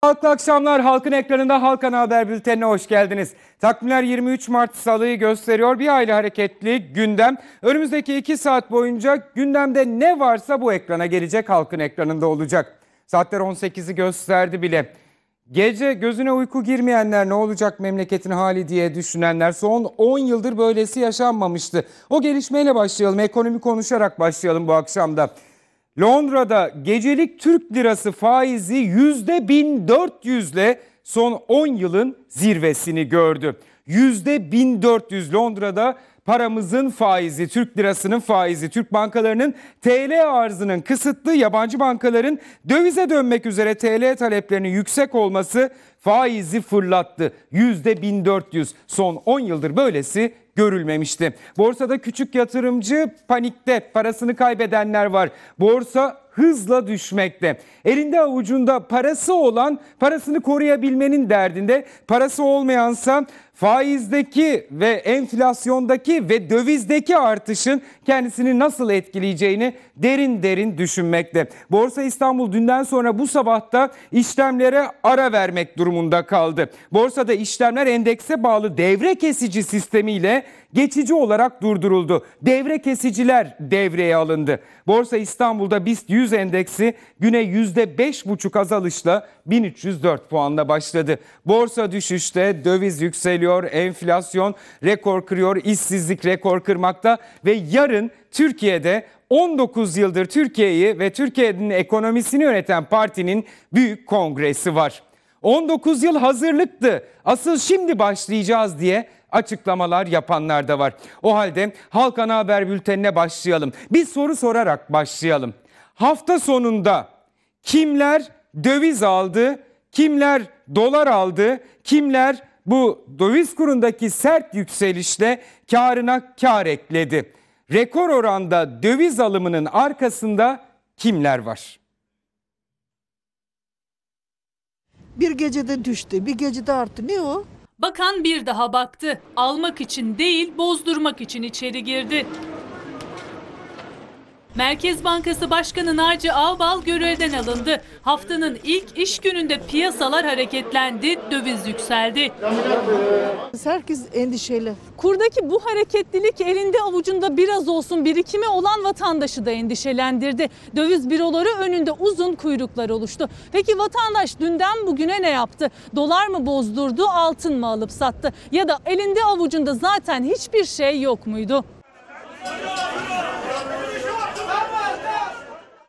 Halklı akşamlar halkın ekranında Halk Ana Haber Bülteni'ne hoş geldiniz. Takvimler 23 Mart Salı'yı gösteriyor. Bir aile hareketli gündem. Önümüzdeki 2 saat boyunca gündemde ne varsa bu ekrana gelecek halkın ekranında olacak. Saatler 18'i gösterdi bile. Gece gözüne uyku girmeyenler ne olacak memleketin hali diye düşünenler son 10 yıldır böylesi yaşanmamıştı. O gelişmeyle başlayalım. Ekonomi konuşarak başlayalım bu akşamda. Londra'da gecelik Türk lirası faizi yüzde %1400 ile son 10 yılın zirvesini gördü. Yüzde %1400 Londra'da paramızın faizi, Türk lirasının faizi, Türk bankalarının TL arzının kısıtlı, yabancı bankaların dövize dönmek üzere TL taleplerinin yüksek olması faizi fırlattı. Yüzde %1400 son 10 yıldır böylesi görülmemişti. Borsada küçük yatırımcı panikte parasını kaybedenler var. Borsa hızla düşmekte. Elinde avucunda parası olan parasını koruyabilmenin derdinde, parası olmayansa faizdeki ve enflasyondaki ve dövizdeki artışın kendisini nasıl etkileyeceğini derin derin düşünmekte. Borsa İstanbul dünden sonra bu sabahta işlemlere ara vermek durumunda kaldı. Borsada işlemler endekse bağlı devre kesici sistemiyle geçici olarak durduruldu. Devre kesiciler devreye alındı. Borsa İstanbul'da BIST 100 endeksi güne %5,5 azalışla 1304 puanla başladı. Borsa düşüşte döviz yükseliyor yükseliyor, enflasyon rekor kırıyor, işsizlik rekor kırmakta ve yarın Türkiye'de 19 yıldır Türkiye'yi ve Türkiye'nin ekonomisini yöneten partinin büyük kongresi var. 19 yıl hazırlıktı. Asıl şimdi başlayacağız diye açıklamalar yapanlar da var. O halde Halk Ana Haber bültenine başlayalım. Bir soru sorarak başlayalım. Hafta sonunda kimler döviz aldı, kimler dolar aldı, kimler bu döviz kurundaki sert yükselişle karına kar ekledi. Rekor oranda döviz alımının arkasında kimler var? Bir gecede düştü, bir gecede arttı. Ne o? Bakan bir daha baktı. Almak için değil, bozdurmak için içeri girdi. Merkez Bankası Başkanı Naci Ağbal görevden alındı. Haftanın ilk iş gününde piyasalar hareketlendi, döviz yükseldi. Herkes endişeli. Kurdaki bu hareketlilik elinde avucunda biraz olsun birikimi olan vatandaşı da endişelendirdi. Döviz büroları önünde uzun kuyruklar oluştu. Peki vatandaş dünden bugüne ne yaptı? Dolar mı bozdurdu, altın mı alıp sattı? Ya da elinde avucunda zaten hiçbir şey yok muydu?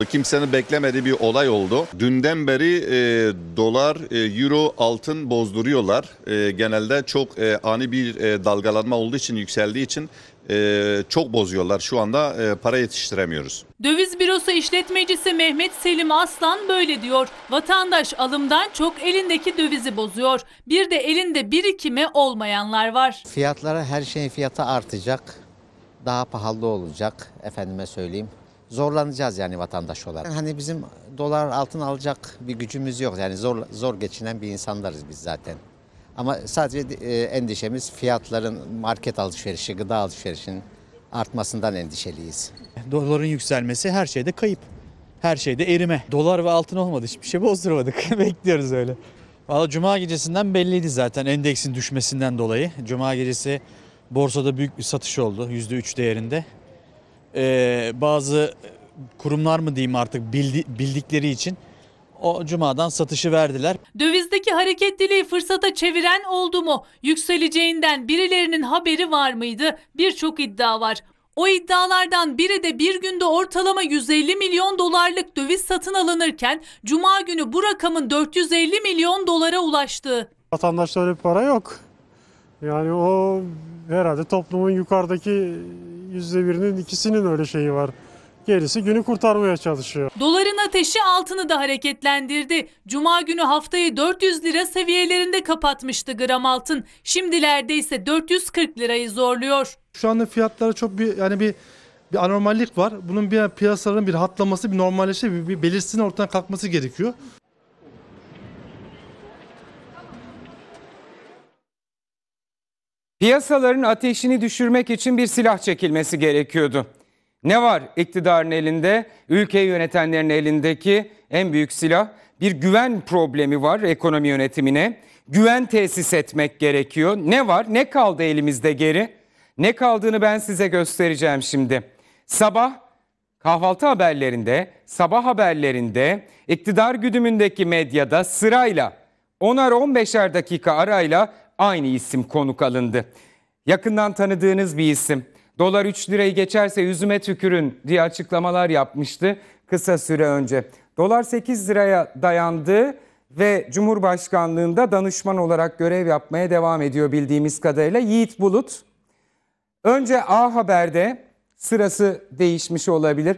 Kimsenin beklemediği bir olay oldu. Dünden beri e, dolar, e, euro, altın bozduruyorlar. E, genelde çok e, ani bir e, dalgalanma olduğu için, yükseldiği için e, çok bozuyorlar. Şu anda e, para yetiştiremiyoruz. Döviz bürosu işletmecisi Mehmet Selim Aslan böyle diyor. Vatandaş alımdan çok elindeki dövizi bozuyor. Bir de elinde birikimi olmayanlar var. Fiyatlara her şeyin fiyatı artacak. Daha pahalı olacak efendime söyleyeyim zorlanacağız yani vatandaş olarak. Hani bizim dolar altın alacak bir gücümüz yok. Yani zor zor geçinen bir insanlarız biz zaten. Ama sadece e, endişemiz fiyatların market alışverişi, gıda alışverişinin artmasından endişeliyiz. E, doların yükselmesi her şeyde kayıp. Her şeyde erime. Dolar ve altın olmadı. Hiçbir şey bozdurmadık. Bekliyoruz öyle. Valla cuma gecesinden belliydi zaten endeksin düşmesinden dolayı. Cuma gecesi borsada büyük bir satış oldu %3 değerinde e, bazı kurumlar mı diyeyim artık bildi, bildikleri için o cumadan satışı verdiler. Dövizdeki hareketliliği fırsata çeviren oldu mu? Yükseleceğinden birilerinin haberi var mıydı? Birçok iddia var. O iddialardan biri de bir günde ortalama 150 milyon dolarlık döviz satın alınırken cuma günü bu rakamın 450 milyon dolara ulaştı. Vatandaşta öyle bir para yok. Yani o herhalde toplumun yukarıdaki Yüzde birinin ikisinin öyle şeyi var. Gerisi günü kurtarmaya çalışıyor. Doların ateşi altını da hareketlendirdi. Cuma günü haftayı 400 lira seviyelerinde kapatmıştı gram altın. Şimdilerde ise 440 lirayı zorluyor. Şu anda fiyatlara çok bir yani bir bir anormallik var. Bunun bir piyasaların bir hatlaması, bir normalleşme, bir, bir belirsizliğin ortadan kalkması gerekiyor. Piyasaların ateşini düşürmek için bir silah çekilmesi gerekiyordu. Ne var iktidarın elinde, ülkeyi yönetenlerin elindeki en büyük silah? Bir güven problemi var ekonomi yönetimine. Güven tesis etmek gerekiyor. Ne var? Ne kaldı elimizde geri? Ne kaldığını ben size göstereceğim şimdi. Sabah kahvaltı haberlerinde, sabah haberlerinde, iktidar güdümündeki medyada sırayla 10'ar 15'er dakika arayla aynı isim konuk alındı. Yakından tanıdığınız bir isim. Dolar 3 lirayı geçerse yüzüme tükürün diye açıklamalar yapmıştı kısa süre önce. Dolar 8 liraya dayandı ve Cumhurbaşkanlığında danışman olarak görev yapmaya devam ediyor bildiğimiz kadarıyla Yiğit Bulut. Önce A Haber'de sırası değişmiş olabilir.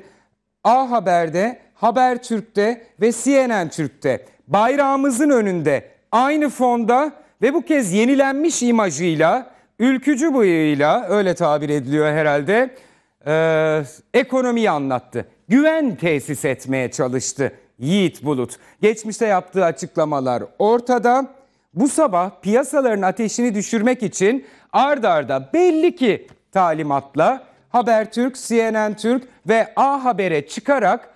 A Haber'de, Haber Türk'te ve CNN Türk'te bayrağımızın önünde aynı fonda ve bu kez yenilenmiş imajıyla, ülkücü bıyığıyla öyle tabir ediliyor herhalde e, ekonomiyi anlattı. Güven tesis etmeye çalıştı Yiğit Bulut. Geçmişte yaptığı açıklamalar ortada. Bu sabah piyasaların ateşini düşürmek için ard arda belli ki talimatla Habertürk, CNN Türk ve A Haber'e çıkarak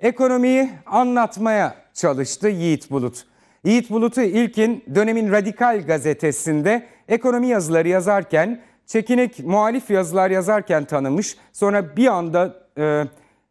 ekonomiyi anlatmaya çalıştı Yiğit Bulut. Yiğit Bulut'u ilkin dönemin Radikal gazetesinde ekonomi yazıları yazarken, çekinik muhalif yazılar yazarken tanımış. Sonra bir anda e,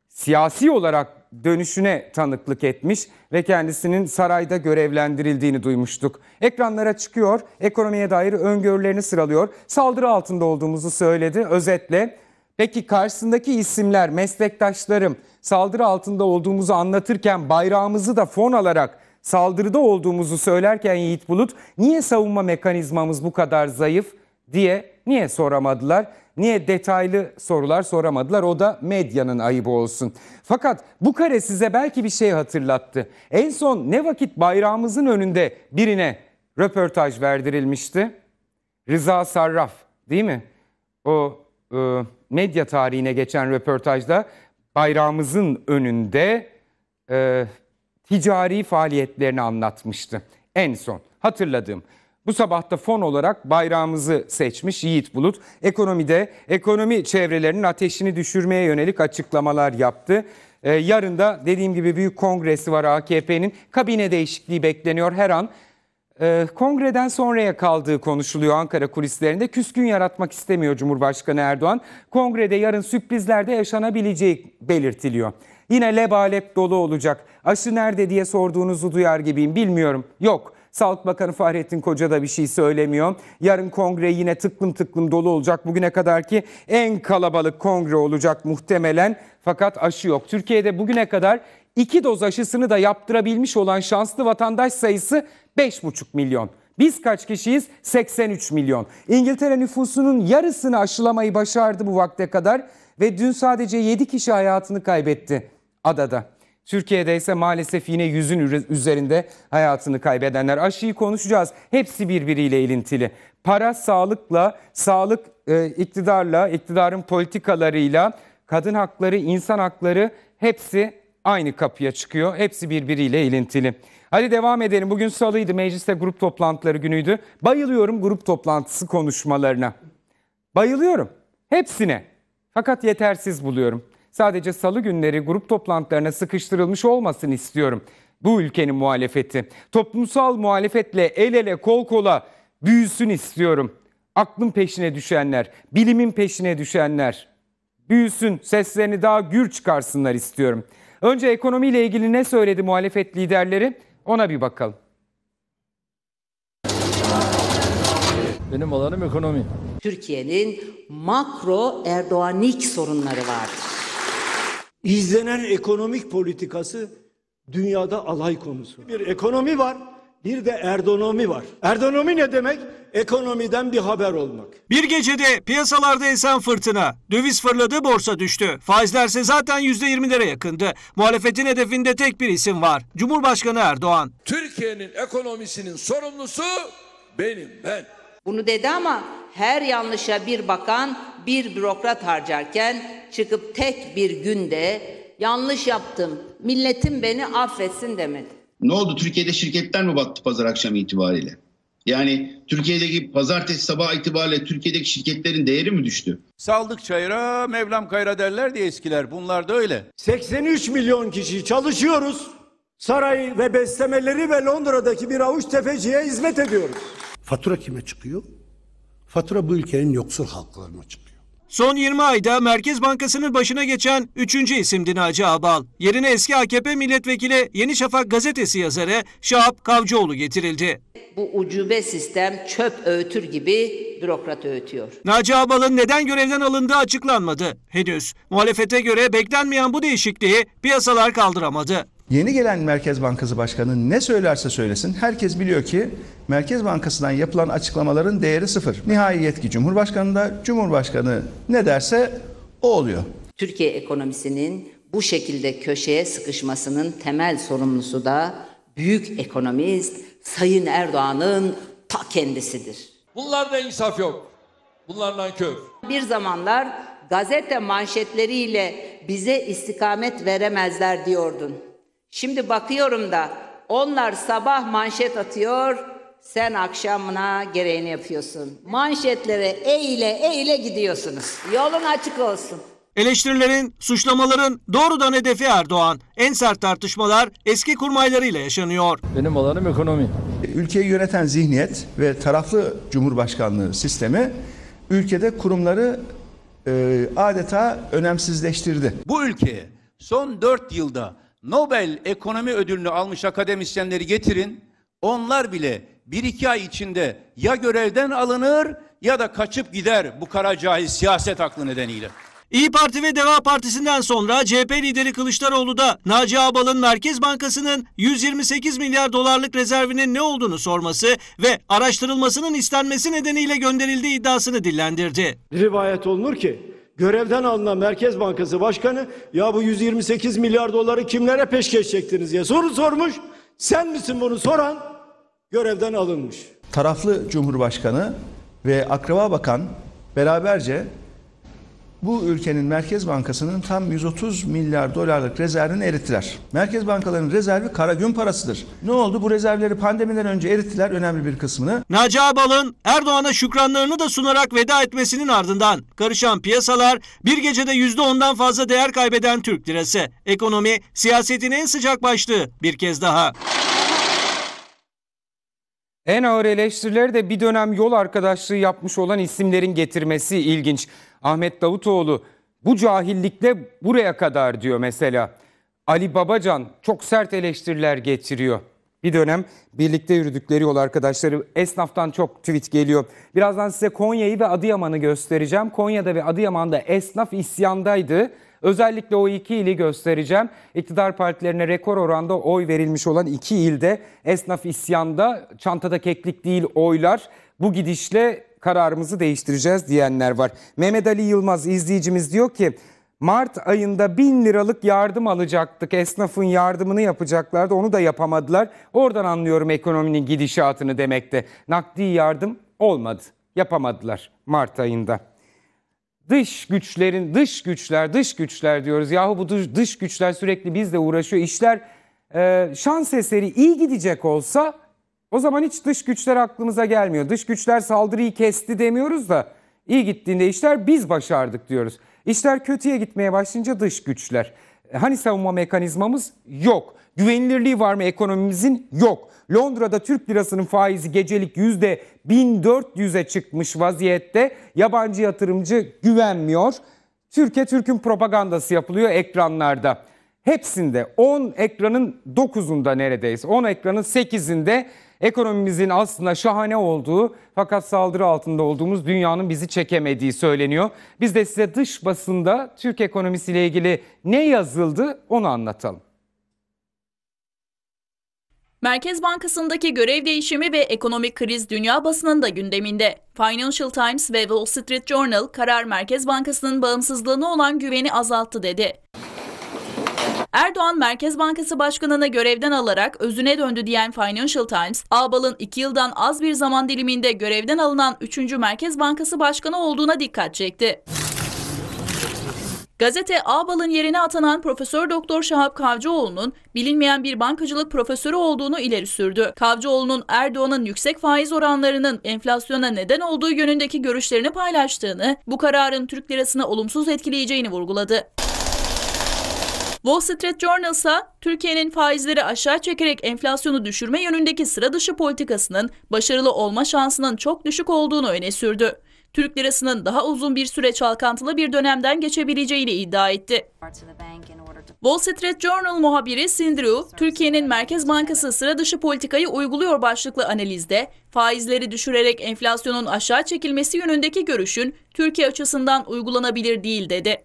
siyasi olarak dönüşüne tanıklık etmiş ve kendisinin sarayda görevlendirildiğini duymuştuk. Ekranlara çıkıyor, ekonomiye dair öngörülerini sıralıyor. Saldırı altında olduğumuzu söyledi özetle. Peki karşısındaki isimler, meslektaşlarım saldırı altında olduğumuzu anlatırken bayrağımızı da fon alarak Saldırıda olduğumuzu söylerken Yiğit Bulut niye savunma mekanizmamız bu kadar zayıf diye niye soramadılar? Niye detaylı sorular soramadılar? O da medyanın ayıbı olsun. Fakat bu kare size belki bir şey hatırlattı. En son ne vakit bayrağımızın önünde birine röportaj verdirilmişti? Rıza Sarraf değil mi? O e, medya tarihine geçen röportajda bayrağımızın önünde e, ticari faaliyetlerini anlatmıştı. En son hatırladığım. Bu sabahta fon olarak bayrağımızı seçmiş Yiğit Bulut. Ekonomide ekonomi çevrelerinin ateşini düşürmeye yönelik açıklamalar yaptı. Ee, yarın da dediğim gibi büyük kongresi var AKP'nin. Kabine değişikliği bekleniyor her an. Ee, kongreden sonraya kaldığı konuşuluyor Ankara kulislerinde. Küskün yaratmak istemiyor Cumhurbaşkanı Erdoğan. Kongrede yarın sürprizler de yaşanabileceği belirtiliyor. Yine lebalep dolu olacak. Aşı nerede diye sorduğunuzu duyar gibiyim bilmiyorum. Yok. Sağlık Bakanı Fahrettin Koca da bir şey söylemiyor. Yarın kongre yine tıklım tıklım dolu olacak. Bugüne kadarki en kalabalık kongre olacak muhtemelen. Fakat aşı yok. Türkiye'de bugüne kadar iki doz aşısını da yaptırabilmiş olan şanslı vatandaş sayısı 5,5 milyon. Biz kaç kişiyiz? 83 milyon. İngiltere nüfusunun yarısını aşılamayı başardı bu vakte kadar ve dün sadece 7 kişi hayatını kaybetti adada. Türkiye'de ise maalesef yine yüzün üzerinde hayatını kaybedenler. Aşıyı konuşacağız. Hepsi birbiriyle ilintili. Para sağlıkla, sağlık e, iktidarla, iktidarın politikalarıyla, kadın hakları, insan hakları hepsi aynı kapıya çıkıyor. Hepsi birbiriyle ilintili. Hadi devam edelim. Bugün salıydı. Mecliste grup toplantıları günüydü. Bayılıyorum grup toplantısı konuşmalarına. Bayılıyorum. Hepsine. Fakat yetersiz buluyorum. Sadece salı günleri grup toplantılarına sıkıştırılmış olmasın istiyorum. Bu ülkenin muhalefeti. Toplumsal muhalefetle el ele kol kola büyüsün istiyorum. Aklın peşine düşenler, bilimin peşine düşenler büyüsün, seslerini daha gür çıkarsınlar istiyorum. Önce ekonomiyle ilgili ne söyledi muhalefet liderleri ona bir bakalım. Benim alanım ekonomi. Türkiye'nin makro Erdoğanik sorunları vardır izlenen ekonomik politikası dünyada alay konusu. Bir ekonomi var, bir de erdonomi var. Erdonomi ne demek? Ekonomiden bir haber olmak. Bir gecede piyasalarda esen fırtına. Döviz fırladı, borsa düştü. Faizlerse zaten %20'lere yakındı. Muhalefetin hedefinde tek bir isim var. Cumhurbaşkanı Erdoğan. Türkiye'nin ekonomisinin sorumlusu benim ben. Bunu dedi ama her yanlışa bir bakan bir bürokrat harcarken çıkıp tek bir günde yanlış yaptım milletim beni affetsin demedi. Ne oldu Türkiye'de şirketler mi battı pazar akşamı itibariyle? Yani Türkiye'deki pazartesi sabah itibariyle Türkiye'deki şirketlerin değeri mi düştü? Saldık çayıra, Mevlam kayra derler diye eskiler. Bunlar da öyle. 83 milyon kişi çalışıyoruz. Saray ve beslemeleri ve Londra'daki bir avuç tefeciye hizmet ediyoruz. Fatura kime çıkıyor? Fatura bu ülkenin yoksul halklarına çıkıyor. Son 20 ayda Merkez Bankası'nın başına geçen 3. isimdi Naci Abal. Yerine eski AKP milletvekili Yeni Şafak gazetesi yazarı Şahap Kavcıoğlu getirildi. Bu ucube sistem çöp öğütür gibi bürokrat öğütüyor. Naci Abal'ın neden görevden alındığı açıklanmadı henüz. Muhalefete göre beklenmeyen bu değişikliği piyasalar kaldıramadı. Yeni gelen Merkez Bankası Başkanı ne söylerse söylesin herkes biliyor ki Merkez Bankası'ndan yapılan açıklamaların değeri sıfır. Nihai yetki Cumhurbaşkanı'nda Cumhurbaşkanı ne derse o oluyor. Türkiye ekonomisinin bu şekilde köşeye sıkışmasının temel sorumlusu da büyük ekonomist Sayın Erdoğan'ın ta kendisidir. Bunlarda insaf yok. Bunlardan köv. Bir zamanlar gazete manşetleriyle bize istikamet veremezler diyordun. Şimdi bakıyorum da onlar sabah manşet atıyor, sen akşamına gereğini yapıyorsun. Manşetlere eğile eğile gidiyorsunuz. Yolun açık olsun. Eleştirilerin, suçlamaların doğrudan hedefi Erdoğan. En sert tartışmalar eski kurmaylarıyla yaşanıyor. Benim alanım ekonomi. Ülkeyi yöneten zihniyet ve taraflı cumhurbaşkanlığı sistemi ülkede kurumları e, adeta önemsizleştirdi. Bu ülkeye son 4 yılda Nobel Ekonomi Ödülünü almış akademisyenleri getirin. Onlar bile bir iki ay içinde ya görevden alınır ya da kaçıp gider bu kara cahil siyaset aklı nedeniyle. İyi Parti ve Deva Partisi'nden sonra CHP lideri Kılıçdaroğlu da Naci Abal'ın Merkez Bankası'nın 128 milyar dolarlık rezervinin ne olduğunu sorması ve araştırılmasının istenmesi nedeniyle gönderildiği iddiasını dillendirdi. Rivayet olunur ki görevden alınan Merkez Bankası Başkanı ya bu 128 milyar doları kimlere peşkeş çektiniz diye soru sormuş. Sen misin bunu soran? Görevden alınmış. Taraflı Cumhurbaşkanı ve Akraba Bakan beraberce bu ülkenin Merkez Bankası'nın tam 130 milyar dolarlık rezervini erittiler. Merkez bankalarının rezervi kara gün parasıdır. Ne oldu? Bu rezervleri pandemiden önce erittiler önemli bir kısmını. Naci Abal'ın Erdoğan'a şükranlarını da sunarak veda etmesinin ardından karışan piyasalar bir gecede %10'dan fazla değer kaybeden Türk lirası. Ekonomi siyasetin en sıcak başlığı bir kez daha. En ağır eleştirileri de bir dönem yol arkadaşlığı yapmış olan isimlerin getirmesi ilginç. Ahmet Davutoğlu bu cahillikle buraya kadar diyor mesela. Ali Babacan çok sert eleştiriler getiriyor. Bir dönem birlikte yürüdükleri yol arkadaşları esnaftan çok tweet geliyor. Birazdan size Konya'yı ve Adıyaman'ı göstereceğim. Konya'da ve Adıyaman'da esnaf isyandaydı. Özellikle o iki ili göstereceğim. İktidar partilerine rekor oranda oy verilmiş olan iki ilde esnaf isyanda çantada keklik değil oylar. Bu gidişle kararımızı değiştireceğiz diyenler var. Mehmet Ali Yılmaz izleyicimiz diyor ki Mart ayında bin liralık yardım alacaktık. Esnafın yardımını yapacaklardı. Onu da yapamadılar. Oradan anlıyorum ekonominin gidişatını demekte. Nakdi yardım olmadı. Yapamadılar Mart ayında. Dış güçlerin, dış güçler, dış güçler diyoruz. Yahu bu dış, dış güçler sürekli bizle uğraşıyor. İşler e, şans eseri iyi gidecek olsa o zaman hiç dış güçler aklımıza gelmiyor. Dış güçler saldırıyı kesti demiyoruz da iyi gittiğinde işler biz başardık diyoruz. İşler kötüye gitmeye başlayınca dış güçler. E, hani savunma mekanizmamız yok. Güvenilirliği var mı ekonomimizin? Yok. Londra'da Türk lirasının faizi gecelik yüzde %1400'e çıkmış vaziyette. Yabancı yatırımcı güvenmiyor. Türkiye Türk'ün propagandası yapılıyor ekranlarda. Hepsinde 10 ekranın 9'unda neredeyse 10 ekranın 8'inde Ekonomimizin aslında şahane olduğu fakat saldırı altında olduğumuz dünyanın bizi çekemediği söyleniyor. Biz de size dış basında Türk ekonomisiyle ilgili ne yazıldı onu anlatalım. Merkez Bankası'ndaki görev değişimi ve ekonomik kriz dünya basınında gündeminde. Financial Times ve Wall Street Journal karar Merkez Bankası'nın bağımsızlığına olan güveni azalttı dedi. Erdoğan Merkez Bankası Başkanı'na görevden alarak özüne döndü diyen Financial Times, Ağbal'ın 2 yıldan az bir zaman diliminde görevden alınan 3. Merkez Bankası Başkanı olduğuna dikkat çekti. Gazete Ağbal'ın yerine atanan Profesör Doktor Şahap Kavcıoğlu'nun bilinmeyen bir bankacılık profesörü olduğunu ileri sürdü. Kavcıoğlu'nun Erdoğan'ın yüksek faiz oranlarının enflasyona neden olduğu yönündeki görüşlerini paylaştığını, bu kararın Türk lirasını olumsuz etkileyeceğini vurguladı. Wall Street Journal ise Türkiye'nin faizleri aşağı çekerek enflasyonu düşürme yönündeki sıra dışı politikasının başarılı olma şansının çok düşük olduğunu öne sürdü. Türk lirasının daha uzun bir süre çalkantılı bir dönemden geçebileceğini iddia etti. Wall Street Journal muhabiri Sindrew, Türkiye'nin Merkez Bankası sıra dışı politikayı uyguluyor başlıklı analizde, faizleri düşürerek enflasyonun aşağı çekilmesi yönündeki görüşün Türkiye açısından uygulanabilir değil dedi.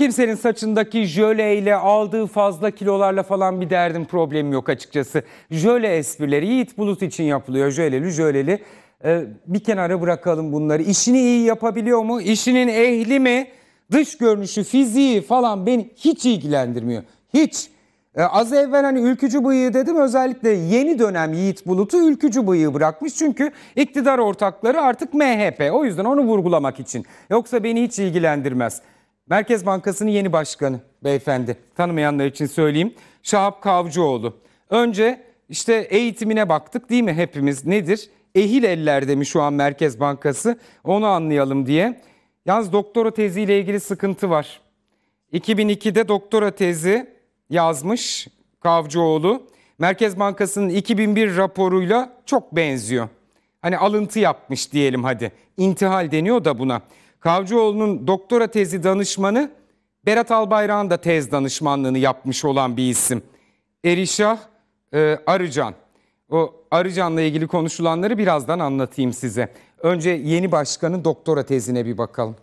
Kimsenin saçındaki jöleyle aldığı fazla kilolarla falan bir derdim problemim yok açıkçası. Jöle esprileri Yiğit Bulut için yapılıyor. Jöleli jöleli. Ee, bir kenara bırakalım bunları. İşini iyi yapabiliyor mu? İşinin ehli mi? Dış görünüşü, fiziği falan beni hiç ilgilendirmiyor. Hiç. Ee, az evvel hani ülkücü bıyığı dedim özellikle yeni dönem Yiğit Bulut'u ülkücü bıyığı bırakmış. Çünkü iktidar ortakları artık MHP. O yüzden onu vurgulamak için. Yoksa beni hiç ilgilendirmez. Merkez Bankası'nın yeni başkanı beyefendi. Tanımayanlar için söyleyeyim. Şahap Kavcıoğlu. Önce işte eğitimine baktık değil mi hepimiz? Nedir? Ehil eller demiş şu an Merkez Bankası. Onu anlayalım diye. Yalnız doktora teziyle ilgili sıkıntı var. 2002'de doktora tezi yazmış Kavcıoğlu. Merkez Bankası'nın 2001 raporuyla çok benziyor. Hani alıntı yapmış diyelim hadi. İntihal deniyor da buna. Kavcıoğlu'nun doktora tezi danışmanı Berat Albayrak'ın da tez danışmanlığını yapmış olan bir isim. Erişah e, Arıcan. O Arıcan'la ilgili konuşulanları birazdan anlatayım size. Önce yeni başkanın doktora tezine bir bakalım.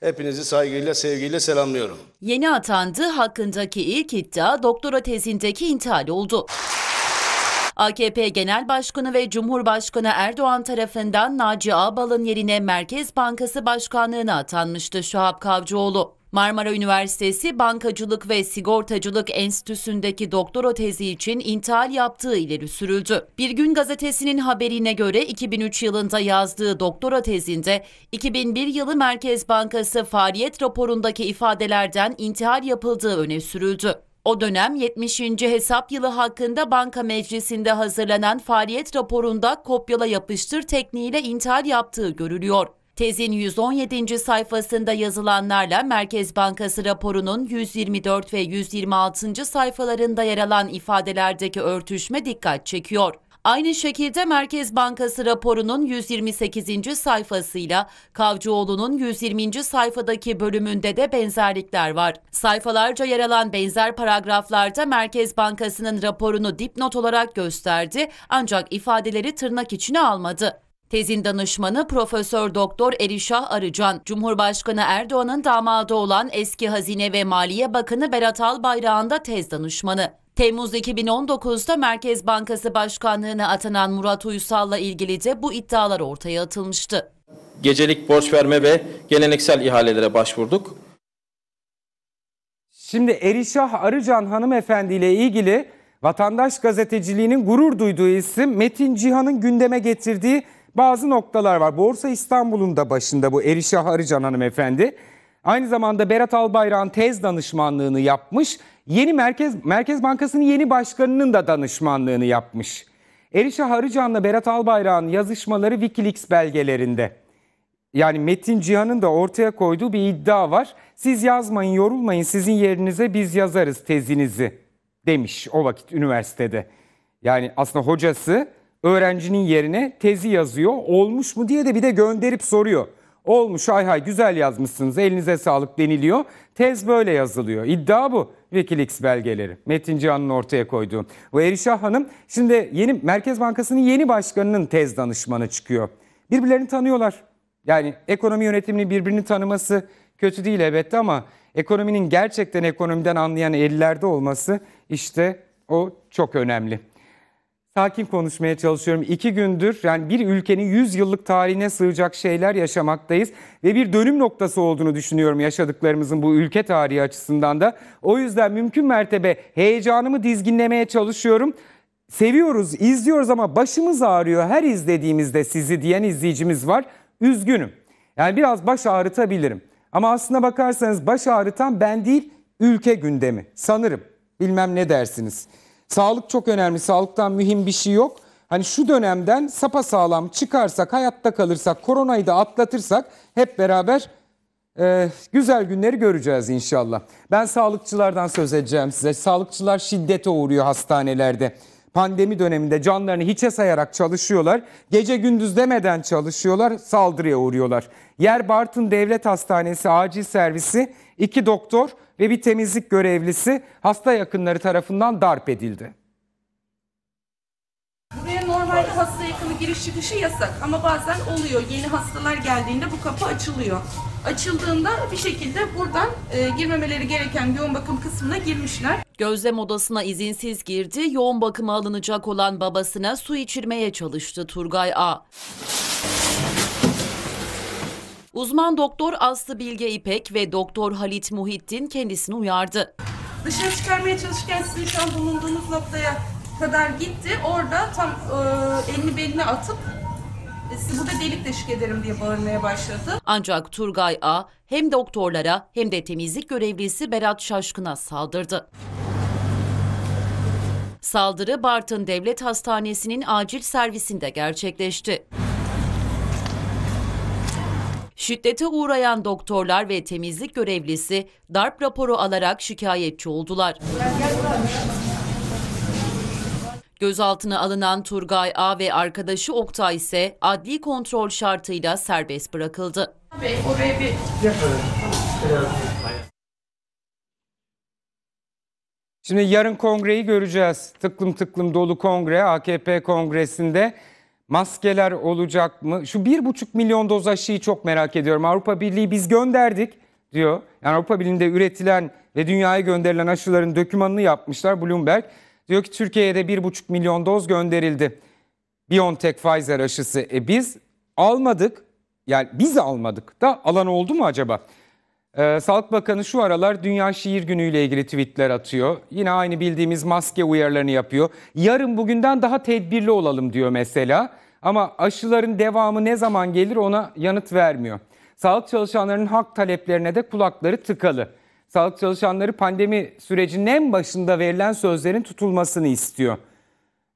Hepinizi saygıyla, sevgiyle selamlıyorum. Yeni atandı hakkındaki ilk iddia doktora tezindeki intihal oldu. AKP Genel Başkanı ve Cumhurbaşkanı Erdoğan tarafından Naci Ağbal'ın yerine Merkez Bankası Başkanlığı'na atanmıştı Şahap Kavcıoğlu. Marmara Üniversitesi Bankacılık ve Sigortacılık Enstitüsü'ndeki doktora tezi için intihal yaptığı ileri sürüldü. Bir gün gazetesinin haberine göre 2003 yılında yazdığı doktora tezinde 2001 yılı Merkez Bankası faaliyet raporundaki ifadelerden intihal yapıldığı öne sürüldü. O dönem 70. hesap yılı hakkında Banka Meclisi'nde hazırlanan faaliyet raporunda kopyala yapıştır tekniğiyle intihal yaptığı görülüyor. Tezin 117. sayfasında yazılanlarla Merkez Bankası raporunun 124 ve 126. sayfalarında yer alan ifadelerdeki örtüşme dikkat çekiyor. Aynı şekilde Merkez Bankası raporunun 128. sayfasıyla Kavcıoğlu'nun 120. sayfadaki bölümünde de benzerlikler var. Sayfalarca yer alan benzer paragraflarda Merkez Bankası'nın raporunu dipnot olarak gösterdi ancak ifadeleri tırnak içine almadı. Tezin danışmanı Profesör Doktor Erişah Arıcan, Cumhurbaşkanı Erdoğan'ın damadı olan eski Hazine ve Maliye Bakanı Berat Albayrak'ın da tez danışmanı. Temmuz 2019'da Merkez Bankası Başkanlığı'na atanan Murat Uysal'la ilgili de bu iddialar ortaya atılmıştı. Gecelik borç verme ve geleneksel ihalelere başvurduk. Şimdi Erişah Arıcan ile ilgili vatandaş gazeteciliğinin gurur duyduğu isim Metin Cihan'ın gündeme getirdiği bazı noktalar var. Borsa İstanbul'un da başında bu Erişah Arıcan hanımefendi. Aynı zamanda Berat Albayrak'ın tez danışmanlığını yapmış. Yeni Merkez Merkez Bankası'nın yeni başkanının da danışmanlığını yapmış. Erişa Harıcan'la Berat Albayrak'ın yazışmaları Wikileaks belgelerinde. Yani Metin Cihan'ın da ortaya koyduğu bir iddia var. Siz yazmayın, yorulmayın, sizin yerinize biz yazarız tezinizi demiş o vakit üniversitede. Yani aslında hocası öğrencinin yerine tezi yazıyor. Olmuş mu diye de bir de gönderip soruyor. Olmuş hay hay güzel yazmışsınız elinize sağlık deniliyor. Tez böyle yazılıyor. İddia bu Wikileaks belgeleri. Metin Cihan'ın ortaya koyduğu. Bu Erişah Hanım şimdi yeni Merkez Bankası'nın yeni başkanının tez danışmanı çıkıyor. Birbirlerini tanıyorlar. Yani ekonomi yönetimini birbirini tanıması kötü değil elbette ama ekonominin gerçekten ekonomiden anlayan ellerde olması işte o çok önemli. Sakin konuşmaya çalışıyorum. İki gündür yani bir ülkenin 100 yıllık tarihine sığacak şeyler yaşamaktayız ve bir dönüm noktası olduğunu düşünüyorum yaşadıklarımızın bu ülke tarihi açısından da. O yüzden mümkün mertebe heyecanımı dizginlemeye çalışıyorum. Seviyoruz, izliyoruz ama başımız ağrıyor her izlediğimizde sizi diyen izleyicimiz var. Üzgünüm. Yani biraz baş ağrıtabilirim. Ama aslına bakarsanız baş ağrıtan ben değil, ülke gündemi sanırım. Bilmem ne dersiniz. Sağlık çok önemli. Sağlıktan mühim bir şey yok. Hani şu dönemden sapa sağlam çıkarsak, hayatta kalırsak, koronayı da atlatırsak hep beraber e, güzel günleri göreceğiz inşallah. Ben sağlıkçılardan söz edeceğim size. Sağlıkçılar şiddete uğruyor hastanelerde pandemi döneminde canlarını hiçe sayarak çalışıyorlar. Gece gündüz demeden çalışıyorlar, saldırıya uğruyorlar. Yer Bartın Devlet Hastanesi acil servisi iki doktor ve bir temizlik görevlisi hasta yakınları tarafından darp edildi. Buraya normalde hasta yakını giriş çıkışı yasak ama bazen oluyor. Yeni hastalar geldiğinde bu kapı açılıyor açıldığında bir şekilde buradan e, girmemeleri gereken yoğun bakım kısmına girmişler. Gözlem odasına izinsiz girdi, yoğun bakıma alınacak olan babasına su içirmeye çalıştı Turgay A. Uzman doktor Aslı Bilge İpek ve doktor Halit Muhittin kendisini uyardı. Dışarı çıkarmaya çalışırken sizin şu an bulunduğunuz noktaya kadar gitti. Orada tam e, elini beline atıp e, sizi burada delik deşik ederim diye bağırmaya başladı. Ancak Turgay A hem doktorlara hem de temizlik görevlisi Berat Şaşkın'a saldırdı. Saldırı Bartın Devlet Hastanesi'nin acil servisinde gerçekleşti. Şiddete uğrayan doktorlar ve temizlik görevlisi darp raporu alarak şikayetçi oldular. Gel, gel, gel. Gözaltına alınan Turgay A ve arkadaşı Oktay ise adli kontrol şartıyla serbest bırakıldı. Şimdi yarın kongreyi göreceğiz. Tıklım tıklım dolu kongre, AKP kongresinde maskeler olacak mı? Şu bir buçuk milyon doz aşıyı çok merak ediyorum. Avrupa Birliği biz gönderdik diyor. Yani Avrupa Birliği'nde üretilen ve dünyaya gönderilen aşıların dökümanını yapmışlar Bloomberg. Diyor ki Türkiye'ye de 1,5 milyon doz gönderildi. BioNTech Pfizer aşısı. E biz almadık. Yani biz almadık da alan oldu mu acaba? Ee, Sağlık Bakanı şu aralar Dünya Şiir Günü ile ilgili tweetler atıyor. Yine aynı bildiğimiz maske uyarılarını yapıyor. Yarın bugünden daha tedbirli olalım diyor mesela. Ama aşıların devamı ne zaman gelir ona yanıt vermiyor. Sağlık çalışanlarının hak taleplerine de kulakları tıkalı. Sağlık çalışanları pandemi sürecinin en başında verilen sözlerin tutulmasını istiyor.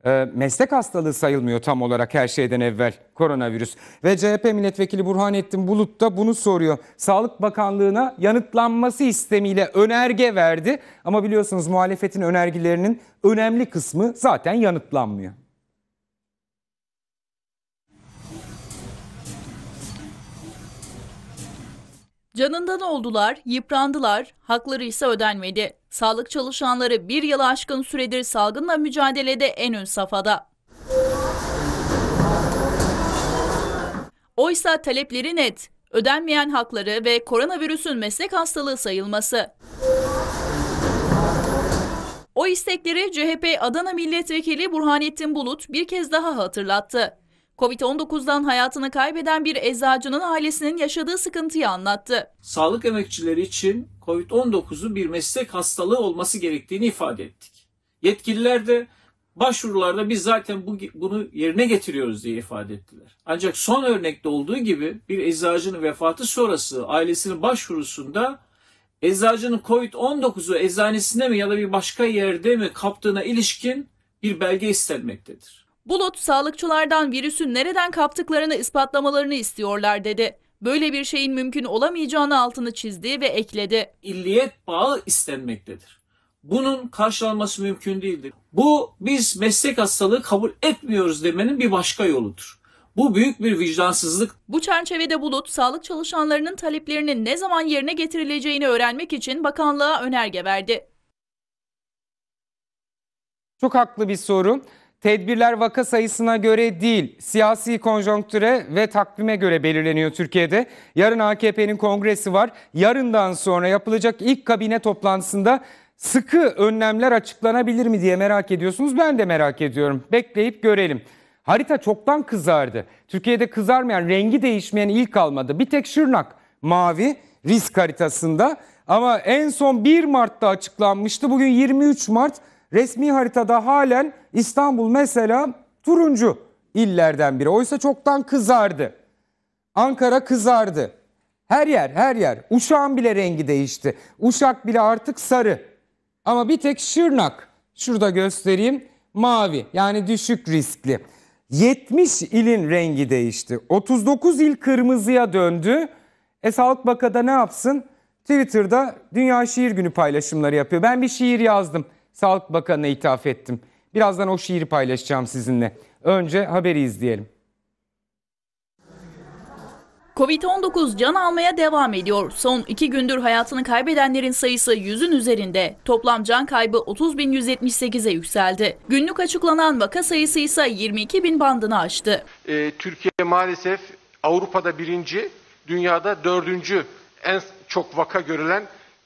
E, meslek hastalığı sayılmıyor tam olarak her şeyden evvel koronavirüs. Ve CHP milletvekili Burhanettin Bulut da bunu soruyor. Sağlık Bakanlığı'na yanıtlanması istemiyle önerge verdi. Ama biliyorsunuz muhalefetin önergilerinin önemli kısmı zaten yanıtlanmıyor. Canından oldular, yıprandılar, hakları ise ödenmedi. Sağlık çalışanları bir yıl aşkın süredir salgınla mücadelede en ön safhada. Oysa talepleri net, ödenmeyen hakları ve koronavirüsün meslek hastalığı sayılması. O istekleri CHP Adana Milletvekili Burhanettin Bulut bir kez daha hatırlattı. Covid-19'dan hayatını kaybeden bir eczacının ailesinin yaşadığı sıkıntıyı anlattı. Sağlık emekçileri için Covid-19'un bir meslek hastalığı olması gerektiğini ifade ettik. Yetkililer de başvurularda biz zaten bu, bunu yerine getiriyoruz diye ifade ettiler. Ancak son örnekte olduğu gibi bir eczacının vefatı sonrası ailesinin başvurusunda eczacının COVID-19'u eczanesinde mi ya da bir başka yerde mi kaptığına ilişkin bir belge istenmektedir. Bulut sağlıkçılardan virüsün nereden kaptıklarını ispatlamalarını istiyorlar dedi. Böyle bir şeyin mümkün olamayacağını altını çizdi ve ekledi. İlliyet bağı istenmektedir. Bunun karşılanması mümkün değildir. Bu biz meslek hastalığı kabul etmiyoruz demenin bir başka yoludur. Bu büyük bir vicdansızlık. Bu çerçevede Bulut, sağlık çalışanlarının taleplerinin ne zaman yerine getirileceğini öğrenmek için bakanlığa önerge verdi. Çok haklı bir soru tedbirler vaka sayısına göre değil, siyasi konjonktüre ve takvime göre belirleniyor Türkiye'de. Yarın AKP'nin kongresi var. Yarından sonra yapılacak ilk kabine toplantısında sıkı önlemler açıklanabilir mi diye merak ediyorsunuz. Ben de merak ediyorum. Bekleyip görelim. Harita çoktan kızardı. Türkiye'de kızarmayan, rengi değişmeyen ilk almadı. Bir tek Şırnak mavi risk haritasında ama en son 1 Mart'ta açıklanmıştı. Bugün 23 Mart resmi haritada halen İstanbul mesela turuncu illerden biri. Oysa çoktan kızardı. Ankara kızardı. Her yer, her yer. Uşak bile rengi değişti. Uşak bile artık sarı. Ama bir tek Şırnak, şurada göstereyim, mavi. Yani düşük riskli. 70 ilin rengi değişti. 39 il kırmızıya döndü. E Sağlık Bakan'a ne yapsın? Twitter'da Dünya Şiir Günü paylaşımları yapıyor. Ben bir şiir yazdım. Sağlık Bakanı'na ithaf ettim. Birazdan o şiiri paylaşacağım sizinle. Önce haberi izleyelim. Covid-19 can almaya devam ediyor. Son iki gündür hayatını kaybedenlerin sayısı yüzün üzerinde. Toplam can kaybı 30.178'e yükseldi. Günlük açıklanan vaka sayısı ise 22.000 bandını aştı. E, Türkiye maalesef Avrupa'da birinci, dünyada dördüncü en çok vaka görülen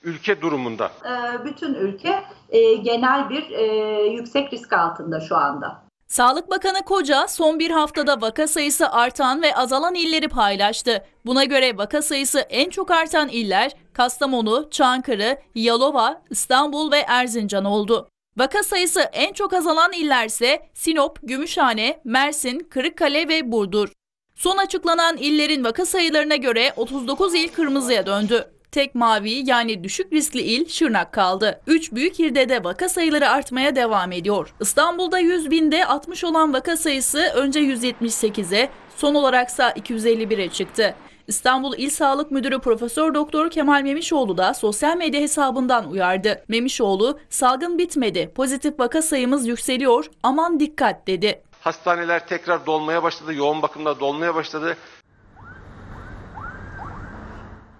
ülke durumunda? Ee, bütün ülke e, genel bir e, yüksek risk altında şu anda. Sağlık Bakanı Koca son bir haftada vaka sayısı artan ve azalan illeri paylaştı. Buna göre vaka sayısı en çok artan iller Kastamonu, Çankırı, Yalova, İstanbul ve Erzincan oldu. Vaka sayısı en çok azalan iller ise Sinop, Gümüşhane, Mersin, Kırıkkale ve Burdur. Son açıklanan illerin vaka sayılarına göre 39 il kırmızıya döndü. Tek mavi yani düşük riskli il Şırnak kaldı. Üç büyük ilde de vaka sayıları artmaya devam ediyor. İstanbul'da 100 binde 60 olan vaka sayısı önce 178'e, son olaraksa 251'e çıktı. İstanbul İl Sağlık Müdürü Profesör Doktor Kemal Memişoğlu da sosyal medya hesabından uyardı. Memişoğlu, "Salgın bitmedi. Pozitif vaka sayımız yükseliyor. Aman dikkat." dedi. Hastaneler tekrar dolmaya başladı, yoğun bakımda dolmaya başladı.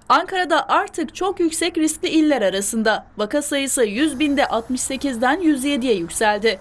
Ankara'da artık çok yüksek riskli iller arasında vaka sayısı 100 binde 68'den 107'ye yükseldi.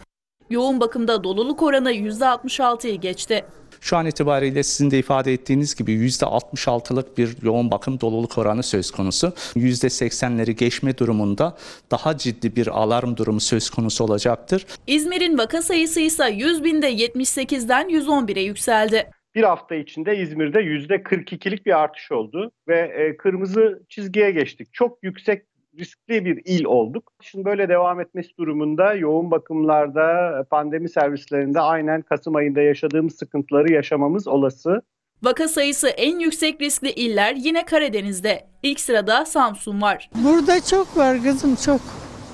Yoğun bakımda doluluk oranı %66'yı geçti. Şu an itibariyle sizin de ifade ettiğiniz gibi %66'lık bir yoğun bakım doluluk oranı söz konusu. %80'leri geçme durumunda daha ciddi bir alarm durumu söz konusu olacaktır. İzmir'in vaka sayısı ise 100 binde 78'den 111'e yükseldi bir hafta içinde İzmir'de yüzde 42'lik bir artış oldu ve e, kırmızı çizgiye geçtik. Çok yüksek riskli bir il olduk. Şimdi böyle devam etmesi durumunda yoğun bakımlarda, pandemi servislerinde aynen Kasım ayında yaşadığımız sıkıntıları yaşamamız olası. Vaka sayısı en yüksek riskli iller yine Karadeniz'de. İlk sırada Samsun var. Burada çok var kızım çok.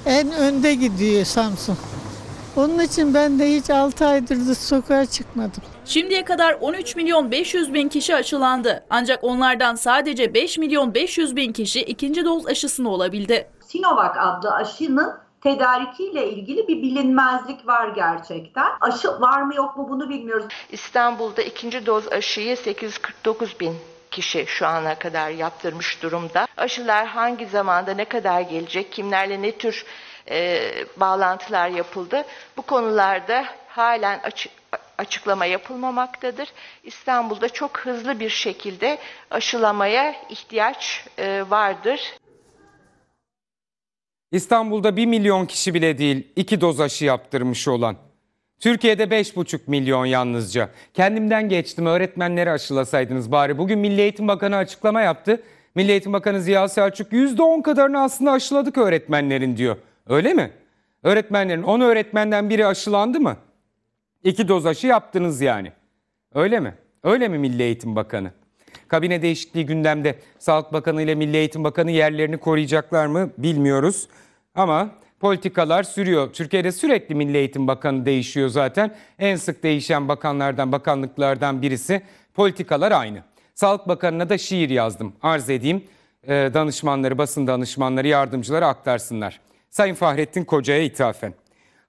En önde gidiyor Samsun. Onun için ben de hiç 6 aydır da sokağa çıkmadım. Şimdiye kadar 13 milyon 500 bin kişi aşılandı. Ancak onlardan sadece 5 milyon 500 bin kişi ikinci doz aşısını olabildi. Sinovac adlı aşının tedarikiyle ilgili bir bilinmezlik var gerçekten. Aşı var mı yok mu bunu bilmiyoruz. İstanbul'da ikinci doz aşıyı 849 bin kişi şu ana kadar yaptırmış durumda. Aşılar hangi zamanda ne kadar gelecek, kimlerle ne tür e, bağlantılar yapıldı bu konularda halen açık açıklama yapılmamaktadır. İstanbul'da çok hızlı bir şekilde aşılamaya ihtiyaç e, vardır. İstanbul'da 1 milyon kişi bile değil 2 doz aşı yaptırmış olan. Türkiye'de 5,5 milyon yalnızca. Kendimden geçtim öğretmenleri aşılasaydınız bari. Bugün Milli Eğitim Bakanı açıklama yaptı. Milli Eğitim Bakanı Ziya Selçuk %10 kadarını aslında aşıladık öğretmenlerin diyor. Öyle mi? Öğretmenlerin 10 öğretmenden biri aşılandı mı? İki doz aşı yaptınız yani. Öyle mi? Öyle mi Milli Eğitim Bakanı? Kabine değişikliği gündemde. Sağlık Bakanı ile Milli Eğitim Bakanı yerlerini koruyacaklar mı bilmiyoruz. Ama politikalar sürüyor. Türkiye'de sürekli Milli Eğitim Bakanı değişiyor zaten. En sık değişen bakanlardan, bakanlıklardan birisi. Politikalar aynı. Sağlık Bakanı'na da şiir yazdım. Arz edeyim. Ee, danışmanları, basın danışmanları, yardımcıları aktarsınlar. Sayın Fahrettin Koca'ya ithafen.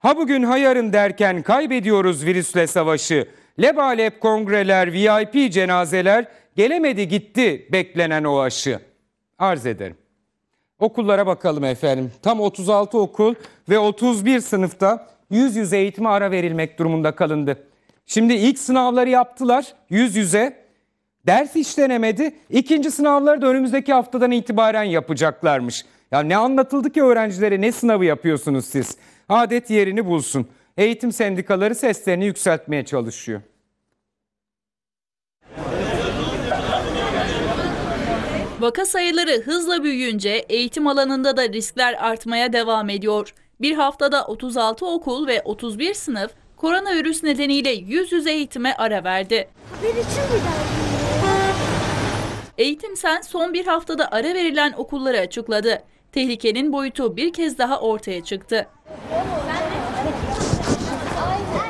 Ha bugün ha yarın derken kaybediyoruz virüsle savaşı. Lebalep kongreler, VIP cenazeler gelemedi gitti beklenen o aşı. Arz ederim. Okullara bakalım efendim. Tam 36 okul ve 31 sınıfta yüz yüze eğitime ara verilmek durumunda kalındı. Şimdi ilk sınavları yaptılar yüz yüze. Ders işlenemedi. İkinci sınavları da önümüzdeki haftadan itibaren yapacaklarmış. Ya ne anlatıldı ki öğrencilere ne sınavı yapıyorsunuz siz? adet yerini bulsun. Eğitim sendikaları seslerini yükseltmeye çalışıyor. Vaka sayıları hızla büyüyünce eğitim alanında da riskler artmaya devam ediyor. Bir haftada 36 okul ve 31 sınıf koronavirüs nedeniyle yüz yüze eğitime ara verdi. Eğitim Sen son bir haftada ara verilen okulları açıkladı. Tehlikenin boyutu bir kez daha ortaya çıktı.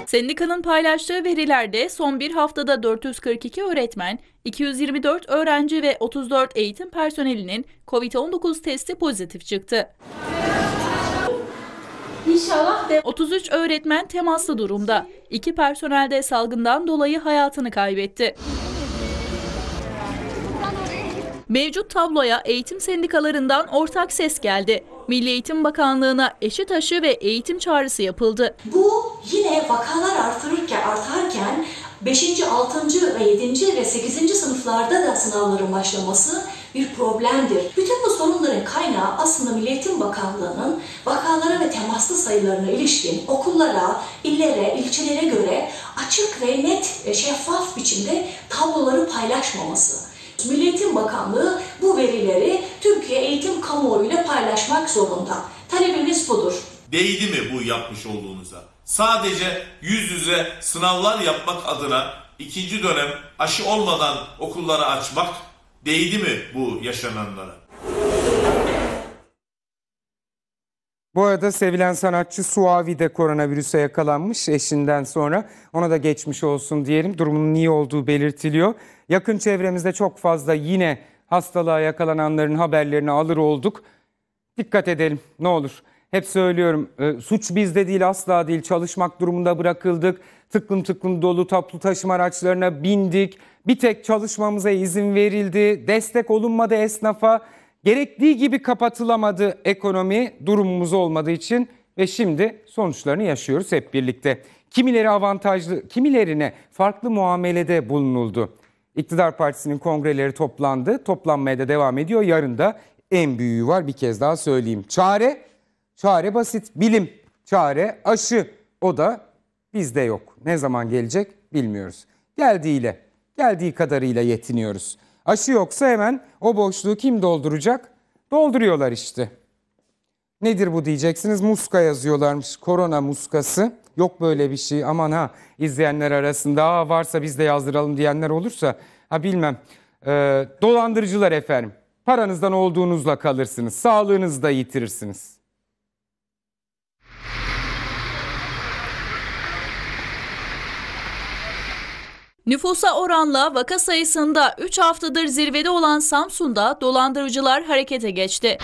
Sendikanın paylaştığı verilerde son bir haftada 442 öğretmen, 224 öğrenci ve 34 eğitim personelinin COVID-19 testi pozitif çıktı. İnşallah. de. 33 öğretmen temaslı durumda. İki personel de salgından dolayı hayatını kaybetti. Mevcut tabloya eğitim sendikalarından ortak ses geldi. Milli Eğitim Bakanlığı'na eşit aşı ve eğitim çağrısı yapıldı. Bu yine vakalar artırırken, artarken 5. 6. ve 7. ve 8. sınıflarda da sınavların başlaması bir problemdir. Bütün bu sorunların kaynağı aslında Milli Eğitim Bakanlığı'nın vakalara ve temaslı sayılarına ilişkin okullara, illere, ilçelere göre açık ve net, e, şeffaf biçimde tabloları paylaşmaması. Milli Eğitim Bakanlığı bu verileri Türkiye eğitim Kamuoyu ile paylaşmak zorunda. Talebimiz budur. Değdi mi bu yapmış olduğunuza? Sadece yüz yüze sınavlar yapmak adına ikinci dönem aşı olmadan okulları açmak değdi mi bu yaşananlara? Bu arada sevilen sanatçı Suavi de koronavirüse yakalanmış eşinden sonra. Ona da geçmiş olsun diyelim. Durumun iyi olduğu belirtiliyor. Yakın çevremizde çok fazla yine hastalığa yakalananların haberlerini alır olduk. Dikkat edelim ne olur. Hep söylüyorum e, suç bizde değil asla değil çalışmak durumunda bırakıldık. Tıklım tıklım dolu toplu taşıma araçlarına bindik. Bir tek çalışmamıza izin verildi. Destek olunmadı esnafa. Gerektiği gibi kapatılamadı ekonomi durumumuz olmadığı için ve şimdi sonuçlarını yaşıyoruz hep birlikte. Kimileri avantajlı, kimilerine farklı muamelede bulunuldu. İktidar partisinin kongreleri toplandı. Toplanmaya da devam ediyor. Yarın da en büyüğü var bir kez daha söyleyeyim. Çare, çare basit. Bilim, çare, aşı. O da bizde yok. Ne zaman gelecek bilmiyoruz. Geldiğiyle, geldiği kadarıyla yetiniyoruz. Aşı yoksa hemen o boşluğu kim dolduracak? Dolduruyorlar işte. Nedir bu diyeceksiniz? Muska yazıyorlarmış. Korona muskası yok böyle bir şey aman ha izleyenler arasında Aa, varsa biz de yazdıralım diyenler olursa ha bilmem. E, dolandırıcılar efendim paranızdan olduğunuzla kalırsınız sağlığınızı da yitirirsiniz. Nüfusa oranla vaka sayısında 3 haftadır zirvede olan Samsun'da dolandırıcılar harekete geçti.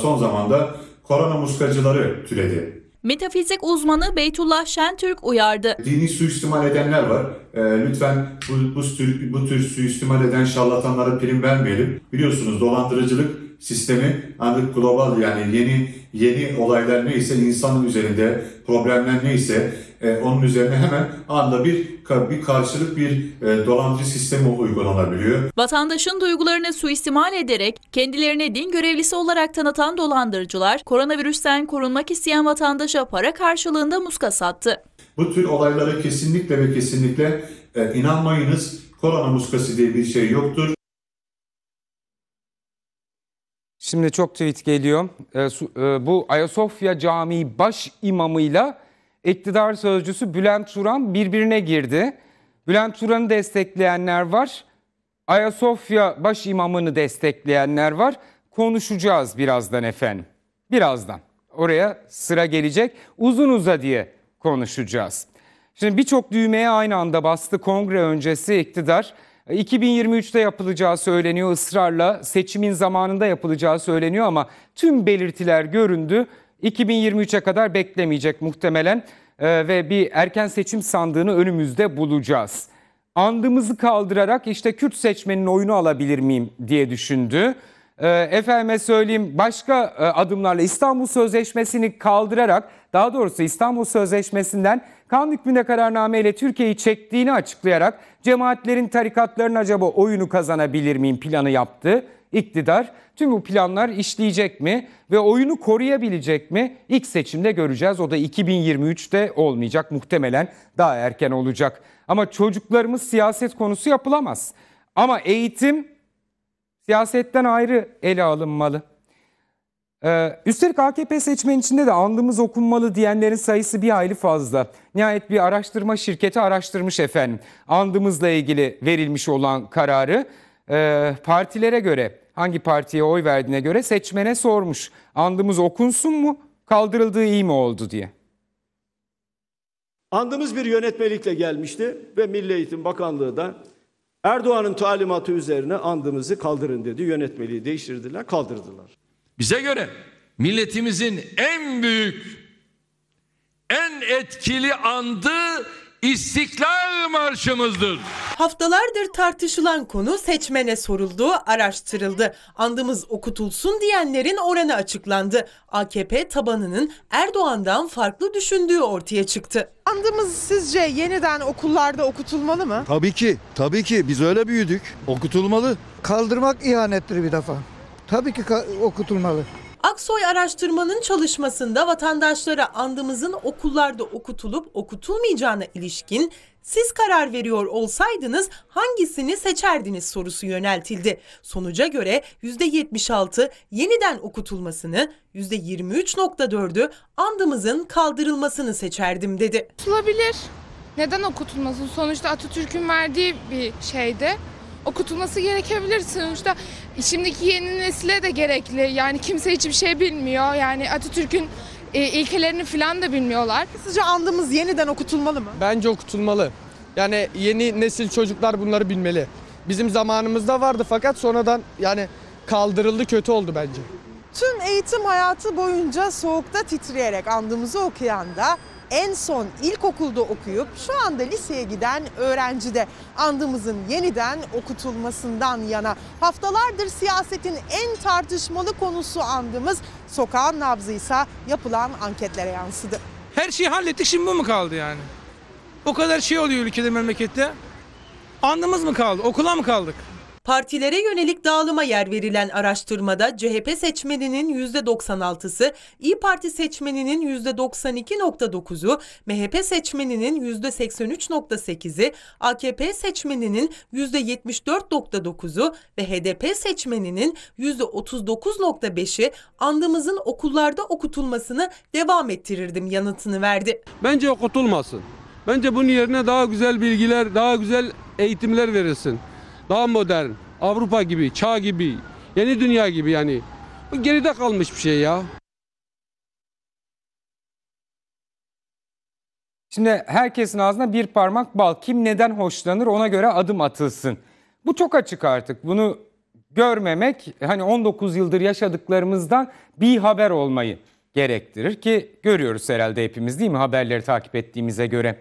Son zamanda korona muskacıları türedi. Metafizik uzmanı Beytullah Şentürk uyardı. Dini suistimal edenler var. E, lütfen bu, bu, tür, bu tür suistimal eden şarlatanlara prim vermeyelim. Biliyorsunuz dolandırıcılık sistemi artık global yani yeni yeni olaylar neyse insanın üzerinde problemler neyse e, onun üzerine hemen anda bir bir karşılık bir e, dolandırıcı sistemi uygulanabiliyor. Vatandaşın duygularını suistimal ederek kendilerine din görevlisi olarak tanıtan dolandırıcılar koronavirüsten korunmak isteyen vatandaşa para karşılığında muska sattı. Bu tür olaylara kesinlikle ve kesinlikle e, inanmayınız. Korona muskası diye bir şey yoktur. Şimdi çok tweet geliyor. E, e, bu Ayasofya Camii baş imamıyla iktidar sözcüsü Bülent Turan birbirine girdi. Bülent Turan'ı destekleyenler var. Ayasofya baş imamını destekleyenler var. Konuşacağız birazdan efendim. Birazdan. Oraya sıra gelecek. Uzun uza diye konuşacağız. Şimdi birçok düğmeye aynı anda bastı kongre öncesi iktidar. 2023'te yapılacağı söyleniyor ısrarla, seçimin zamanında yapılacağı söyleniyor ama tüm belirtiler göründü. 2023'e kadar beklemeyecek muhtemelen e, ve bir erken seçim sandığını önümüzde bulacağız. Andımızı kaldırarak işte Kürt seçmenin oyunu alabilir miyim diye düşündü. E, efendime söyleyeyim başka e, adımlarla İstanbul Sözleşmesi'ni kaldırarak daha doğrusu İstanbul Sözleşmesi'nden kan hükmünde kararname ile Türkiye'yi çektiğini açıklayarak cemaatlerin tarikatların acaba oyunu kazanabilir miyim planı yaptı. İktidar tüm bu planlar işleyecek mi ve oyunu koruyabilecek mi? İlk seçimde göreceğiz. O da 2023'te olmayacak. Muhtemelen daha erken olacak. Ama çocuklarımız siyaset konusu yapılamaz. Ama eğitim siyasetten ayrı ele alınmalı. Ee, üstelik AKP seçmen içinde de andımız okunmalı diyenlerin sayısı bir hayli fazla. Nihayet bir araştırma şirketi araştırmış efendim. Andımızla ilgili verilmiş olan kararı ee, partilere göre hangi partiye oy verdiğine göre seçmene sormuş. Andımız okunsun mu kaldırıldığı iyi mi oldu diye. Andımız bir yönetmelikle gelmişti ve Milli Eğitim Bakanlığı da Erdoğan'ın talimatı üzerine andımızı kaldırın dedi. Yönetmeliği değiştirdiler, kaldırdılar. Bize göre milletimizin en büyük, en etkili andı İstiklal Marşımızdır. Haftalardır tartışılan konu seçmene soruldu, araştırıldı. Andımız okutulsun diyenlerin oranı açıklandı. AKP tabanının Erdoğan'dan farklı düşündüğü ortaya çıktı. Andımız sizce yeniden okullarda okutulmalı mı? Tabii ki, tabii ki. Biz öyle büyüdük. Okutulmalı. Kaldırmak ihanettir bir defa. Tabii ki okutulmalı. Aksoy araştırmanın çalışmasında vatandaşlara andımızın okullarda okutulup okutulmayacağına ilişkin siz karar veriyor olsaydınız hangisini seçerdiniz sorusu yöneltildi. Sonuca göre %76 yeniden okutulmasını, %23.4'ü andımızın kaldırılmasını seçerdim dedi. Okutulabilir. Neden okutulmasın? Sonuçta Atatürk'ün verdiği bir şeydi okutulması gerekebilir sonuçta Şimdiki yeni nesile de gerekli. Yani kimse hiçbir şey bilmiyor. Yani Atatürk'ün e, ilkelerini falan da bilmiyorlar. Sizce andımız yeniden okutulmalı mı? Bence okutulmalı. Yani yeni nesil çocuklar bunları bilmeli. Bizim zamanımızda vardı fakat sonradan yani kaldırıldı kötü oldu bence. Tüm eğitim hayatı boyunca soğukta titreyerek andımızı okuyan da en son ilkokulda okuyup şu anda liseye giden öğrenci de andımızın yeniden okutulmasından yana. Haftalardır siyasetin en tartışmalı konusu andımız sokağın nabzı ise yapılan anketlere yansıdı. Her şeyi hallettik şimdi bu mu kaldı yani? O kadar şey oluyor ülkede memlekette. Andımız mı kaldı? Okula mı kaldık? Partilere yönelik dağılıma yer verilen araştırmada CHP seçmeninin %96'sı, İyi Parti seçmeninin %92.9'u, MHP seçmeninin %83.8'i, AKP seçmeninin %74.9'u ve HDP seçmeninin %39.5'i andımızın okullarda okutulmasını devam ettirirdim yanıtını verdi. Bence okutulmasın. Bence bunun yerine daha güzel bilgiler, daha güzel eğitimler verilsin. Daha modern, Avrupa gibi, çağ gibi, yeni dünya gibi yani. Bu geride kalmış bir şey ya. Şimdi herkesin ağzına bir parmak bal. Kim neden hoşlanır ona göre adım atılsın. Bu çok açık artık. Bunu görmemek hani 19 yıldır yaşadıklarımızdan bir haber olmayı gerektirir ki görüyoruz herhalde hepimiz değil mi haberleri takip ettiğimize göre.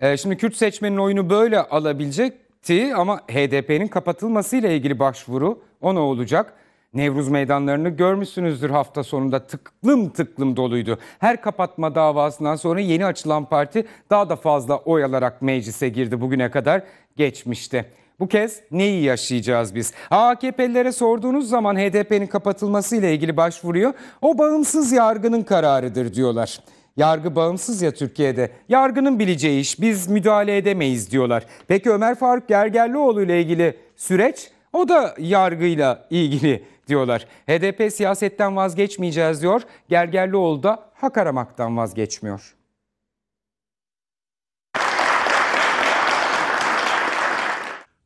Ee, şimdi Kürt seçmenin oyunu böyle alabilecek etti ama HDP'nin kapatılmasıyla ilgili başvuru ona olacak. Nevruz meydanlarını görmüşsünüzdür hafta sonunda tıklım tıklım doluydu. Her kapatma davasından sonra yeni açılan parti daha da fazla oy alarak meclise girdi bugüne kadar geçmişti. Bu kez neyi yaşayacağız biz? AKP'lilere sorduğunuz zaman HDP'nin kapatılmasıyla ilgili başvuruyor. O bağımsız yargının kararıdır diyorlar. Yargı bağımsız ya Türkiye'de. Yargının bileceği iş biz müdahale edemeyiz diyorlar. Peki Ömer Faruk Gergerlioğlu ile ilgili süreç o da yargıyla ilgili diyorlar. HDP siyasetten vazgeçmeyeceğiz diyor. Gergerlioğlu da hak aramaktan vazgeçmiyor.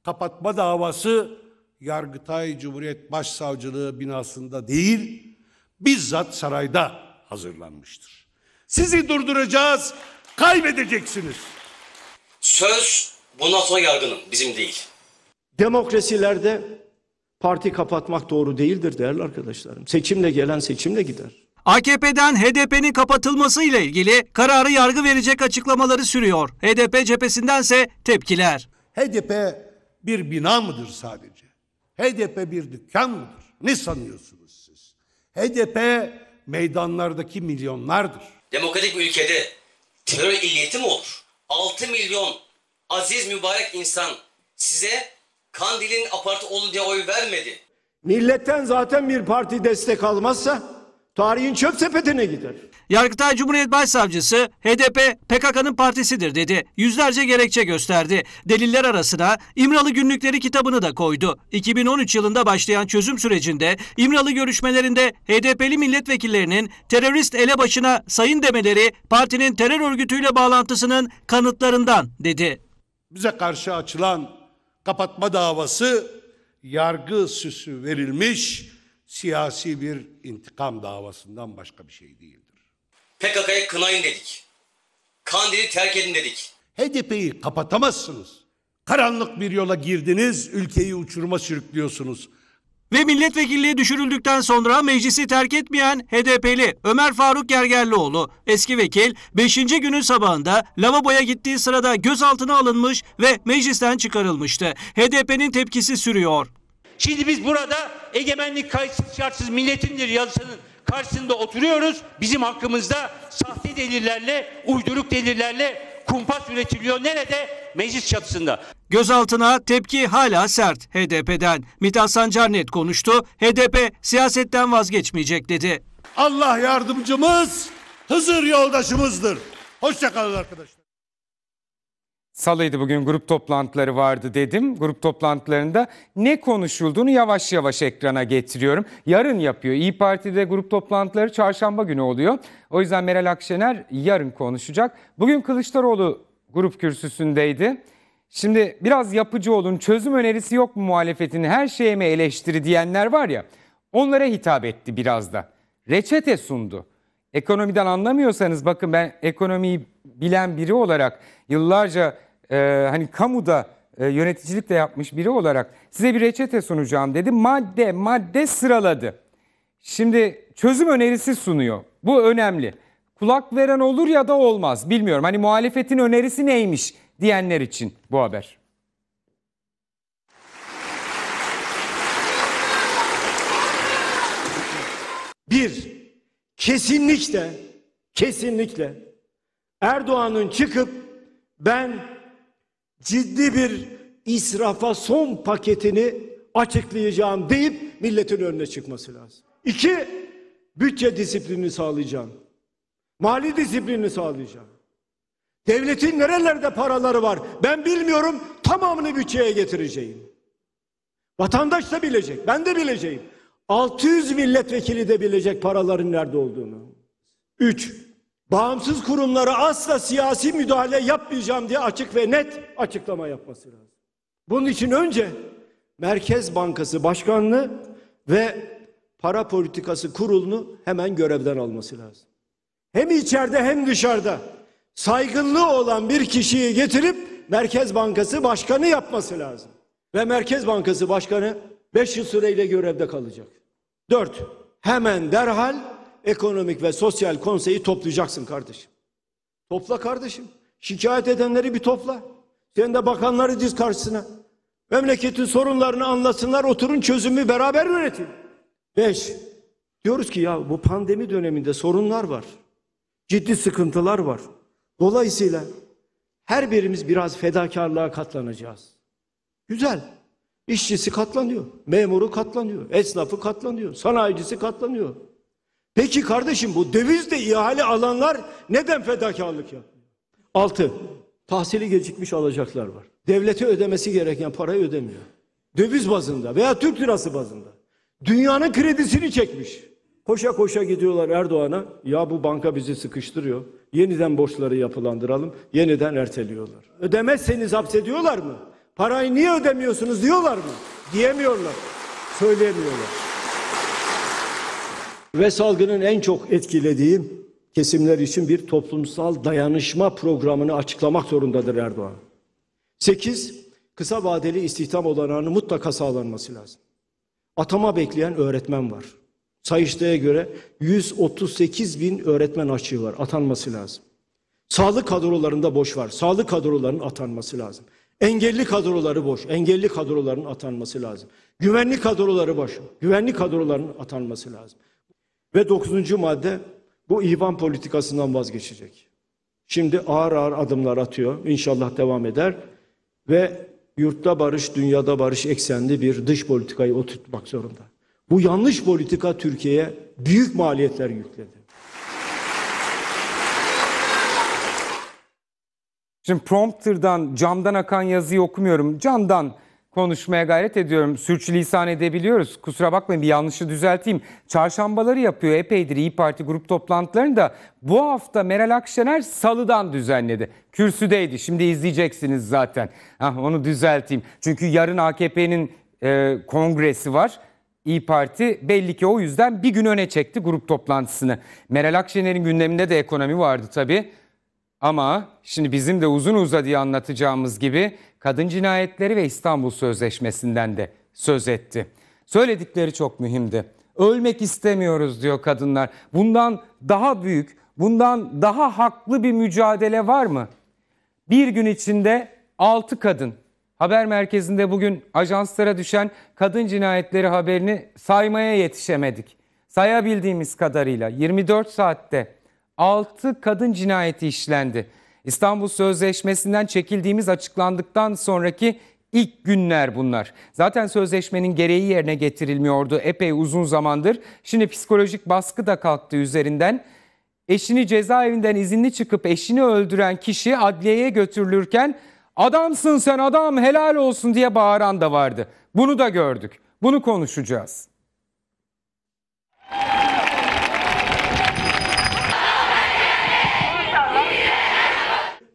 Kapatma davası Yargıtay Cumhuriyet Başsavcılığı binasında değil, bizzat sarayda hazırlanmıştır. Sizi durduracağız. Kaybedeceksiniz. Söz bu NATO yargının bizim değil. Demokrasilerde parti kapatmak doğru değildir değerli arkadaşlarım. Seçimle gelen seçimle gider. AKP'den HDP'nin kapatılması ile ilgili kararı yargı verecek açıklamaları sürüyor. HDP cephesindense tepkiler. HDP bir bina mıdır sadece? HDP bir dükkan mıdır? Ne sanıyorsunuz siz? HDP meydanlardaki milyonlardır demokratik bir ülkede terör illiyeti mi olur? 6 milyon aziz mübarek insan size Kandil'in apartı olun diye oy vermedi. Milletten zaten bir parti destek almazsa tarihin çöp sepetine gider. Yargıtay Cumhuriyet Başsavcısı HDP PKK'nın partisidir dedi. Yüzlerce gerekçe gösterdi. Deliller arasına İmralı Günlükleri kitabını da koydu. 2013 yılında başlayan çözüm sürecinde İmralı görüşmelerinde HDP'li milletvekillerinin terörist elebaşına sayın demeleri partinin terör örgütüyle bağlantısının kanıtlarından dedi. Bize karşı açılan kapatma davası yargı süsü verilmiş siyasi bir intikam davasından başka bir şey değil. PKK'ya kınayın dedik. Kandili terk edin dedik. HDP'yi kapatamazsınız. Karanlık bir yola girdiniz, ülkeyi uçuruma sürüklüyorsunuz. Ve milletvekilliği düşürüldükten sonra meclisi terk etmeyen HDP'li Ömer Faruk Gergerlioğlu, eski vekil, 5. günün sabahında lavaboya gittiği sırada gözaltına alınmış ve meclisten çıkarılmıştı. HDP'nin tepkisi sürüyor. Şimdi biz burada egemenlik kayıtsız şartsız milletindir yazısının karşısında oturuyoruz. Bizim hakkımızda sahte delillerle, uyduruk delillerle kumpas üretiliyor. Nerede? Meclis çatısında. Gözaltına tepki hala sert HDP'den. Mithat Sancar net konuştu. HDP siyasetten vazgeçmeyecek dedi. Allah yardımcımız, Hızır yoldaşımızdır. Hoşçakalın arkadaşlar. Salıydı bugün grup toplantıları vardı dedim. Grup toplantılarında ne konuşulduğunu yavaş yavaş ekrana getiriyorum. Yarın yapıyor. İyi Parti'de grup toplantıları çarşamba günü oluyor. O yüzden Meral Akşener yarın konuşacak. Bugün Kılıçdaroğlu grup kürsüsündeydi. Şimdi biraz yapıcı olun. Çözüm önerisi yok mu muhalefetin? Her şeye mi eleştiri diyenler var ya. Onlara hitap etti biraz da. Reçete sundu. Ekonomiden anlamıyorsanız bakın ben ekonomiyi bilen biri olarak yıllarca e, hani kamuda e, yöneticilik de yapmış biri olarak size bir reçete sunacağım dedi. Madde madde sıraladı. Şimdi çözüm önerisi sunuyor. Bu önemli. Kulak veren olur ya da olmaz bilmiyorum. Hani muhalefetin önerisi neymiş diyenler için bu haber. Bir, kesinlikle, kesinlikle Erdoğan'ın çıkıp ben ciddi bir israfa son paketini açıklayacağım deyip milletin önüne çıkması lazım. İki, bütçe disiplini sağlayacağım. Mali disiplini sağlayacağım. Devletin nerelerde paraları var ben bilmiyorum tamamını bütçeye getireceğim. Vatandaş da bilecek, ben de bileceğim. 600 milletvekili de bilecek paraların nerede olduğunu. Üç, bağımsız kurumlara asla siyasi müdahale yapmayacağım diye açık ve net açıklama yapması lazım. Bunun için önce Merkez Bankası Başkanlığı ve Para Politikası Kurulu'nu hemen görevden alması lazım. Hem içeride hem dışarıda saygınlığı olan bir kişiyi getirip Merkez Bankası Başkanı yapması lazım. Ve Merkez Bankası Başkanı 5 yıl süreyle görevde kalacak. 4. Hemen derhal Ekonomik ve Sosyal Konseyi toplayacaksın kardeşim. Topla kardeşim. Şikayet edenleri bir topla. Sen de bakanları diz karşısına. Memleketin sorunlarını anlasınlar, oturun çözümü beraber üretin. Beş, diyoruz ki ya bu pandemi döneminde sorunlar var. Ciddi sıkıntılar var. Dolayısıyla her birimiz biraz fedakarlığa katlanacağız. Güzel. İşçisi katlanıyor, memuru katlanıyor, esnafı katlanıyor, sanayicisi katlanıyor. Peki kardeşim bu dövizle ihale alanlar neden fedakarlık yapmıyor? Altı, tahsili gecikmiş alacaklar var. Devlete ödemesi gereken parayı ödemiyor. Döviz bazında veya Türk lirası bazında. Dünyanın kredisini çekmiş. Koşa koşa gidiyorlar Erdoğan'a. Ya bu banka bizi sıkıştırıyor. Yeniden borçları yapılandıralım. Yeniden erteliyorlar. Ödemezseniz hapsediyorlar mı? Parayı niye ödemiyorsunuz diyorlar mı? Diyemiyorlar. Söyleyemiyorlar. Ve salgının en çok etkilediği kesimler için bir toplumsal dayanışma programını açıklamak zorundadır Erdoğan. 8. Kısa vadeli istihdam olanağının mutlaka sağlanması lazım. Atama bekleyen öğretmen var. Sayıştay'a göre 138 bin öğretmen açığı var. Atanması lazım. Sağlık kadrolarında boş var. Sağlık kadrolarının atanması lazım. Engelli kadroları boş. Engelli kadroların atanması lazım. Güvenlik kadroları boş. Güvenlik kadroların atanması lazım. Ve dokuzuncu madde bu ihvan politikasından vazgeçecek. Şimdi ağır ağır adımlar atıyor. İnşallah devam eder. Ve yurtta barış, dünyada barış eksenli bir dış politikayı oturtmak zorunda. Bu yanlış politika Türkiye'ye büyük maliyetler yükledi. Şimdi prompter'dan camdan akan yazıyı okumuyorum. Camdan konuşmaya gayret ediyorum. Sürçülisan edebiliyoruz. Kusura bakmayın bir yanlışı düzelteyim. Çarşambaları yapıyor epeydir İyi Parti grup toplantılarını da bu hafta Meral Akşener salıdan düzenledi. Kürsüdeydi. Şimdi izleyeceksiniz zaten. Hah, onu düzelteyim. Çünkü yarın AKP'nin e, kongresi var. İyi Parti belli ki o yüzden bir gün öne çekti grup toplantısını. Meral Akşener'in gündeminde de ekonomi vardı tabii. Ama şimdi bizim de uzun uzadıya anlatacağımız gibi kadın cinayetleri ve İstanbul Sözleşmesi'nden de söz etti. Söyledikleri çok mühimdi. Ölmek istemiyoruz diyor kadınlar. Bundan daha büyük, bundan daha haklı bir mücadele var mı? Bir gün içinde 6 kadın haber merkezinde bugün ajanslara düşen kadın cinayetleri haberini saymaya yetişemedik. Sayabildiğimiz kadarıyla 24 saatte 6 kadın cinayeti işlendi. İstanbul Sözleşmesi'nden çekildiğimiz açıklandıktan sonraki ilk günler bunlar. Zaten sözleşmenin gereği yerine getirilmiyordu epey uzun zamandır. Şimdi psikolojik baskı da kalktı üzerinden. Eşini cezaevinden izinli çıkıp eşini öldüren kişi adliyeye götürülürken adamsın sen adam helal olsun diye bağıran da vardı. Bunu da gördük. Bunu konuşacağız.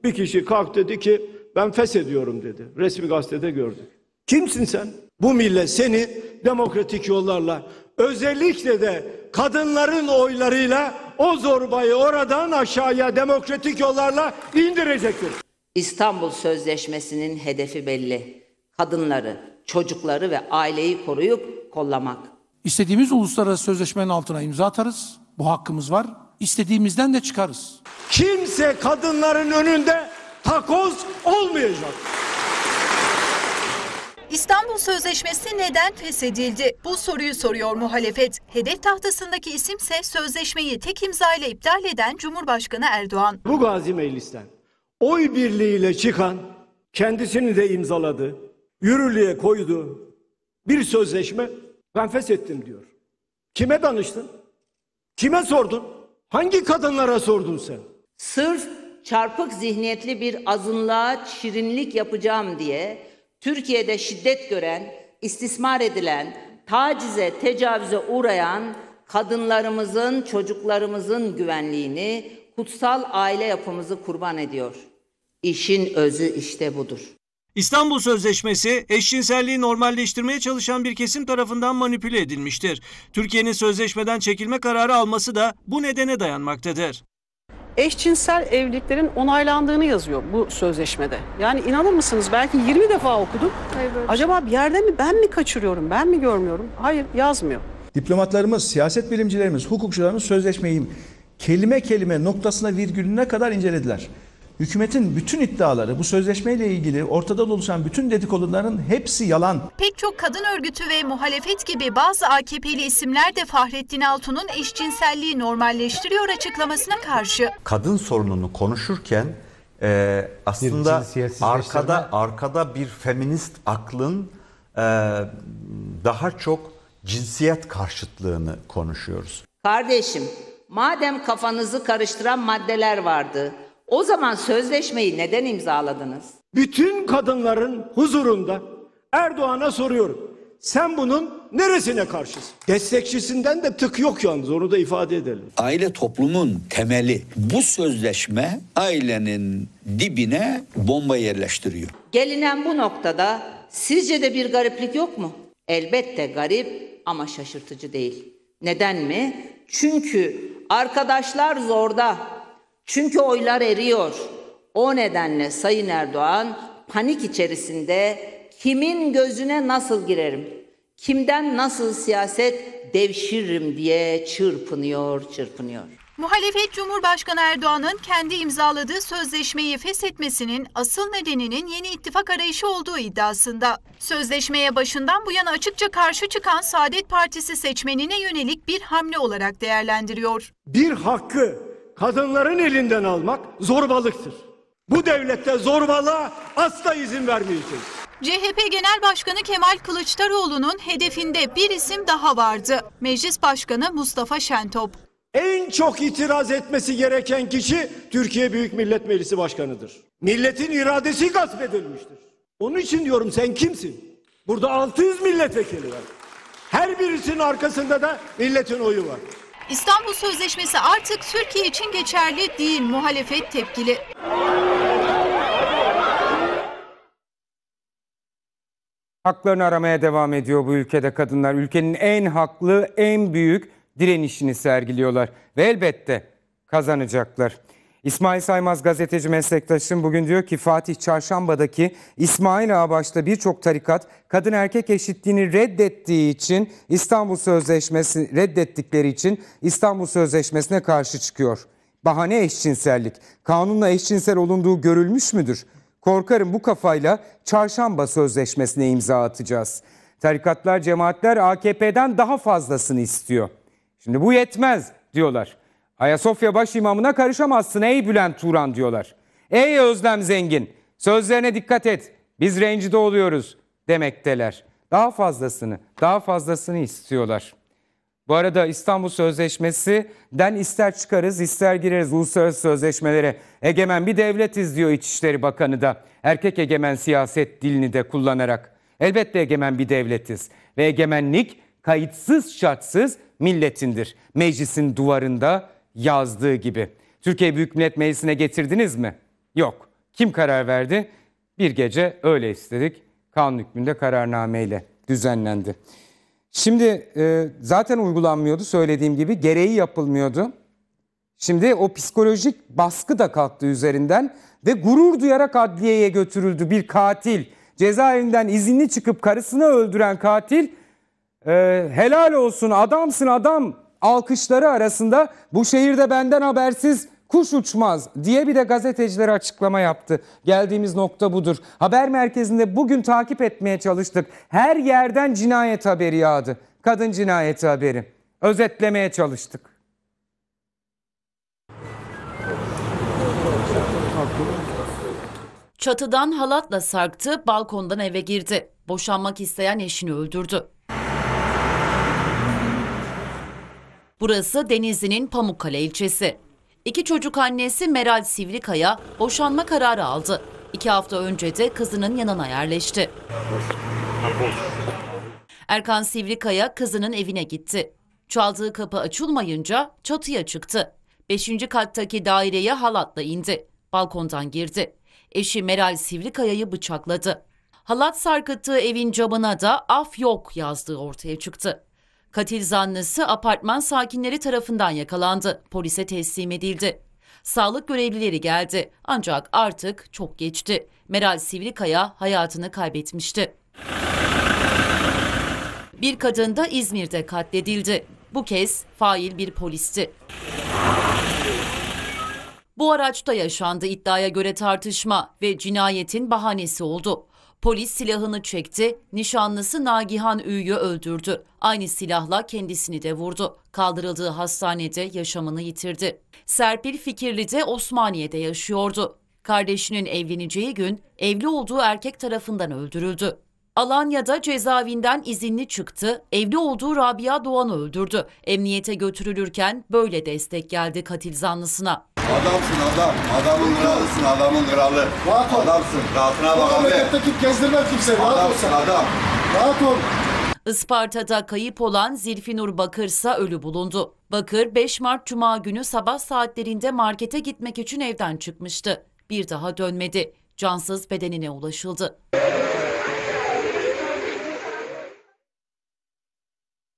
bir kişi kalk dedi ki ben feshediyorum dedi. Resmi gazetede gördük. Kimsin sen? Bu millet seni demokratik yollarla özellikle de kadınların oylarıyla o zorbayı oradan aşağıya demokratik yollarla indirecektir. İstanbul Sözleşmesi'nin hedefi belli. Kadınları, çocukları ve aileyi koruyup kollamak. İstediğimiz uluslararası sözleşmenin altına imza atarız. Bu hakkımız var istediğimizden de çıkarız. Kimse kadınların önünde takoz olmayacak. İstanbul Sözleşmesi neden feshedildi? Bu soruyu soruyor muhalefet. Hedef tahtasındaki isimse sözleşmeyi tek imzayla iptal eden Cumhurbaşkanı Erdoğan. Bu gazi meclisten oy birliğiyle çıkan, kendisini de imzaladı, yürürlüğe koydu bir sözleşme ben feshettim diyor. Kime danıştın? Kime sordun? Hangi kadınlara sordun sen? Sırf çarpık zihniyetli bir azınlığa şirinlik yapacağım diye Türkiye'de şiddet gören, istismar edilen, tacize, tecavüze uğrayan kadınlarımızın, çocuklarımızın güvenliğini, kutsal aile yapımızı kurban ediyor. İşin özü işte budur. İstanbul Sözleşmesi eşcinselliği normalleştirmeye çalışan bir kesim tarafından manipüle edilmiştir. Türkiye'nin sözleşmeden çekilme kararı alması da bu nedene dayanmaktadır. Eşcinsel evliliklerin onaylandığını yazıyor bu sözleşmede. Yani inanır mısınız belki 20 defa okudum. Evet. Şey Acaba bir yerde mi ben mi kaçırıyorum ben mi görmüyorum? Hayır yazmıyor. Diplomatlarımız, siyaset bilimcilerimiz, hukukçularımız sözleşmeyi kelime kelime noktasına virgülüne kadar incelediler. Hükümetin bütün iddiaları, bu sözleşmeyle ilgili ortada oluşan bütün dedikoduların hepsi yalan. Pek çok kadın örgütü ve muhalefet gibi bazı AKP'li isimler de Fahrettin Altun'un eşcinselliği normalleştiriyor açıklamasına karşı. Kadın sorununu konuşurken e, aslında arkada arkada bir feminist aklın e, daha çok cinsiyet karşıtlığını konuşuyoruz. Kardeşim, madem kafanızı karıştıran maddeler vardı, o zaman sözleşmeyi neden imzaladınız? Bütün kadınların huzurunda Erdoğan'a soruyorum. Sen bunun neresine karşısın? Destekçisinden de tık yok yalnız onu da ifade edelim. Aile toplumun temeli. Bu sözleşme ailenin dibine bomba yerleştiriyor. Gelinen bu noktada sizce de bir gariplik yok mu? Elbette garip ama şaşırtıcı değil. Neden mi? Çünkü arkadaşlar zorda, çünkü oylar eriyor. O nedenle Sayın Erdoğan panik içerisinde kimin gözüne nasıl girerim, kimden nasıl siyaset devşiririm diye çırpınıyor, çırpınıyor. Muhalefet Cumhurbaşkanı Erdoğan'ın kendi imzaladığı sözleşmeyi feshetmesinin asıl nedeninin yeni ittifak arayışı olduğu iddiasında. Sözleşmeye başından bu yana açıkça karşı çıkan Saadet Partisi seçmenine yönelik bir hamle olarak değerlendiriyor. Bir hakkı kadınların elinden almak zorbalıktır. Bu devlette zorbalığa asla izin vermeyeceğiz. CHP Genel Başkanı Kemal Kılıçdaroğlu'nun hedefinde bir isim daha vardı. Meclis Başkanı Mustafa Şentop. En çok itiraz etmesi gereken kişi Türkiye Büyük Millet Meclisi Başkanı'dır. Milletin iradesi gasp edilmiştir. Onun için diyorum sen kimsin? Burada 600 milletvekili var. Her birisinin arkasında da milletin oyu var. İstanbul Sözleşmesi artık Türkiye için geçerli değil. Muhalefet tepkili. Haklarını aramaya devam ediyor bu ülkede kadınlar. Ülkenin en haklı, en büyük direnişini sergiliyorlar ve elbette kazanacaklar. İsmail Saymaz gazeteci meslektaşım bugün diyor ki Fatih Çarşamba'daki İsmail başta birçok tarikat kadın erkek eşitliğini reddettiği için İstanbul Sözleşmesi reddettikleri için İstanbul Sözleşmesi'ne karşı çıkıyor. Bahane eşcinsellik. Kanunla eşcinsel olunduğu görülmüş müdür? Korkarım bu kafayla Çarşamba Sözleşmesi'ne imza atacağız. Tarikatlar, cemaatler AKP'den daha fazlasını istiyor. Şimdi bu yetmez diyorlar. Ayasofya başimamına karışamazsın ey Bülent Turan diyorlar. Ey Özlem Zengin sözlerine dikkat et biz rencide oluyoruz demekteler. Daha fazlasını daha fazlasını istiyorlar. Bu arada İstanbul Sözleşmesi'den ister çıkarız ister gireriz uluslararası sözleşmelere. Egemen bir devletiz diyor İçişleri Bakanı da erkek egemen siyaset dilini de kullanarak. Elbette egemen bir devletiz ve egemenlik kayıtsız şartsız milletindir. Meclisin duvarında yazdığı gibi. Türkiye Büyük Millet Meclisi'ne getirdiniz mi? Yok. Kim karar verdi? Bir gece öyle istedik. Kanun hükmünde kararnameyle düzenlendi. Şimdi e, zaten uygulanmıyordu söylediğim gibi. Gereği yapılmıyordu. Şimdi o psikolojik baskı da kalktı üzerinden ve gurur duyarak adliyeye götürüldü bir katil. Cezaevinden izinli çıkıp karısını öldüren katil e, helal olsun adamsın adam alkışları arasında bu şehirde benden habersiz kuş uçmaz diye bir de gazetecilere açıklama yaptı. Geldiğimiz nokta budur. Haber merkezinde bugün takip etmeye çalıştık. Her yerden cinayet haberi yağdı. Kadın cinayeti haberi. Özetlemeye çalıştık. Çatıdan halatla sarktı, balkondan eve girdi. Boşanmak isteyen eşini öldürdü. Burası Denizli'nin Pamukkale ilçesi. İki çocuk annesi Meral Sivrikaya boşanma kararı aldı. İki hafta önce de kızının yanına yerleşti. Erkan Sivrikaya kızının evine gitti. Çaldığı kapı açılmayınca çatıya çıktı. Beşinci kattaki daireye halatla indi. Balkondan girdi. Eşi Meral Sivrikaya'yı bıçakladı. Halat sarkıttığı evin camına da af yok yazdığı ortaya çıktı. Katil zanlısı apartman sakinleri tarafından yakalandı. Polise teslim edildi. Sağlık görevlileri geldi ancak artık çok geçti. Meral Sivrikaya hayatını kaybetmişti. Bir kadın da İzmir'de katledildi. Bu kez fail bir polisti. Bu araçta yaşandı iddiaya göre tartışma ve cinayetin bahanesi oldu. Polis silahını çekti, nişanlısı Nagihan Ü'yü öldürdü. Aynı silahla kendisini de vurdu. Kaldırıldığı hastanede yaşamını yitirdi. Serpil Fikirli de Osmaniye'de yaşıyordu. Kardeşinin evleneceği gün evli olduğu erkek tarafından öldürüldü. Alanya'da cezaevinden izinli çıktı, evli olduğu Rabia Doğan'ı öldürdü. Emniyete götürülürken böyle destek geldi katil zanlısına. Adamsın adam, adamın kralısın, adamın kralı. Rahat ol. Adamsın, rahatına bak abi. Memlekette gezdirmez kimse, rahat Adamsın adam. Rahat ol. Isparta'da kayıp olan Zilfinur Bakırsa ölü bulundu. Bakır 5 Mart Cuma günü sabah saatlerinde markete gitmek için evden çıkmıştı. Bir daha dönmedi. Cansız bedenine ulaşıldı.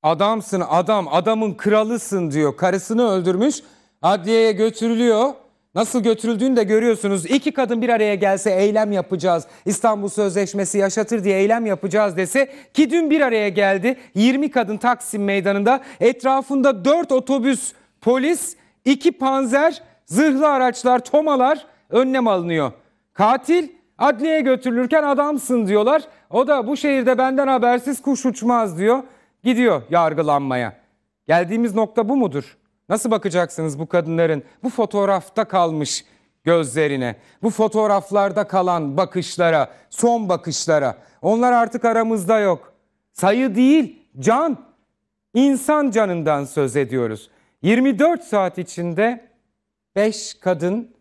Adamsın adam, adamın kralısın diyor. Karısını öldürmüş, adliyeye götürülüyor. Nasıl götürüldüğünü de görüyorsunuz. İki kadın bir araya gelse eylem yapacağız. İstanbul Sözleşmesi yaşatır diye eylem yapacağız dese ki dün bir araya geldi. 20 kadın Taksim Meydanı'nda etrafında 4 otobüs polis, 2 panzer, zırhlı araçlar, tomalar önlem alınıyor. Katil adliyeye götürülürken adamsın diyorlar. O da bu şehirde benden habersiz kuş uçmaz diyor gidiyor yargılanmaya. Geldiğimiz nokta bu mudur? Nasıl bakacaksınız bu kadınların bu fotoğrafta kalmış gözlerine, bu fotoğraflarda kalan bakışlara, son bakışlara? Onlar artık aramızda yok. Sayı değil, can. İnsan canından söz ediyoruz. 24 saat içinde 5 kadın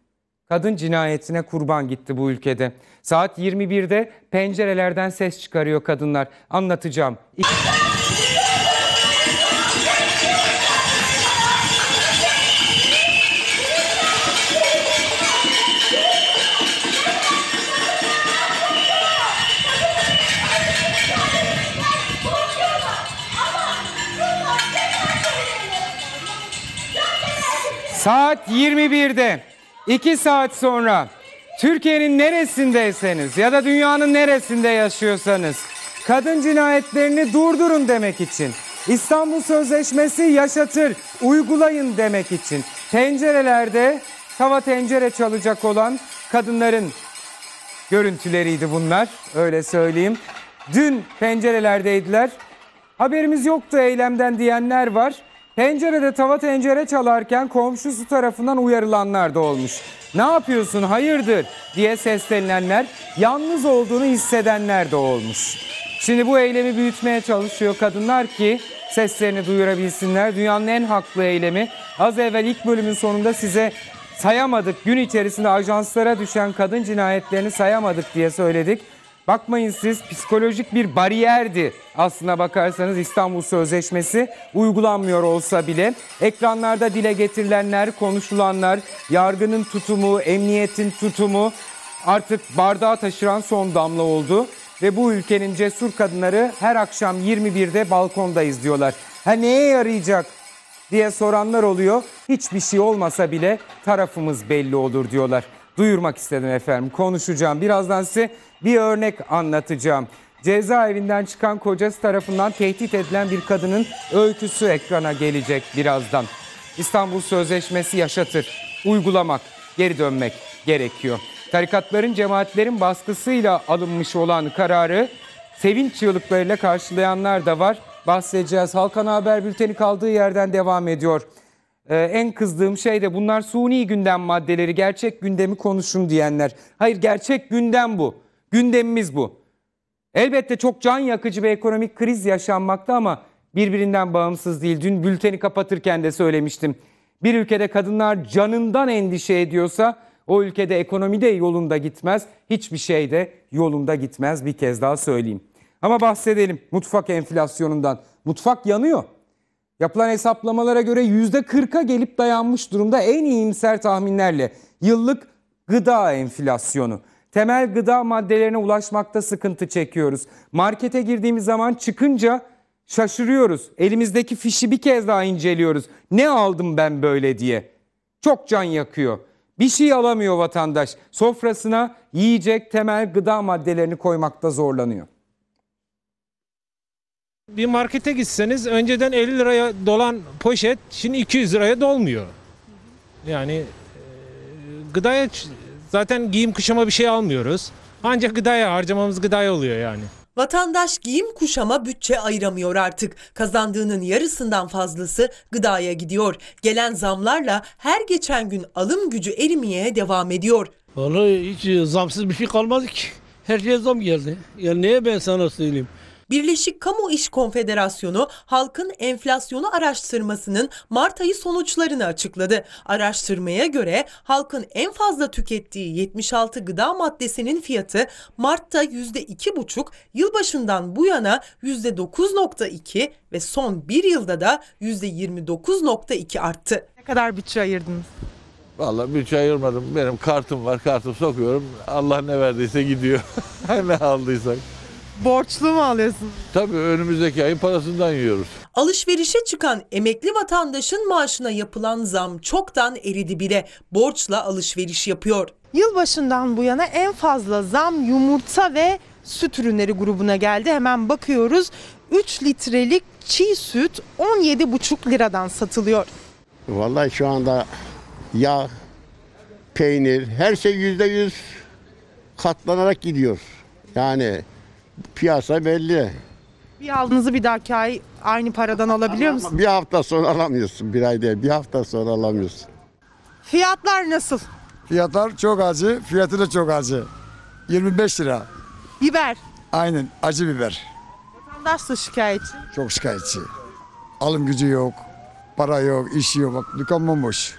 kadın cinayetine kurban gitti bu ülkede. Saat 21'de pencerelerden ses çıkarıyor kadınlar. Anlatacağım. İki... Saat 21'de 2 saat sonra Türkiye'nin neresindeyseniz ya da dünyanın neresinde yaşıyorsanız kadın cinayetlerini durdurun demek için İstanbul Sözleşmesi yaşatır, uygulayın demek için tencerelerde tava tencere çalacak olan kadınların görüntüleriydi bunlar öyle söyleyeyim. Dün pencerelerdeydiler. Haberimiz yoktu eylemden diyenler var. Pencerede tava tencere çalarken komşusu tarafından uyarılanlar da olmuş. Ne yapıyorsun hayırdır diye seslenenler, yalnız olduğunu hissedenler de olmuş. Şimdi bu eylemi büyütmeye çalışıyor kadınlar ki seslerini duyurabilsinler. Dünyanın en haklı eylemi. Az evvel ilk bölümün sonunda size sayamadık gün içerisinde ajanslara düşen kadın cinayetlerini sayamadık diye söyledik. Bakmayın siz psikolojik bir bariyerdi aslına bakarsanız İstanbul Sözleşmesi uygulanmıyor olsa bile. Ekranlarda dile getirilenler, konuşulanlar, yargının tutumu, emniyetin tutumu artık bardağa taşıran son damla oldu. Ve bu ülkenin cesur kadınları her akşam 21'de balkonda izliyorlar. Ha neye yarayacak diye soranlar oluyor. Hiçbir şey olmasa bile tarafımız belli olur diyorlar. Duyurmak istedim efendim. Konuşacağım. Birazdan size bir örnek anlatacağım. Cezaevinden çıkan kocası tarafından tehdit edilen bir kadının öyküsü ekrana gelecek birazdan. İstanbul Sözleşmesi yaşatır. Uygulamak, geri dönmek gerekiyor. Tarikatların, cemaatlerin baskısıyla alınmış olan kararı sevinç çığlıklarıyla karşılayanlar da var. Bahsedeceğiz. Halkan Haber Bülteni kaldığı yerden devam ediyor. Ee, en kızdığım şey de bunlar suni gündem maddeleri, gerçek gündemi konuşun diyenler. Hayır gerçek gündem bu. Gündemimiz bu. Elbette çok can yakıcı bir ekonomik kriz yaşanmakta ama birbirinden bağımsız değil. Dün bülteni kapatırken de söylemiştim. Bir ülkede kadınlar canından endişe ediyorsa o ülkede ekonomi de yolunda gitmez, hiçbir şey de yolunda gitmez bir kez daha söyleyeyim. Ama bahsedelim mutfak enflasyonundan. Mutfak yanıyor. Yapılan hesaplamalara göre %40'a gelip dayanmış durumda en iyimser tahminlerle. Yıllık gıda enflasyonu temel gıda maddelerine ulaşmakta sıkıntı çekiyoruz. Markete girdiğimiz zaman çıkınca şaşırıyoruz. Elimizdeki fişi bir kez daha inceliyoruz. Ne aldım ben böyle diye. Çok can yakıyor. Bir şey alamıyor vatandaş. Sofrasına yiyecek temel gıda maddelerini koymakta zorlanıyor. Bir markete gitseniz önceden 50 liraya dolan poşet şimdi 200 liraya dolmuyor. Yani e, gıdaya Zaten giyim kuşama bir şey almıyoruz. Ancak gıdaya harcamamız gıdaya oluyor yani. Vatandaş giyim kuşama bütçe ayıramıyor artık. Kazandığının yarısından fazlası gıdaya gidiyor. Gelen zamlarla her geçen gün alım gücü erimeye devam ediyor. Vallahi hiç zamsız bir şey kalmadı ki. Her şey zam geldi. Ya neye ben sana söyleyeyim? Birleşik Kamu İş Konfederasyonu halkın enflasyonu araştırmasının Mart ayı sonuçlarını açıkladı. Araştırmaya göre halkın en fazla tükettiği 76 gıda maddesinin fiyatı Mart'ta %2,5, yılbaşından bu yana %9,2 ve son bir yılda da %29,2 arttı. Ne kadar bütçe ayırdınız? Vallahi bütçe ayırmadım. Benim kartım var. Kartım sokuyorum. Allah ne verdiyse gidiyor. ne aldıysak. Borçlu mu alıyorsunuz? Tabii önümüzdeki ayın parasından yiyoruz. Alışverişe çıkan emekli vatandaşın maaşına yapılan zam çoktan eridi bile. Borçla alışveriş yapıyor. Yılbaşından bu yana en fazla zam yumurta ve süt ürünleri grubuna geldi. Hemen bakıyoruz. 3 litrelik çiğ süt 17,5 liradan satılıyor. Vallahi şu anda yağ, peynir her şey %100 katlanarak gidiyor. Yani Piyasa belli. Bir aldığınızı bir dahaki ay aynı paradan alabiliyor musun? Bir hafta sonra alamıyorsun. Bir ay değil. Bir hafta sonra alamıyorsun. Fiyatlar nasıl? Fiyatlar çok acı. Fiyatı da çok acı. 25 lira. Biber. Aynen. Acı biber. Vatandaş da şikayetçi. Çok şikayetçi. Alım gücü yok. Para yok. iş yok. Bak dükkan bomboş.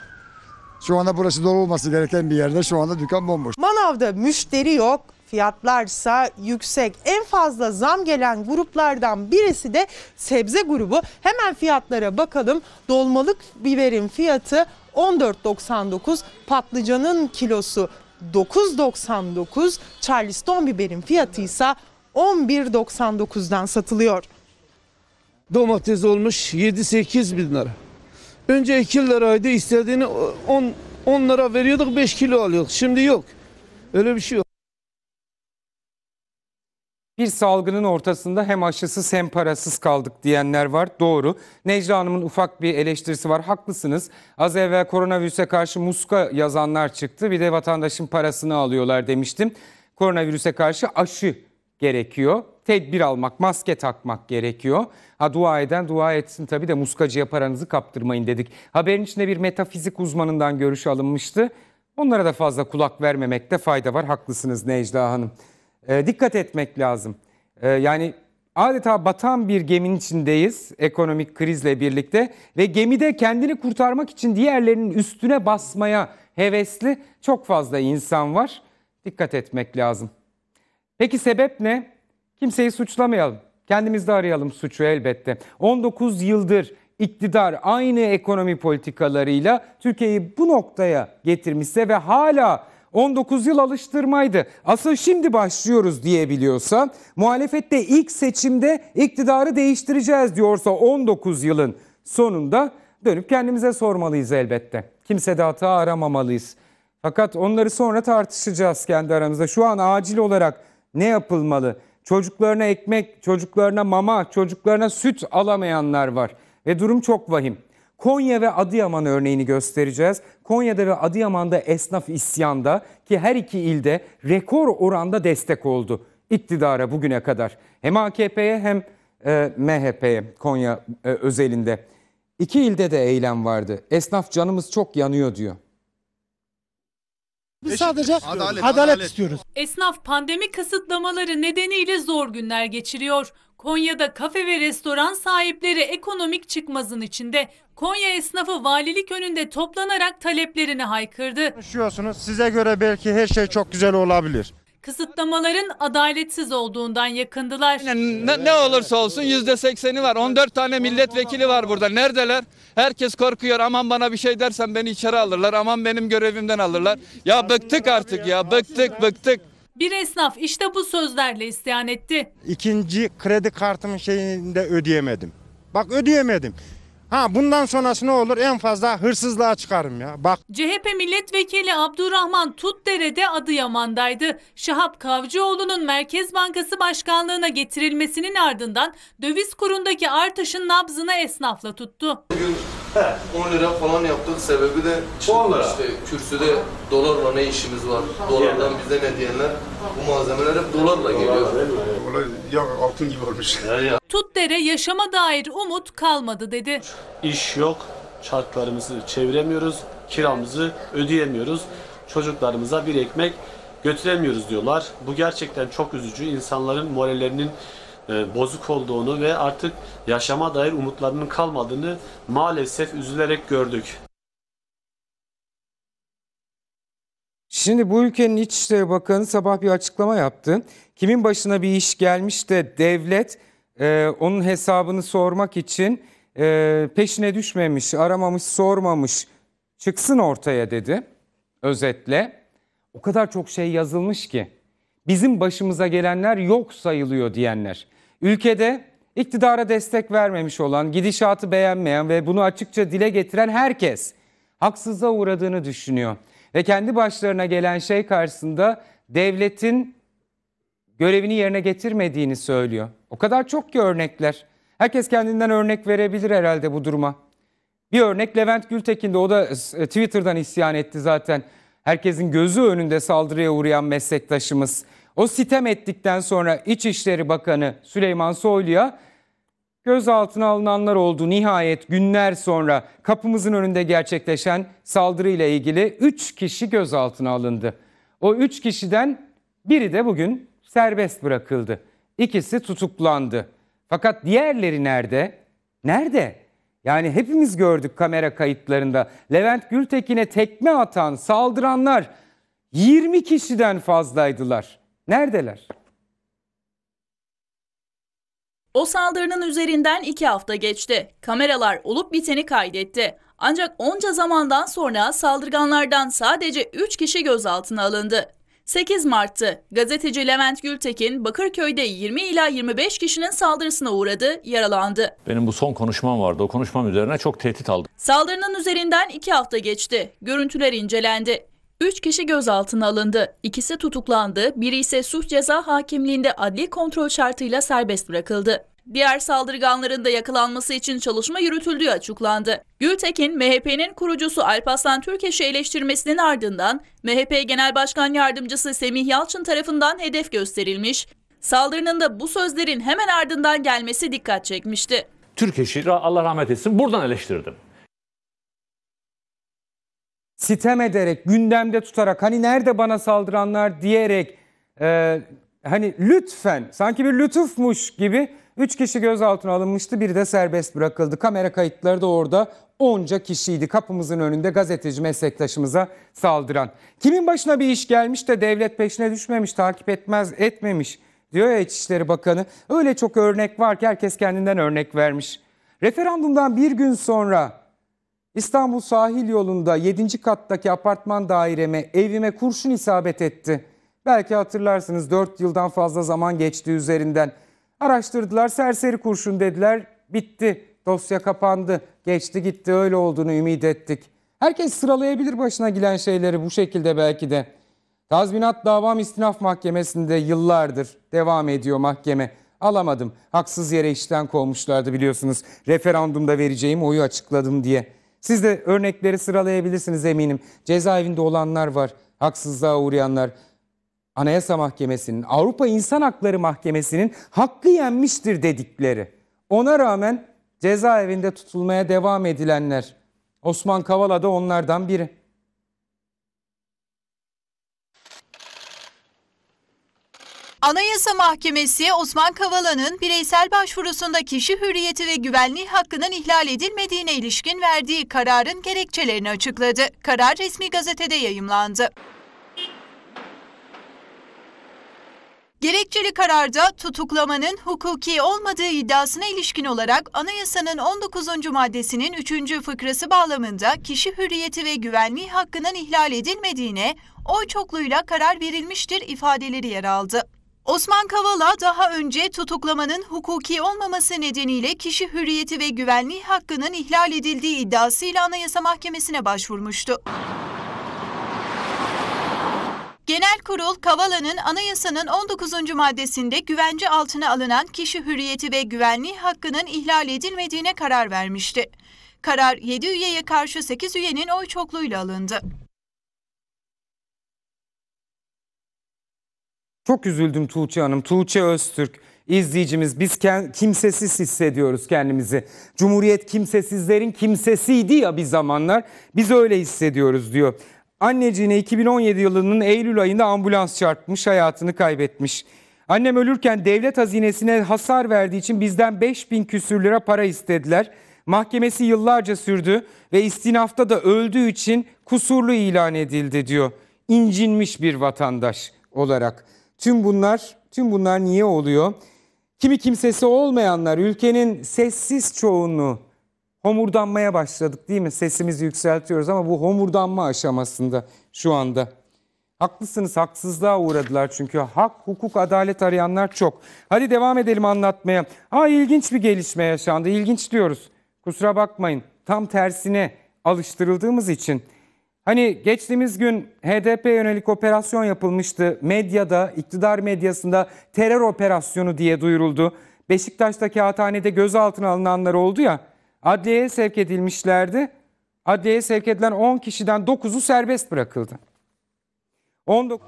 Şu anda burası dolu olması gereken bir yerde şu anda dükkan bomboş. Manav'da müşteri yok, fiyatlarsa yüksek. En fazla zam gelen gruplardan birisi de sebze grubu. Hemen fiyatlara bakalım. Dolmalık biberin fiyatı 14.99, patlıcanın kilosu 9.99, Charleston biberin fiyatı ise 11.99'dan satılıyor. Domates olmuş 7-8 bin lira. Önce 2 liraydı istediğini 10, 10 lira veriyorduk 5 kilo alıyorduk. Şimdi yok. Öyle bir şey yok bir salgının ortasında hem aşısız hem parasız kaldık diyenler var. Doğru. Necla Hanım'ın ufak bir eleştirisi var. Haklısınız. Az evvel koronavirüse karşı muska yazanlar çıktı. Bir de vatandaşın parasını alıyorlar demiştim. Koronavirüse karşı aşı gerekiyor. Tedbir almak, maske takmak gerekiyor. Ha dua eden dua etsin tabii de muskacıya paranızı kaptırmayın dedik. Haberin içinde bir metafizik uzmanından görüş alınmıştı. Onlara da fazla kulak vermemekte fayda var. Haklısınız Necla Hanım e, dikkat etmek lazım. E, yani adeta batan bir geminin içindeyiz ekonomik krizle birlikte ve gemide kendini kurtarmak için diğerlerinin üstüne basmaya hevesli çok fazla insan var. Dikkat etmek lazım. Peki sebep ne? Kimseyi suçlamayalım. Kendimizde arayalım suçu elbette. 19 yıldır iktidar aynı ekonomi politikalarıyla Türkiye'yi bu noktaya getirmişse ve hala 19 yıl alıştırmaydı. Asıl şimdi başlıyoruz diyebiliyorsa, muhalefette ilk seçimde iktidarı değiştireceğiz diyorsa 19 yılın sonunda dönüp kendimize sormalıyız elbette. Kimse de hata aramamalıyız. Fakat onları sonra tartışacağız kendi aramızda. Şu an acil olarak ne yapılmalı? Çocuklarına ekmek, çocuklarına mama, çocuklarına süt alamayanlar var ve durum çok vahim. Konya ve Adıyaman örneğini göstereceğiz. Konya'da ve Adıyaman'da esnaf isyanda ki her iki ilde rekor oranda destek oldu iktidara bugüne kadar. Hem AKP'ye hem e, MHP'ye Konya e, özelinde. İki ilde de eylem vardı. Esnaf canımız çok yanıyor diyor. Biz sadece adalet, adalet, adalet istiyoruz. Esnaf pandemi kısıtlamaları nedeniyle zor günler geçiriyor. Konya'da kafe ve restoran sahipleri ekonomik çıkmazın içinde. Konya esnafı valilik önünde toplanarak taleplerini haykırdı. Konuşuyorsunuz size göre belki her şey çok güzel olabilir. Kısıtlamaların adaletsiz olduğundan yakındılar. Yani ne, ne olursa olsun yüzde sekseni var. 14 tane milletvekili var burada. Neredeler? Herkes korkuyor. Aman bana bir şey dersen beni içeri alırlar. Aman benim görevimden alırlar. Ya bıktık artık ya. Bıktık bıktık. Bir esnaf işte bu sözlerle isyan etti. İkinci kredi kartımın şeyini de ödeyemedim. Bak ödeyemedim. Ha bundan sonrası ne olur? En fazla hırsızlığa çıkarım ya. Bak. CHP milletvekili Abdurrahman Tutdere'de Adıyaman'daydı. Şahap Kavcıoğlu'nun Merkez Bankası Başkanlığı'na getirilmesinin ardından döviz kurundaki artışın nabzını esnafla tuttu. He. 10 lira falan yaptık sebebi de işte, kürsüde dolarla ne işimiz var, dolardan bize ne diyenler bu malzemeler hep dolarla geliyor. Olay ya altın gibi olmuş. Tutdere yaşama dair umut kalmadı dedi. İş yok, çarklarımızı çeviremiyoruz, kiramızı ödeyemiyoruz. Çocuklarımıza bir ekmek götüremiyoruz diyorlar. Bu gerçekten çok üzücü. İnsanların morallerinin e, bozuk olduğunu ve artık yaşama dair umutlarının kalmadığını maalesef üzülerek gördük. Şimdi bu ülkenin İçişleri Bakanı sabah bir açıklama yaptı. Kimin başına bir iş gelmiş de devlet e, onun hesabını sormak için e, peşine düşmemiş, aramamış, sormamış, çıksın ortaya dedi. Özetle o kadar çok şey yazılmış ki bizim başımıza gelenler yok sayılıyor diyenler. Ülkede iktidara destek vermemiş olan, gidişatı beğenmeyen ve bunu açıkça dile getiren herkes haksızlığa uğradığını düşünüyor. Ve kendi başlarına gelen şey karşısında devletin görevini yerine getirmediğini söylüyor. O kadar çok ki örnekler. Herkes kendinden örnek verebilir herhalde bu duruma. Bir örnek Levent Gültekin de o da e, Twitter'dan isyan etti zaten. Herkesin gözü önünde saldırıya uğrayan meslektaşımız. O sitem ettikten sonra İçişleri Bakanı Süleyman Soylu'ya gözaltına alınanlar oldu. Nihayet günler sonra kapımızın önünde gerçekleşen saldırıyla ilgili 3 kişi gözaltına alındı. O 3 kişiden biri de bugün serbest bırakıldı. İkisi tutuklandı. Fakat diğerleri nerede? Nerede? Yani hepimiz gördük kamera kayıtlarında. Levent Gültekin'e tekme atan saldıranlar 20 kişiden fazlaydılar. Neredeler? O saldırının üzerinden iki hafta geçti. Kameralar olup biteni kaydetti. Ancak onca zamandan sonra saldırganlardan sadece 3 kişi gözaltına alındı. 8 Mart'tı. Gazeteci Levent Gültekin Bakırköy'de 20 ila 25 kişinin saldırısına uğradı, yaralandı. Benim bu son konuşmam vardı. O konuşmam üzerine çok tehdit aldım. Saldırının üzerinden 2 hafta geçti. Görüntüler incelendi. Üç kişi gözaltına alındı. İkisi tutuklandı, biri ise suç ceza hakimliğinde adli kontrol şartıyla serbest bırakıldı. Diğer saldırganların da yakalanması için çalışma yürütüldüğü açıklandı. Gültekin, MHP'nin kurucusu Alparslan Türkeş'i eleştirmesinin ardından MHP Genel Başkan Yardımcısı Semih Yalçın tarafından hedef gösterilmiş, saldırının da bu sözlerin hemen ardından gelmesi dikkat çekmişti. Türkeş'i Allah rahmet etsin buradan eleştirdim sitem ederek, gündemde tutarak, hani nerede bana saldıranlar diyerek, e, hani lütfen, sanki bir lütufmuş gibi 3 kişi gözaltına alınmıştı, biri de serbest bırakıldı. Kamera kayıtları da orada onca kişiydi kapımızın önünde gazeteci meslektaşımıza saldıran. Kimin başına bir iş gelmiş de devlet peşine düşmemiş, takip etmez, etmemiş diyor ya İçişleri Bakanı. Öyle çok örnek var ki herkes kendinden örnek vermiş. Referandumdan bir gün sonra İstanbul sahil yolunda 7. kattaki apartman daireme evime kurşun isabet etti. Belki hatırlarsınız 4 yıldan fazla zaman geçti üzerinden. Araştırdılar serseri kurşun dediler bitti dosya kapandı geçti gitti öyle olduğunu ümit ettik. Herkes sıralayabilir başına gelen şeyleri bu şekilde belki de. Tazminat davam istinaf mahkemesinde yıllardır devam ediyor mahkeme. Alamadım. Haksız yere işten kovmuşlardı biliyorsunuz. Referandumda vereceğim oyu açıkladım diye. Siz de örnekleri sıralayabilirsiniz eminim. Cezaevinde olanlar var, haksızlığa uğrayanlar. Anayasa Mahkemesi'nin, Avrupa İnsan Hakları Mahkemesi'nin hakkı yenmiştir dedikleri. Ona rağmen cezaevinde tutulmaya devam edilenler. Osman Kavala da onlardan biri. Anayasa Mahkemesi Osman Kavala'nın bireysel başvurusunda kişi hürriyeti ve güvenliği hakkının ihlal edilmediğine ilişkin verdiği kararın gerekçelerini açıkladı. Karar resmi gazetede yayımlandı. Gerekçeli kararda tutuklamanın hukuki olmadığı iddiasına ilişkin olarak anayasanın 19. maddesinin 3. fıkrası bağlamında kişi hürriyeti ve güvenliği hakkının ihlal edilmediğine oy çokluğuyla karar verilmiştir ifadeleri yer aldı. Osman Kavala daha önce tutuklamanın hukuki olmaması nedeniyle kişi hürriyeti ve güvenliği hakkının ihlal edildiği iddiasıyla Anayasa Mahkemesi'ne başvurmuştu. Genel Kurul, Kavala'nın anayasanın 19. maddesinde güvence altına alınan kişi hürriyeti ve güvenliği hakkının ihlal edilmediğine karar vermişti. Karar 7 üyeye karşı 8 üyenin oy çokluğuyla alındı. Çok üzüldüm Tuğçe Hanım. Tuğçe Öztürk izleyicimiz biz kimsesiz hissediyoruz kendimizi. Cumhuriyet kimsesizlerin kimsesiydi ya bir zamanlar. Biz öyle hissediyoruz diyor. Anneciğine 2017 yılının Eylül ayında ambulans çarpmış, hayatını kaybetmiş. Annem ölürken devlet hazinesine hasar verdiği için bizden 5000 küsür lira para istediler. Mahkemesi yıllarca sürdü ve istinafta da öldüğü için kusurlu ilan edildi diyor. İncinmiş bir vatandaş olarak. Tüm bunlar, tüm bunlar niye oluyor? Kimi kimsesi olmayanlar ülkenin sessiz çoğunluğu homurdanmaya başladık değil mi? Sesimizi yükseltiyoruz ama bu homurdanma aşamasında şu anda. Haklısınız haksızlığa uğradılar çünkü hak, hukuk, adalet arayanlar çok. Hadi devam edelim anlatmaya. Ha ilginç bir gelişme yaşandı. ilginç diyoruz. Kusura bakmayın. Tam tersine alıştırıldığımız için Hani geçtiğimiz gün HDP yönelik operasyon yapılmıştı. Medyada, iktidar medyasında terör operasyonu diye duyuruldu. Beşiktaş'ta kağıthanede gözaltına alınanlar oldu ya. Adliyeye sevk edilmişlerdi. Adliyeye sevk edilen 10 kişiden 9'u serbest bırakıldı. 19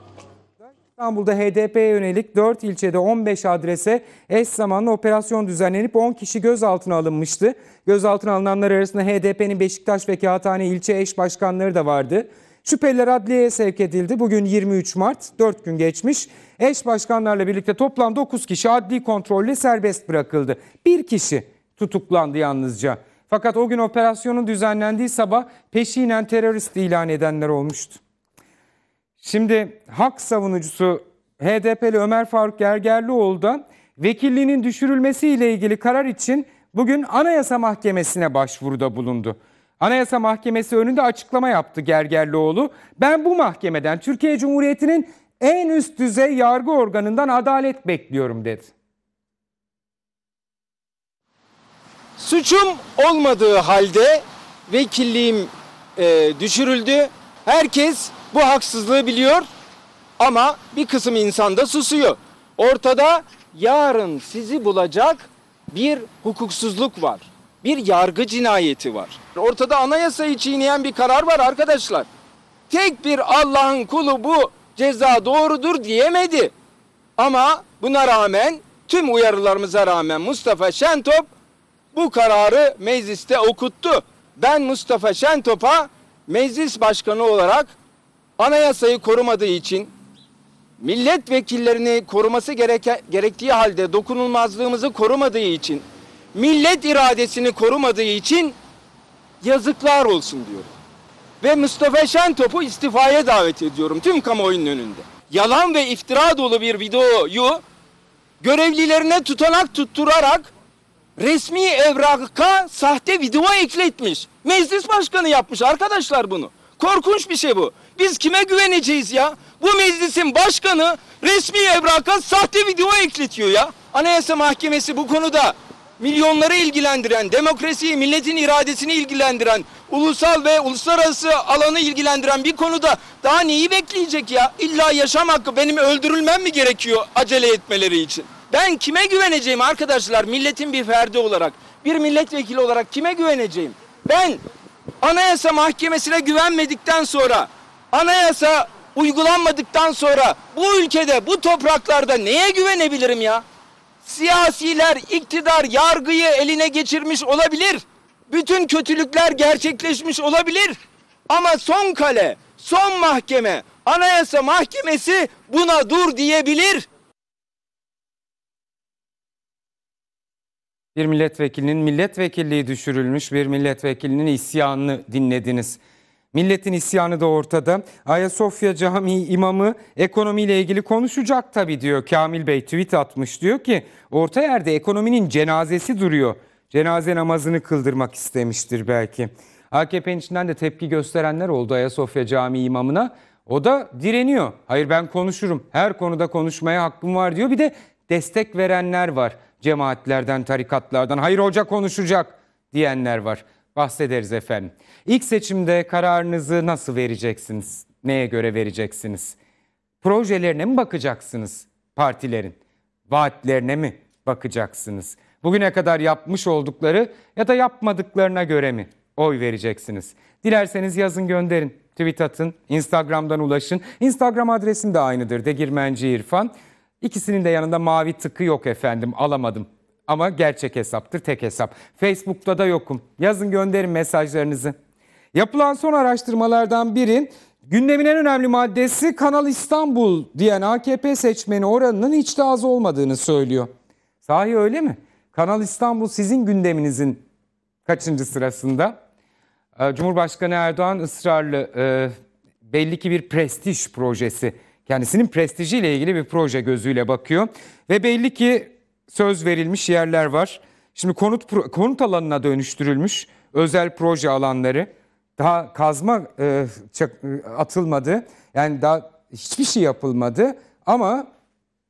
İstanbul'da HDP'ye yönelik 4 ilçede 15 adrese eş zamanlı operasyon düzenlenip 10 kişi gözaltına alınmıştı. Gözaltına alınanlar arasında HDP'nin Beşiktaş ve Kağıthane ilçe eş başkanları da vardı. Şüpheliler adliyeye sevk edildi. Bugün 23 Mart, 4 gün geçmiş. Eş başkanlarla birlikte toplam 9 kişi adli kontrolle serbest bırakıldı. Bir kişi tutuklandı yalnızca. Fakat o gün operasyonun düzenlendiği sabah peşinen terörist ilan edenler olmuştu. Şimdi hak savunucusu HDP'li Ömer Faruk Gergerlioğlu'dan vekilliğinin düşürülmesiyle ilgili karar için bugün Anayasa Mahkemesi'ne başvuruda bulundu. Anayasa Mahkemesi önünde açıklama yaptı Gergerlioğlu. Ben bu mahkemeden Türkiye Cumhuriyeti'nin en üst düzey yargı organından adalet bekliyorum dedi. Suçum olmadığı halde vekilliğim e, düşürüldü. Herkes bu haksızlığı biliyor ama bir kısım insan da susuyor. Ortada yarın sizi bulacak bir hukuksuzluk var. Bir yargı cinayeti var. Ortada anayasayı çiğneyen bir karar var arkadaşlar. Tek bir Allah'ın kulu bu ceza doğrudur diyemedi. Ama buna rağmen tüm uyarılarımıza rağmen Mustafa Şentop bu kararı mecliste okuttu. Ben Mustafa Şentop'a meclis başkanı olarak anayasayı korumadığı için milletvekillerini koruması gereke, gerektiği halde dokunulmazlığımızı korumadığı için millet iradesini korumadığı için yazıklar olsun diyorum. Ve Mustafa Şentop'u istifaya davet ediyorum tüm kamuoyunun önünde. Yalan ve iftira dolu bir videoyu görevlilerine tutanak tutturarak resmi evraka sahte video ekletmiş. Meclis başkanı yapmış arkadaşlar bunu. Korkunç bir şey bu. Biz kime güveneceğiz ya? Bu meclisin başkanı resmi evraka sahte video ekletiyor ya. Anayasa Mahkemesi bu konuda milyonları ilgilendiren, demokrasiyi, milletin iradesini ilgilendiren, ulusal ve uluslararası alanı ilgilendiren bir konuda daha neyi bekleyecek ya? İlla yaşam hakkı benim öldürülmem mi gerekiyor acele etmeleri için? Ben kime güveneceğim arkadaşlar milletin bir ferdi olarak, bir milletvekili olarak kime güveneceğim? Ben Anayasa Mahkemesi'ne güvenmedikten sonra anayasa uygulanmadıktan sonra bu ülkede bu topraklarda neye güvenebilirim ya? Siyasiler, iktidar yargıyı eline geçirmiş olabilir. Bütün kötülükler gerçekleşmiş olabilir. Ama son kale, son mahkeme, anayasa mahkemesi buna dur diyebilir. Bir milletvekilinin milletvekilliği düşürülmüş bir milletvekilinin isyanını dinlediniz. Milletin isyanı da ortada. Ayasofya Camii imamı ekonomiyle ilgili konuşacak tabii diyor. Kamil Bey tweet atmış diyor ki orta yerde ekonominin cenazesi duruyor. Cenaze namazını kıldırmak istemiştir belki. AKP'nin içinden de tepki gösterenler oldu Ayasofya Camii imamına. O da direniyor. Hayır ben konuşurum. Her konuda konuşmaya hakkım var diyor. Bir de destek verenler var. Cemaatlerden, tarikatlardan. Hayır hoca konuşacak diyenler var bahsederiz efendim. İlk seçimde kararınızı nasıl vereceksiniz? Neye göre vereceksiniz? Projelerine mi bakacaksınız partilerin? Vaatlerine mi bakacaksınız? Bugüne kadar yapmış oldukları ya da yapmadıklarına göre mi oy vereceksiniz? Dilerseniz yazın gönderin, tweet atın, Instagram'dan ulaşın. Instagram adresim de aynıdır, Degirmenci İrfan. İkisinin de yanında mavi tıkı yok efendim, alamadım ama gerçek hesaptır tek hesap. Facebook'ta da yokum. Yazın gönderin mesajlarınızı. Yapılan son araştırmalardan birin gündemin en önemli maddesi Kanal İstanbul diyen AKP seçmeni oranının hiç de az olmadığını söylüyor. Sahi öyle mi? Kanal İstanbul sizin gündeminizin kaçıncı sırasında? Ee, Cumhurbaşkanı Erdoğan ısrarlı e, belli ki bir prestij projesi. Kendisinin prestijiyle ilgili bir proje gözüyle bakıyor. Ve belli ki söz verilmiş yerler var. Şimdi konut konut alanına dönüştürülmüş özel proje alanları daha kazma e, atılmadı. Yani daha hiçbir şey yapılmadı ama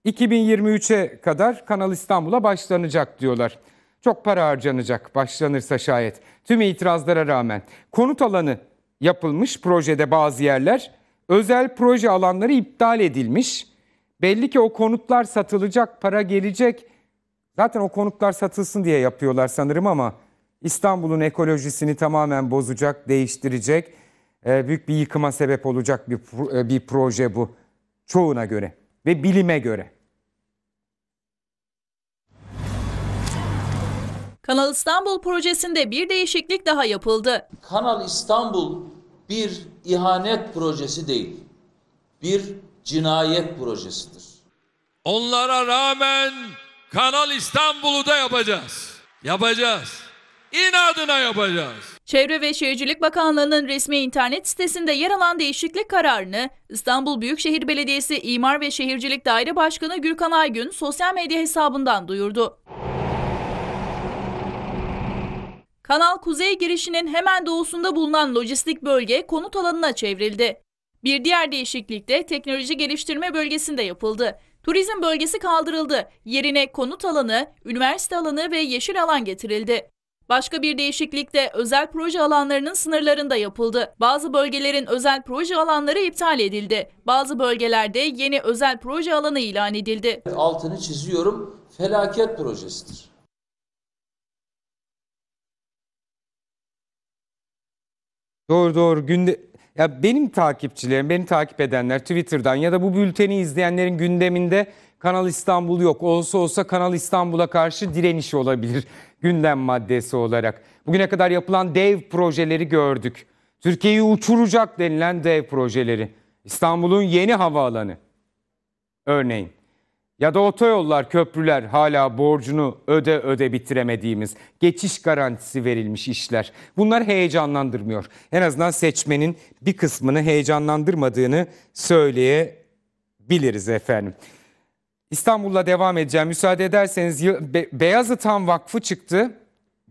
2023'e kadar Kanal İstanbul'a başlanacak diyorlar. Çok para harcanacak başlanırsa şayet. Tüm itirazlara rağmen konut alanı yapılmış projede bazı yerler özel proje alanları iptal edilmiş. Belli ki o konutlar satılacak, para gelecek Zaten o konutlar satılsın diye yapıyorlar sanırım ama İstanbul'un ekolojisini tamamen bozacak, değiştirecek, e, büyük bir yıkıma sebep olacak bir, e, bir proje bu. Çoğuna göre ve bilime göre. Kanal İstanbul projesinde bir değişiklik daha yapıldı. Kanal İstanbul bir ihanet projesi değil, bir cinayet projesidir. Onlara rağmen Kanal İstanbul'u da yapacağız. Yapacağız. İnadına yapacağız. Çevre ve Şehircilik Bakanlığı'nın resmi internet sitesinde yer alan değişiklik kararını İstanbul Büyükşehir Belediyesi İmar ve Şehircilik Daire Başkanı Gürkan Aygün sosyal medya hesabından duyurdu. Kanal kuzey girişinin hemen doğusunda bulunan lojistik bölge konut alanına çevrildi. Bir diğer değişiklik de teknoloji geliştirme bölgesinde yapıldı. Turizm bölgesi kaldırıldı. Yerine konut alanı, üniversite alanı ve yeşil alan getirildi. Başka bir değişiklik de özel proje alanlarının sınırlarında yapıldı. Bazı bölgelerin özel proje alanları iptal edildi. Bazı bölgelerde yeni özel proje alanı ilan edildi. Altını çiziyorum felaket projesidir. Doğru doğru günde ya benim takipçilerim, beni takip edenler Twitter'dan ya da bu bülteni izleyenlerin gündeminde Kanal İstanbul yok. Olsa olsa Kanal İstanbul'a karşı direniş olabilir gündem maddesi olarak. Bugüne kadar yapılan dev projeleri gördük. Türkiye'yi uçuracak denilen dev projeleri. İstanbul'un yeni havaalanı örneğin ya da otoyollar, köprüler hala borcunu öde öde bitiremediğimiz, geçiş garantisi verilmiş işler. Bunlar heyecanlandırmıyor. En azından seçmenin bir kısmını heyecanlandırmadığını söyleyebiliriz efendim. İstanbul'la devam edeceğim. Müsaade ederseniz Be Beyazıtan Vakfı çıktı.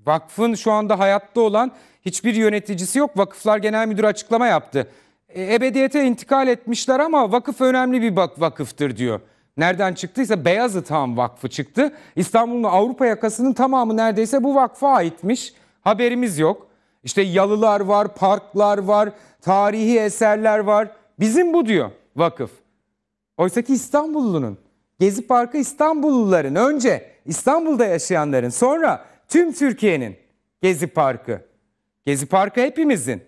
Vakfın şu anda hayatta olan hiçbir yöneticisi yok. Vakıflar Genel Müdürü açıklama yaptı. E, ebediyete intikal etmişler ama vakıf önemli bir vak vakıftır diyor nereden çıktıysa Beyazıt Han Vakfı çıktı. İstanbul'un Avrupa yakasının tamamı neredeyse bu vakfa aitmiş. Haberimiz yok. İşte yalılar var, parklar var, tarihi eserler var. Bizim bu diyor vakıf. Oysa ki İstanbullunun, Gezi Parkı İstanbulluların, önce İstanbul'da yaşayanların, sonra tüm Türkiye'nin Gezi Parkı. Gezi Parkı hepimizin.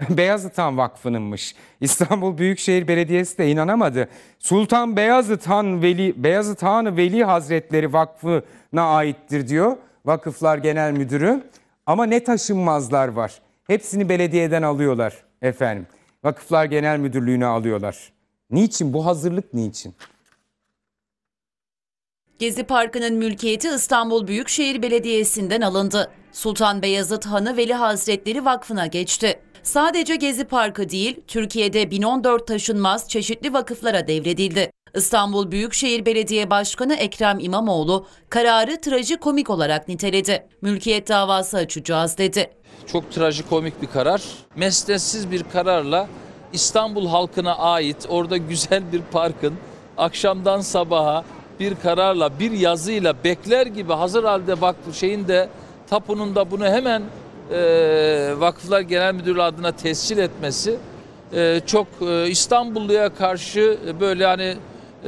Beyazıt Han Vakfı'nınmış. İstanbul Büyükşehir Belediyesi de inanamadı. Sultan Beyazıt Han Veli Beyazıt Hanı Veli Hazretleri Vakfı'na aittir diyor Vakıflar Genel Müdürü. Ama ne taşınmazlar var. Hepsini belediyeden alıyorlar efendim. Vakıflar Genel Müdürlüğü'ne alıyorlar. Niçin bu hazırlık niçin? Gezi Parkı'nın mülkiyeti İstanbul Büyükşehir Belediyesi'nden alındı. Sultan Beyazıt Hanı Veli Hazretleri Vakfı'na geçti sadece Gezi Parkı değil, Türkiye'de 1014 taşınmaz çeşitli vakıflara devredildi. İstanbul Büyükşehir Belediye Başkanı Ekrem İmamoğlu kararı trajikomik olarak niteledi. Mülkiyet davası açacağız dedi. Çok trajikomik bir karar. Mesnetsiz bir kararla İstanbul halkına ait orada güzel bir parkın akşamdan sabaha bir kararla, bir yazıyla bekler gibi hazır halde vakfı şeyin de tapununda bunu hemen e, Vakıflar Genel Müdürlüğü adına tescil etmesi e, çok e, İstanbulluya karşı böyle hani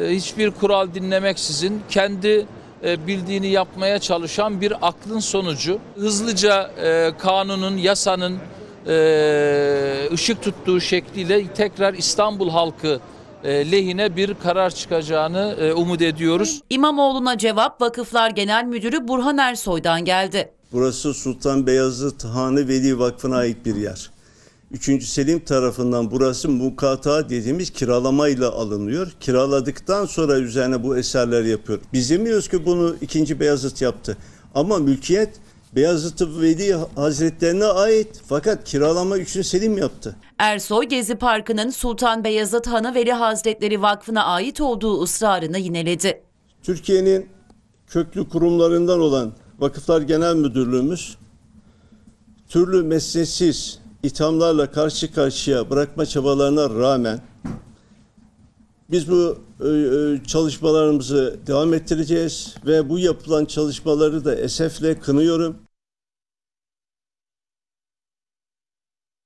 e, hiçbir kural dinlemeksizin kendi e, bildiğini yapmaya çalışan bir aklın sonucu. Hızlıca e, kanunun, yasanın e, ışık tuttuğu şekliyle tekrar İstanbul halkı e, lehine bir karar çıkacağını e, umut ediyoruz. İmamoğlu'na cevap Vakıflar Genel Müdürü Burhan Ersoy'dan geldi. Burası Sultan Beyazıt Hanı Veli Vakfı'na ait bir yer. 3. Selim tarafından burası mukata dediğimiz kiralamayla alınıyor. Kiraladıktan sonra üzerine bu eserler yapıyor. Biz demiyoruz ki bunu 2. Beyazıt yaptı. Ama mülkiyet Beyazıt Veli Hazretlerine ait fakat kiralama 3. Selim yaptı. Ersoy Gezi Parkı'nın Sultan Beyazıt Hanı Veli Hazretleri Vakfı'na ait olduğu ısrarını yineledi. Türkiye'nin köklü kurumlarından olan Vakıflar Genel Müdürlüğümüz türlü mesnetsiz ithamlarla karşı karşıya bırakma çabalarına rağmen biz bu e, e, çalışmalarımızı devam ettireceğiz ve bu yapılan çalışmaları da esefle kınıyorum.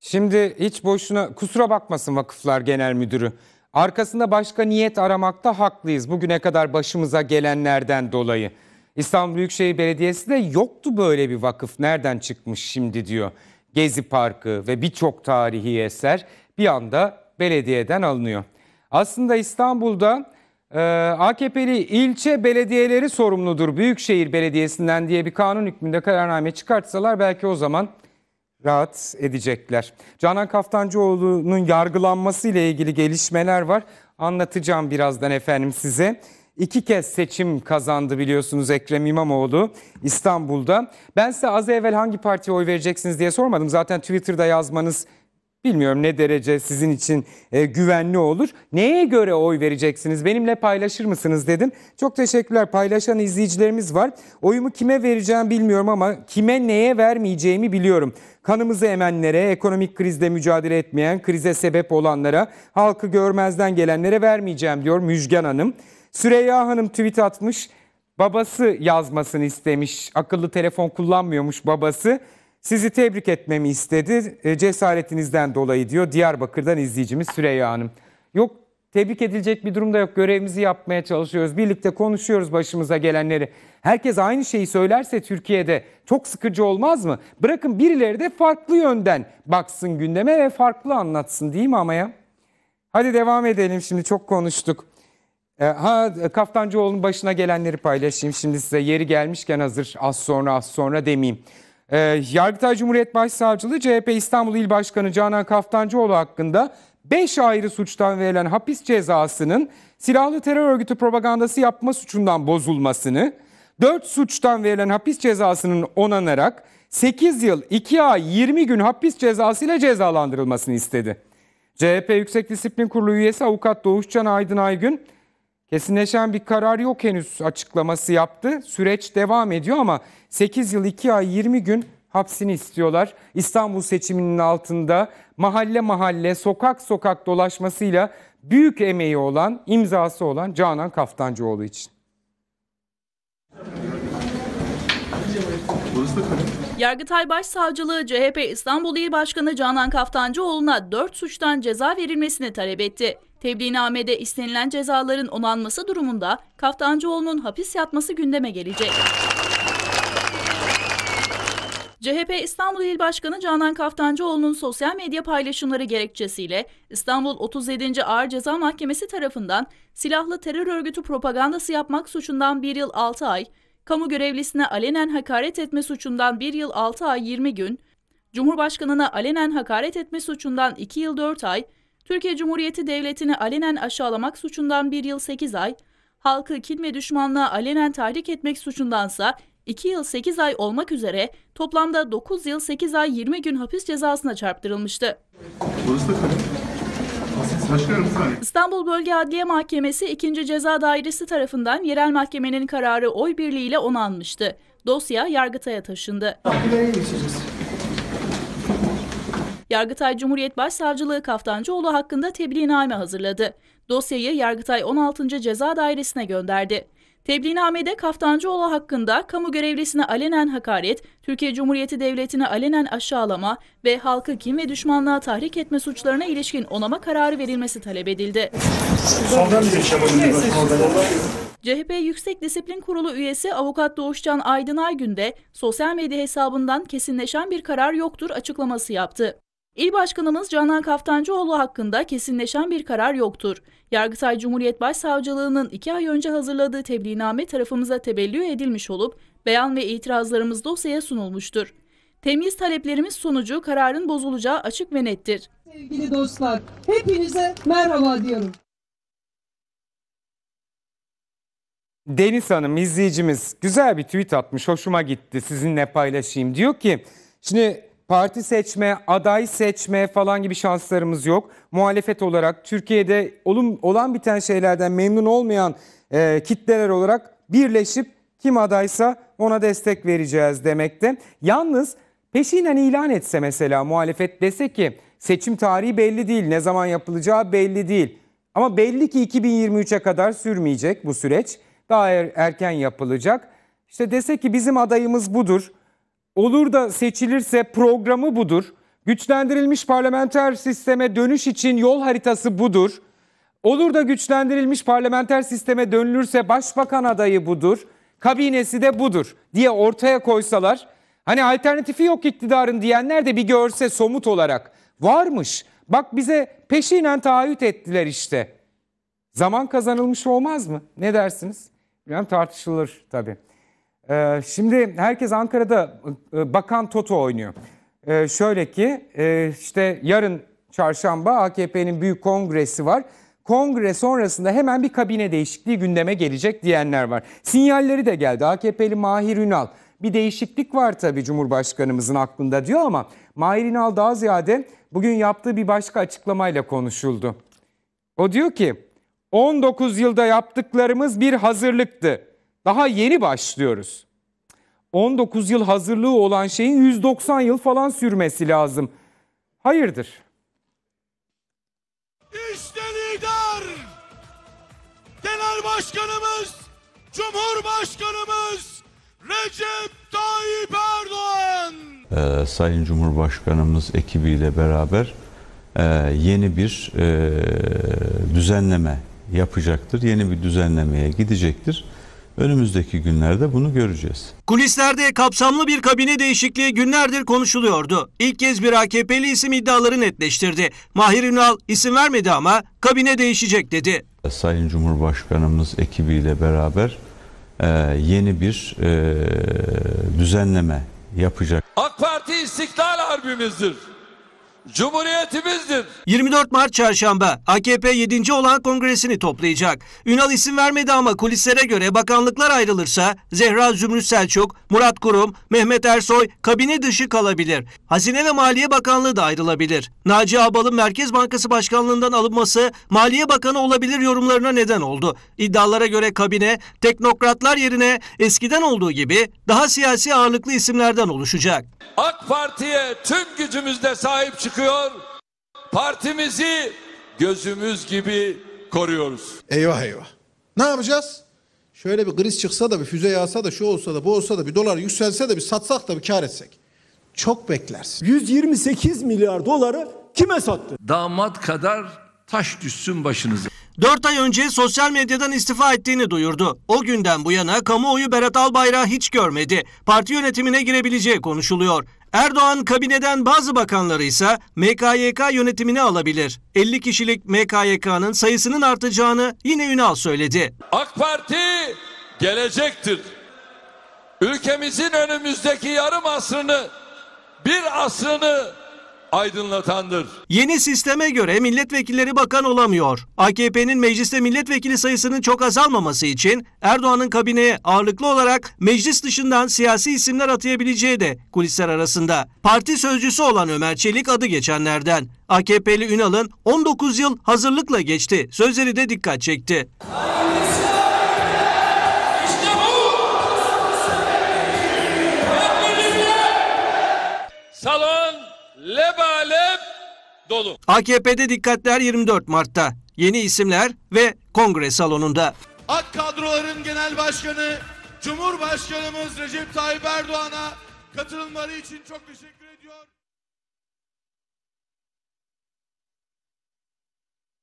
Şimdi hiç boşuna kusura bakmasın vakıflar genel müdürü. Arkasında başka niyet aramakta haklıyız bugüne kadar başımıza gelenlerden dolayı. İstanbul Büyükşehir Belediyesi de yoktu böyle bir vakıf nereden çıkmış şimdi diyor. Gezi Parkı ve birçok tarihi eser bir anda belediyeden alınıyor. Aslında İstanbul'da e, AKP'li ilçe belediyeleri sorumludur Büyükşehir Belediyesi'nden diye bir kanun hükmünde kararname çıkartsalar belki o zaman rahat edecekler. Canan Kaftancıoğlu'nun yargılanması ile ilgili gelişmeler var. Anlatacağım birazdan efendim size iki kez seçim kazandı biliyorsunuz Ekrem İmamoğlu İstanbul'da. Ben size az evvel hangi partiye oy vereceksiniz diye sormadım. Zaten Twitter'da yazmanız bilmiyorum ne derece sizin için e, güvenli olur. Neye göre oy vereceksiniz? Benimle paylaşır mısınız dedim. Çok teşekkürler. Paylaşan izleyicilerimiz var. Oyumu kime vereceğim bilmiyorum ama kime neye vermeyeceğimi biliyorum. Kanımızı emenlere, ekonomik krizle mücadele etmeyen, krize sebep olanlara, halkı görmezden gelenlere vermeyeceğim diyor Müjgan Hanım. Süreyya Hanım tweet atmış. Babası yazmasını istemiş. Akıllı telefon kullanmıyormuş babası. Sizi tebrik etmemi istedi. E, cesaretinizden dolayı diyor Diyarbakır'dan izleyicimiz Süreyya Hanım. Yok tebrik edilecek bir durum da yok. Görevimizi yapmaya çalışıyoruz. Birlikte konuşuyoruz başımıza gelenleri. Herkes aynı şeyi söylerse Türkiye'de çok sıkıcı olmaz mı? Bırakın birileri de farklı yönden baksın gündeme ve farklı anlatsın değil mi ama ya? Hadi devam edelim şimdi çok konuştuk. E, ha Kaftancıoğlu'nun başına gelenleri paylaşayım. Şimdi size yeri gelmişken hazır az sonra az sonra demeyeyim. E, Yargıtay Cumhuriyet Başsavcılığı CHP İstanbul İl Başkanı Canan Kaftancıoğlu hakkında 5 ayrı suçtan verilen hapis cezasının silahlı terör örgütü propagandası yapma suçundan bozulmasını, 4 suçtan verilen hapis cezasının onanarak 8 yıl 2 ay 20 gün hapis cezası ile cezalandırılmasını istedi. CHP Yüksek Disiplin Kurulu üyesi avukat Doğuşcan Aydın Aygün, Kesinleşen bir karar yok henüz açıklaması yaptı. Süreç devam ediyor ama 8 yıl 2 ay 20 gün hapsini istiyorlar. İstanbul seçiminin altında mahalle mahalle, sokak sokak dolaşmasıyla büyük emeği olan, imzası olan Canan Kaftancıoğlu için. Yargıtay Başsavcılığı CHP İstanbul İl Başkanı Canan Kaftancıoğlu'na 4 suçtan ceza verilmesini talep etti. Tebliğnamede istenilen cezaların onanması durumunda Kaftancıoğlu'nun hapis yatması gündeme gelecek. CHP İstanbul İl Başkanı Canan Kaftancıoğlu'nun sosyal medya paylaşımları gerekçesiyle İstanbul 37. Ağır Ceza Mahkemesi tarafından silahlı terör örgütü propagandası yapmak suçundan 1 yıl 6 ay, kamu görevlisine alenen hakaret etme suçundan 1 yıl 6 ay 20 gün, Cumhurbaşkanına alenen hakaret etme suçundan 2 yıl 4 ay, Türkiye Cumhuriyeti Devleti'ni alenen aşağılamak suçundan bir yıl sekiz ay, halkı kin ve düşmanlığa alenen tahrik etmek suçundansa iki yıl sekiz ay olmak üzere toplamda dokuz yıl sekiz ay yirmi gün hapis cezasına çarptırılmıştı. İstanbul Bölge Adliye Mahkemesi 2. Ceza Dairesi tarafından yerel mahkemenin kararı oy birliğiyle onanmıştı. Dosya Yargıtay'a taşındı. Mahkemeye geçeceğiz. Yargıtay Cumhuriyet Başsavcılığı Kaftancıoğlu hakkında tebliğname hazırladı. Dosyayı Yargıtay 16. Ceza Dairesi'ne gönderdi. Tebliğnamede Kaftancıoğlu hakkında kamu görevlisine alenen hakaret, Türkiye Cumhuriyeti Devleti'ni alenen aşağılama ve halkı kim ve düşmanlığa tahrik etme suçlarına ilişkin onama kararı verilmesi talep edildi. Şey CHP Yüksek Disiplin Kurulu üyesi avukat Doğuşcan Aydınay Aygün de sosyal medya hesabından kesinleşen bir karar yoktur açıklaması yaptı. İl Başkanımız Canan Kaftancıoğlu hakkında kesinleşen bir karar yoktur. Yargıtay Cumhuriyet Başsavcılığı'nın iki ay önce hazırladığı tebliğname tarafımıza tebellü edilmiş olup beyan ve itirazlarımız dosyaya sunulmuştur. Temiz taleplerimiz sonucu kararın bozulacağı açık ve nettir. Sevgili dostlar, hepinize merhaba diyorum. Deniz Hanım izleyicimiz güzel bir tweet atmış. Hoşuma gitti. Sizinle paylaşayım. Diyor ki Şimdi parti seçme, aday seçme falan gibi şanslarımız yok. Muhalefet olarak Türkiye'de olum, olan biten şeylerden memnun olmayan e, kitleler olarak birleşip kim adaysa ona destek vereceğiz demekte. Yalnız peşinen ilan etse mesela muhalefet dese ki seçim tarihi belli değil, ne zaman yapılacağı belli değil. Ama belli ki 2023'e kadar sürmeyecek bu süreç. Daha er, erken yapılacak. İşte dese ki bizim adayımız budur olur da seçilirse programı budur. Güçlendirilmiş parlamenter sisteme dönüş için yol haritası budur. Olur da güçlendirilmiş parlamenter sisteme dönülürse başbakan adayı budur, kabinesi de budur diye ortaya koysalar hani alternatifi yok iktidarın diyenler de bir görse somut olarak varmış. Bak bize peşinen taahhüt ettiler işte. Zaman kazanılmış olmaz mı? Ne dersiniz? Yani tartışılır tabii. Ee, şimdi herkes Ankara'da e, bakan Toto oynuyor. Ee, şöyle ki e, işte yarın çarşamba AKP'nin büyük kongresi var. Kongre sonrasında hemen bir kabine değişikliği gündeme gelecek diyenler var. Sinyalleri de geldi. AKP'li Mahir Ünal bir değişiklik var tabii Cumhurbaşkanımızın aklında diyor ama Mahir Ünal daha ziyade bugün yaptığı bir başka açıklamayla konuşuldu. O diyor ki 19 yılda yaptıklarımız bir hazırlıktı. Daha yeni başlıyoruz. 19 yıl hazırlığı olan şeyin 190 yıl falan sürmesi lazım. Hayırdır? İşte lider! Genel Başkanımız, Cumhurbaşkanımız Recep Tayyip Erdoğan! Ee, Sayın Cumhurbaşkanımız ekibiyle beraber e, yeni bir e, düzenleme yapacaktır. Yeni bir düzenlemeye gidecektir. Önümüzdeki günlerde bunu göreceğiz. Kulislerde kapsamlı bir kabine değişikliği günlerdir konuşuluyordu. İlk kez bir AKP'li isim iddiaları netleştirdi. Mahir Ünal isim vermedi ama kabine değişecek dedi. Sayın Cumhurbaşkanımız ekibiyle beraber e, yeni bir e, düzenleme yapacak. AK Parti istiklal harbimizdir. Cumhuriyetimizdir. 24 Mart Çarşamba AKP 7. olan kongresini toplayacak. Ünal isim vermedi ama kulislere göre bakanlıklar ayrılırsa Zehra Zümrüt Selçuk, Murat Kurum, Mehmet Ersoy kabine dışı kalabilir. Hazine ve Maliye Bakanlığı da ayrılabilir. Naci Abal'ın Merkez Bankası Başkanlığından alınması Maliye Bakanı olabilir yorumlarına neden oldu. İddialara göre kabine teknokratlar yerine eskiden olduğu gibi daha siyasi ağırlıklı isimlerden oluşacak. AK Parti'ye tüm gücümüzle sahip çık çıkıyor. Partimizi gözümüz gibi koruyoruz. Eyvah eyvah. Ne yapacağız? Şöyle bir kriz çıksa da bir füze yağsa da şu olsa da bu olsa da bir dolar yükselse de bir satsak da bir kar etsek. Çok beklersin. 128 milyar doları kime sattı? Damat kadar taş düşsün başınıza. 4 ay önce sosyal medyadan istifa ettiğini duyurdu. O günden bu yana kamuoyu Berat Albayrak'ı hiç görmedi. Parti yönetimine girebileceği konuşuluyor. Erdoğan kabineden bazı bakanları ise MKYK yönetimini alabilir. 50 kişilik MKYK'nın sayısının artacağını yine Ünal söyledi. AK Parti gelecektir. Ülkemizin önümüzdeki yarım asrını, bir asrını aydınlatandır. Yeni sisteme göre milletvekilleri bakan olamıyor. AKP'nin mecliste milletvekili sayısının çok azalmaması için Erdoğan'ın kabineye ağırlıklı olarak meclis dışından siyasi isimler atayabileceği de kulisler arasında. Parti sözcüsü olan Ömer Çelik adı geçenlerden. AKP'li Ünal'ın 19 yıl hazırlıkla geçti. Sözleri de dikkat çekti. Salon lebalep dolu. AKP'de dikkatler 24 Mart'ta. Yeni isimler ve kongre salonunda. AK kadroların genel başkanı Cumhurbaşkanımız Recep Tayyip Erdoğan'a katılımları için çok teşekkür ediyor.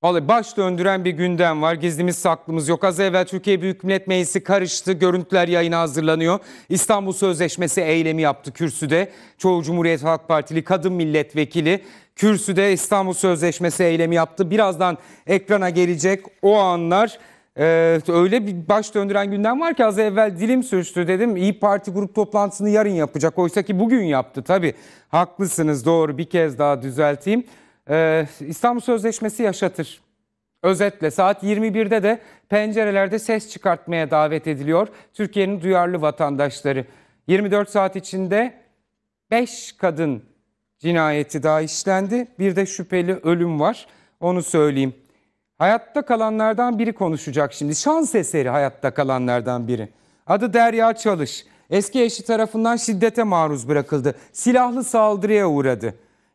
Vallahi baş döndüren bir gündem var. Gizlimiz saklımız yok. Az evvel Türkiye Büyük Millet Meclisi karıştı. Görüntüler yayına hazırlanıyor. İstanbul Sözleşmesi eylemi yaptı kürsüde. Çoğu Cumhuriyet Halk Partili kadın milletvekili kürsüde İstanbul Sözleşmesi eylemi yaptı. Birazdan ekrana gelecek o anlar. Ee, öyle bir baş döndüren gündem var ki az evvel dilim sürçtü dedim. İyi Parti grup toplantısını yarın yapacak. Oysa ki bugün yaptı tabii. Haklısınız doğru bir kez daha düzelteyim. Ee, İstanbul Sözleşmesi yaşatır. Özetle saat 21'de de pencerelerde ses çıkartmaya davet ediliyor Türkiye'nin duyarlı vatandaşları. 24 saat içinde 5 kadın cinayeti daha işlendi. Bir de şüpheli ölüm var. Onu söyleyeyim. Hayatta kalanlardan biri konuşacak şimdi. Şans eseri hayatta kalanlardan biri. Adı Derya Çalış. Eski eşi tarafından şiddete maruz bırakıldı. Silahlı saldırıya uğradı.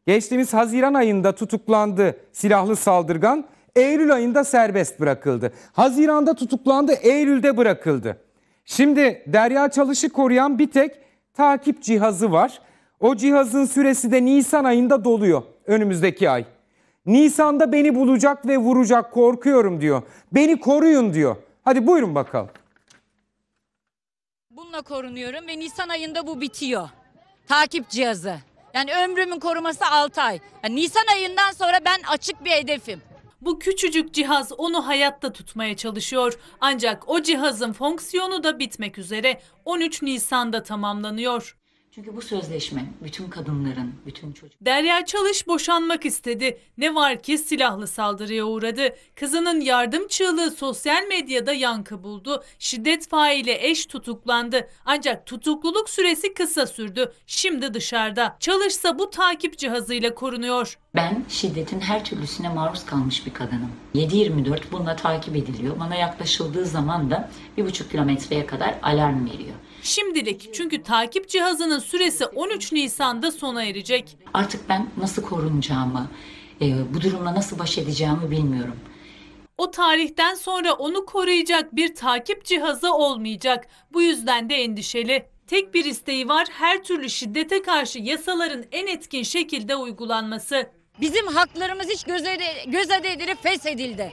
Geçtiğimiz Haziran ayında tutuklandı silahlı saldırgan. Eylül ayında serbest bırakıldı. Haziranda tutuklandı, Eylül'de bırakıldı. Şimdi Derya Çalış'ı koruyan bir tek takip cihazı var. O cihazın süresi de Nisan ayında doluyor önümüzdeki ay. Nisan'da beni bulacak ve vuracak korkuyorum diyor. Beni koruyun diyor. Hadi buyurun bakalım. Bununla korunuyorum ve Nisan ayında bu bitiyor. Takip cihazı. Yani ömrümün koruması 6 ay. Yani Nisan ayından sonra ben açık bir hedefim. Bu küçücük cihaz onu hayatta tutmaya çalışıyor. Ancak o cihazın fonksiyonu da bitmek üzere 13 Nisan'da tamamlanıyor. Çünkü bu sözleşme bütün kadınların, bütün çocuk... Derya Çalış boşanmak istedi. Ne var ki silahlı saldırıya uğradı. Kızının yardım çığlığı sosyal medyada yankı buldu. Şiddet faili eş tutuklandı. Ancak tutukluluk süresi kısa sürdü. Şimdi dışarıda. Çalışsa bu takip cihazıyla korunuyor. Ben şiddetin her türlüsüne maruz kalmış bir kadınım. 7-24 bununla takip ediliyor. Bana yaklaşıldığı zaman da 1,5 kilometreye kadar alarm veriyor. Şimdilik çünkü takip cihazının süresi 13 Nisan'da sona erecek. Artık ben nasıl korunacağımı, e, bu durumla nasıl baş edeceğimi bilmiyorum. O tarihten sonra onu koruyacak bir takip cihazı olmayacak. Bu yüzden de endişeli. Tek bir isteği var her türlü şiddete karşı yasaların en etkin şekilde uygulanması. Bizim haklarımız hiç göz, ede, göz ardı edilip feshedildi.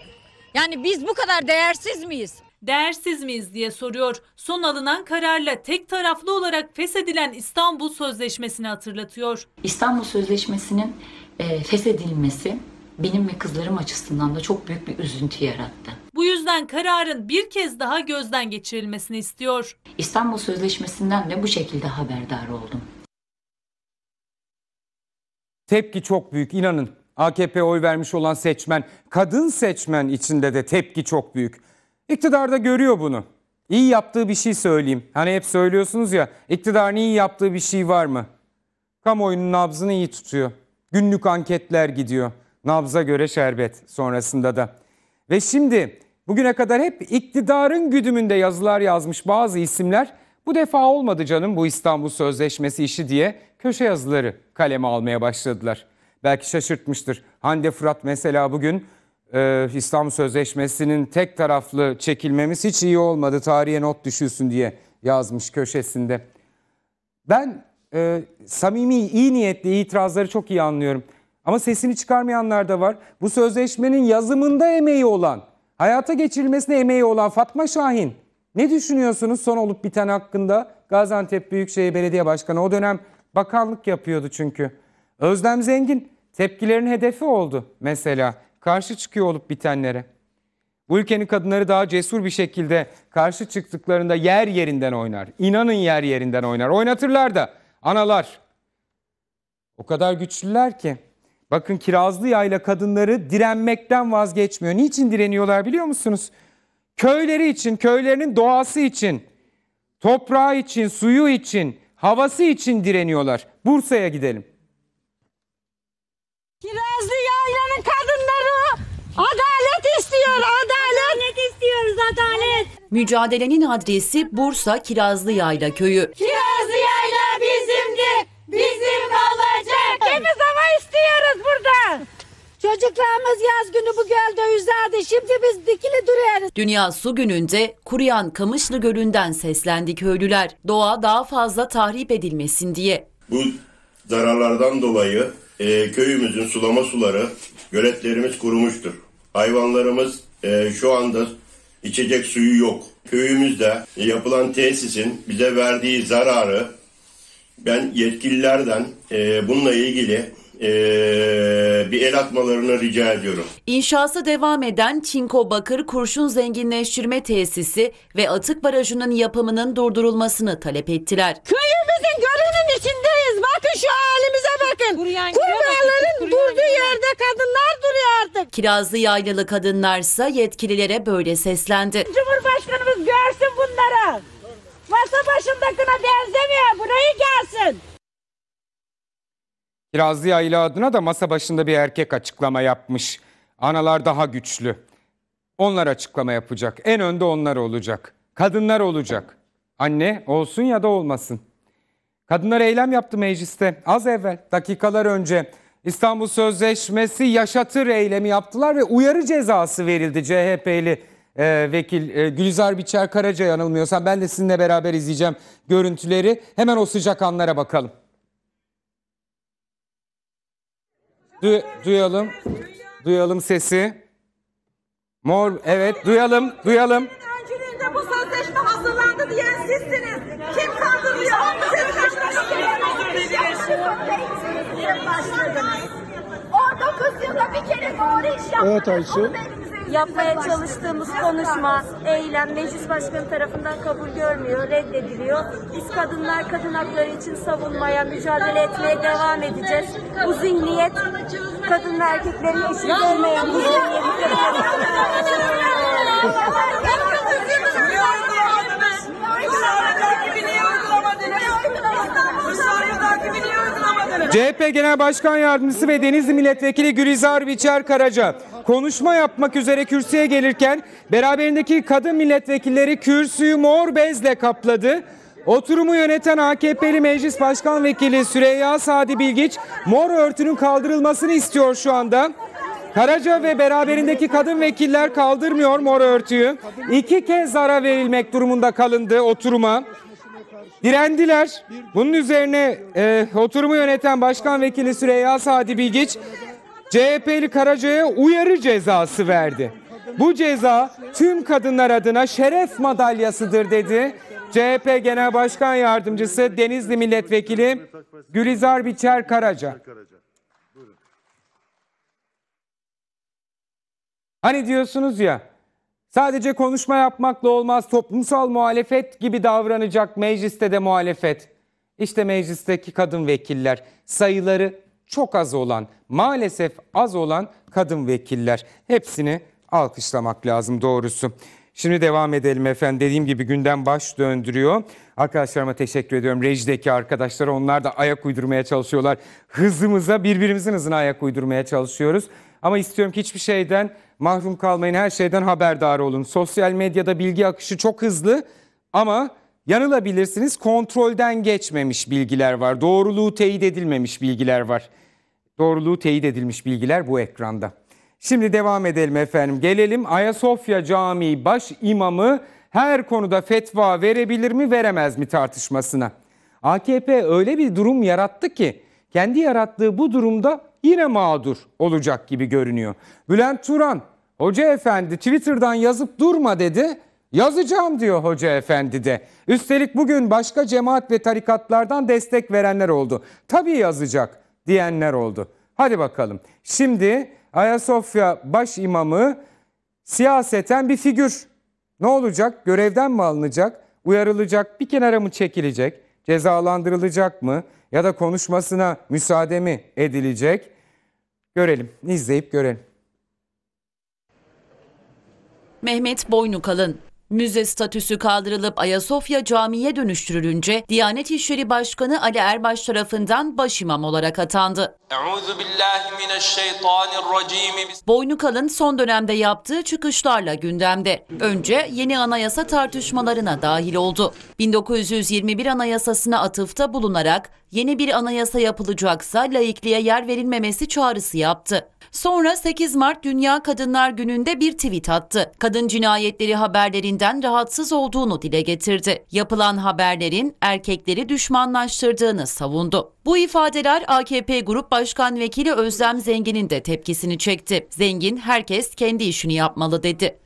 Yani biz bu kadar değersiz miyiz? değersiz miyiz diye soruyor. Son alınan kararla tek taraflı olarak feshedilen İstanbul Sözleşmesi'ni hatırlatıyor. İstanbul Sözleşmesi'nin e, feshedilmesi benim ve kızlarım açısından da çok büyük bir üzüntü yarattı. Bu yüzden kararın bir kez daha gözden geçirilmesini istiyor. İstanbul Sözleşmesi'nden de bu şekilde haberdar oldum. Tepki çok büyük inanın. AKP oy vermiş olan seçmen, kadın seçmen içinde de tepki çok büyük. İktidar da görüyor bunu. İyi yaptığı bir şey söyleyeyim. Hani hep söylüyorsunuz ya iktidarın iyi yaptığı bir şey var mı? Kamuoyunun nabzını iyi tutuyor. Günlük anketler gidiyor. Nabza göre şerbet sonrasında da. Ve şimdi bugüne kadar hep iktidarın güdümünde yazılar yazmış bazı isimler bu defa olmadı canım bu İstanbul Sözleşmesi işi diye köşe yazıları kaleme almaya başladılar. Belki şaşırtmıştır. Hande Fırat mesela bugün e, İslam Sözleşmesi'nin tek taraflı çekilmemiz hiç iyi olmadı. Tarihe not düşülsün diye yazmış köşesinde. Ben e, samimi, iyi niyetli itirazları çok iyi anlıyorum. Ama sesini çıkarmayanlar da var. Bu sözleşmenin yazımında emeği olan, hayata geçirilmesine emeği olan Fatma Şahin. Ne düşünüyorsunuz son olup biten hakkında? Gaziantep Büyükşehir Belediye Başkanı o dönem bakanlık yapıyordu çünkü. Özlem Zengin tepkilerin hedefi oldu mesela karşı çıkıyor olup bitenlere. Bu ülkenin kadınları daha cesur bir şekilde karşı çıktıklarında yer yerinden oynar. İnanın yer yerinden oynar. Oynatırlar da analar. O kadar güçlüler ki. Bakın Kirazlı Yayla kadınları direnmekten vazgeçmiyor. Niçin direniyorlar biliyor musunuz? Köyleri için, köylerinin doğası için, toprağı için, suyu için, havası için direniyorlar. Bursa'ya gidelim. Adalet istiyor, adalet. Adalet istiyoruz, adalet. Mücadelenin adresi Bursa Kirazlı Yayla Köyü. Kirazlı Yayla bizimdir, bizim kalacak. Temiz hava istiyoruz burada. Çocuklarımız yaz günü bu gölde yüzerdi. Şimdi biz dikili duruyoruz. Dünya Su Günü'nde kuruyan Kamışlı Gölü'nden seslendi köylüler. Doğa daha fazla tahrip edilmesin diye. Bu zararlardan dolayı e, köyümüzün sulama suları göletlerimiz kurumuştur. Hayvanlarımız e, şu anda içecek suyu yok. Köyümüzde yapılan tesisin bize verdiği zararı ben yetkililerden e, bununla ilgili e, bir el atmalarını rica ediyorum. İnşası devam eden Çinko Bakır Kurşun Zenginleştirme Tesisi ve Atık Barajı'nın yapımının durdurulmasını talep ettiler. Köyümüzün garının içindeyiz. Bakın şu halimize bakın. Kuruyan Kurbanların durduğu yerde kadınlar duruyor artık. Kirazlı yaylalı kadınlarsa yetkililere böyle seslendi. Cumhurbaşkanımız görsün bunları. Masa başındakına benzemiyor. Burayı gelsin. Razi Ayla adına da masa başında bir erkek açıklama yapmış. Analar daha güçlü. Onlar açıklama yapacak. En önde onlar olacak. Kadınlar olacak. Anne olsun ya da olmasın. Kadınlar eylem yaptı mecliste. Az evvel, dakikalar önce İstanbul Sözleşmesi yaşatır eylemi yaptılar ve uyarı cezası verildi CHP'li e, vekil e, Gülizar Biçer Karaca yanılmıyorsam ben de sizinle beraber izleyeceğim görüntüleri. Hemen o sıcak anlara bakalım. Du duyalım. Duyalım sesi. Mor evet duyalım duyalım. Öncülüğünde bu sözleşme hazırlandı diyen sizsiniz. Kim kandırıyor? Siz kaçtınız. 19 yılda bir kere doğru iş yaptınız. Evet Ayşe yapmaya çalıştığımız konuşma, eylem meclis başkanı tarafından kabul görmüyor, reddediliyor. Biz kadınlar kadın hakları için savunmaya, mücadele etmeye devam edeceğiz. Bu zihniyet kadın ve erkeklerin eşit olmayan bu zihniyet. CHP Genel Başkan Yardımcısı ve Denizli Milletvekili Gülizar Biçer Karaca konuşma yapmak üzere kürsüye gelirken beraberindeki kadın milletvekilleri kürsüyü mor bezle kapladı. Oturumu yöneten AKP'li Meclis Başkan Vekili Süreyya Sadi Bilgiç mor örtünün kaldırılmasını istiyor şu anda. Karaca ve beraberindeki kadın vekiller kaldırmıyor mor örtüyü. İki kez ara verilmek durumunda kalındı oturuma. Direndiler. Bunun üzerine e, oturumu yöneten Başkan Vekili Süreyya Sadi Bilgiç CHP'li Karaca'ya uyarı cezası verdi. Bu ceza tüm kadınlar adına şeref madalyasıdır dedi. CHP Genel Başkan Yardımcısı Denizli Milletvekili Gülizar Biçer Karaca. Hani diyorsunuz ya sadece konuşma yapmakla olmaz toplumsal muhalefet gibi davranacak mecliste de muhalefet. İşte meclisteki kadın vekiller sayıları çok az olan, maalesef az olan kadın vekiller. Hepsini alkışlamak lazım doğrusu. Şimdi devam edelim efendim. Dediğim gibi günden baş döndürüyor. Arkadaşlarıma teşekkür ediyorum. Rejideki arkadaşlara onlar da ayak uydurmaya çalışıyorlar. Hızımıza birbirimizin hızına ayak uydurmaya çalışıyoruz. Ama istiyorum ki hiçbir şeyden mahrum kalmayın. Her şeyden haberdar olun. Sosyal medyada bilgi akışı çok hızlı ama yanılabilirsiniz. Kontrolden geçmemiş bilgiler var. Doğruluğu teyit edilmemiş bilgiler var. Doğruluğu teyit edilmiş bilgiler bu ekranda. Şimdi devam edelim efendim. Gelelim Ayasofya Camii baş imamı her konuda fetva verebilir mi veremez mi tartışmasına. AKP öyle bir durum yarattı ki kendi yarattığı bu durumda yine mağdur olacak gibi görünüyor. Bülent Turan, hoca efendi Twitter'dan yazıp durma dedi. Yazacağım diyor hoca efendi de. Üstelik bugün başka cemaat ve tarikatlardan destek verenler oldu. Tabii yazacak diyenler oldu. Hadi bakalım. Şimdi Ayasofya baş imamı siyaseten bir figür. Ne olacak? Görevden mi alınacak? Uyarılacak? Bir kenara mı çekilecek? Cezalandırılacak mı? Ya da konuşmasına müsaade mi edilecek? Görelim, izleyip görelim. Mehmet boynu kalın. Müze statüsü kaldırılıp Ayasofya Camii'ye dönüştürülünce Diyanet İşleri Başkanı Ali Erbaş tarafından başimam olarak atandı. Boynu kalın son dönemde yaptığı çıkışlarla gündemde. Önce yeni anayasa tartışmalarına dahil oldu. 1921 anayasasına atıfta bulunarak yeni bir anayasa yapılacaksa laikliğe yer verilmemesi çağrısı yaptı. Sonra 8 Mart Dünya Kadınlar Günü'nde bir tweet attı. Kadın cinayetleri haberlerinden rahatsız olduğunu dile getirdi. Yapılan haberlerin erkekleri düşmanlaştırdığını savundu. Bu ifadeler AKP Grup Başkan Vekili Özlem Zengin'in de tepkisini çekti. Zengin herkes kendi işini yapmalı dedi.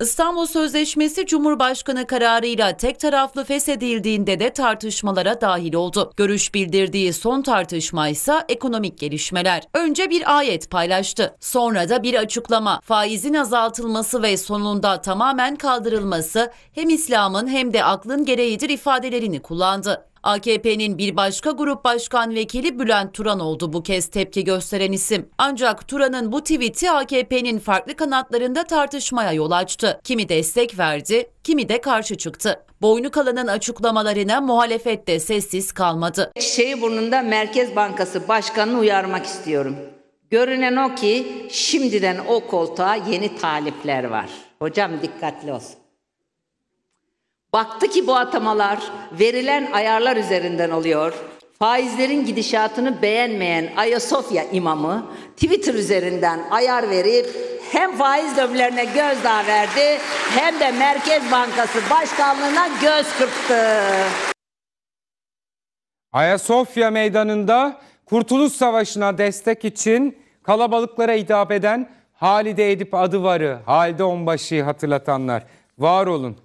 İstanbul Sözleşmesi Cumhurbaşkanı kararıyla tek taraflı feshedildiğinde de tartışmalara dahil oldu. Görüş bildirdiği son tartışma ise ekonomik gelişmeler. Önce bir ayet paylaştı. Sonra da bir açıklama. Faizin azaltılması ve sonunda tamamen kaldırılması hem İslam'ın hem de aklın gereğidir ifadelerini kullandı. AKP'nin bir başka grup başkan vekili Bülent Turan oldu bu kez tepki gösteren isim. Ancak Turan'ın bu tweet'i AKP'nin farklı kanatlarında tartışmaya yol açtı. Kimi destek verdi, kimi de karşı çıktı. Boynu kalanın açıklamalarına muhalefet de sessiz kalmadı. Çiçeği burnunda Merkez Bankası Başkanı'nı uyarmak istiyorum. Görünen o ki şimdiden o koltuğa yeni talipler var. Hocam dikkatli olsun. Baktı ki bu atamalar verilen ayarlar üzerinden oluyor. Faizlerin gidişatını beğenmeyen Ayasofya imamı Twitter üzerinden ayar verip hem faiz dövlerine gözdağı verdi hem de Merkez Bankası Başkanlığı'na göz kırptı. Ayasofya Meydanı'nda Kurtuluş Savaşı'na destek için kalabalıklara hitap eden Halide Edip Adıvar'ı, Halide Onbaşı'yı hatırlatanlar. Var olun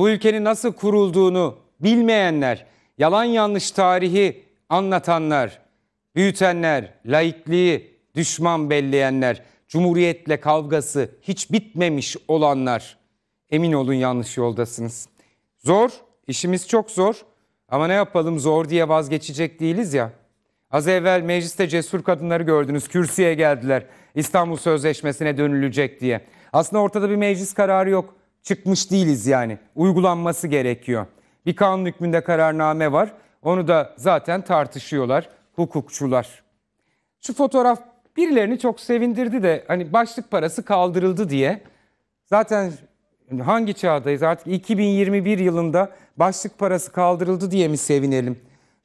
bu ülkenin nasıl kurulduğunu bilmeyenler, yalan yanlış tarihi anlatanlar, büyütenler, laikliği düşman belleyenler, cumhuriyetle kavgası hiç bitmemiş olanlar emin olun yanlış yoldasınız. Zor, işimiz çok zor ama ne yapalım zor diye vazgeçecek değiliz ya. Az evvel mecliste cesur kadınları gördünüz. Kürsüye geldiler. İstanbul Sözleşmesi'ne dönülecek diye. Aslında ortada bir meclis kararı yok çıkmış değiliz yani. Uygulanması gerekiyor. Bir kanun hükmünde kararname var. Onu da zaten tartışıyorlar hukukçular. Şu fotoğraf birilerini çok sevindirdi de hani başlık parası kaldırıldı diye. Zaten hangi çağdayız artık 2021 yılında başlık parası kaldırıldı diye mi sevinelim?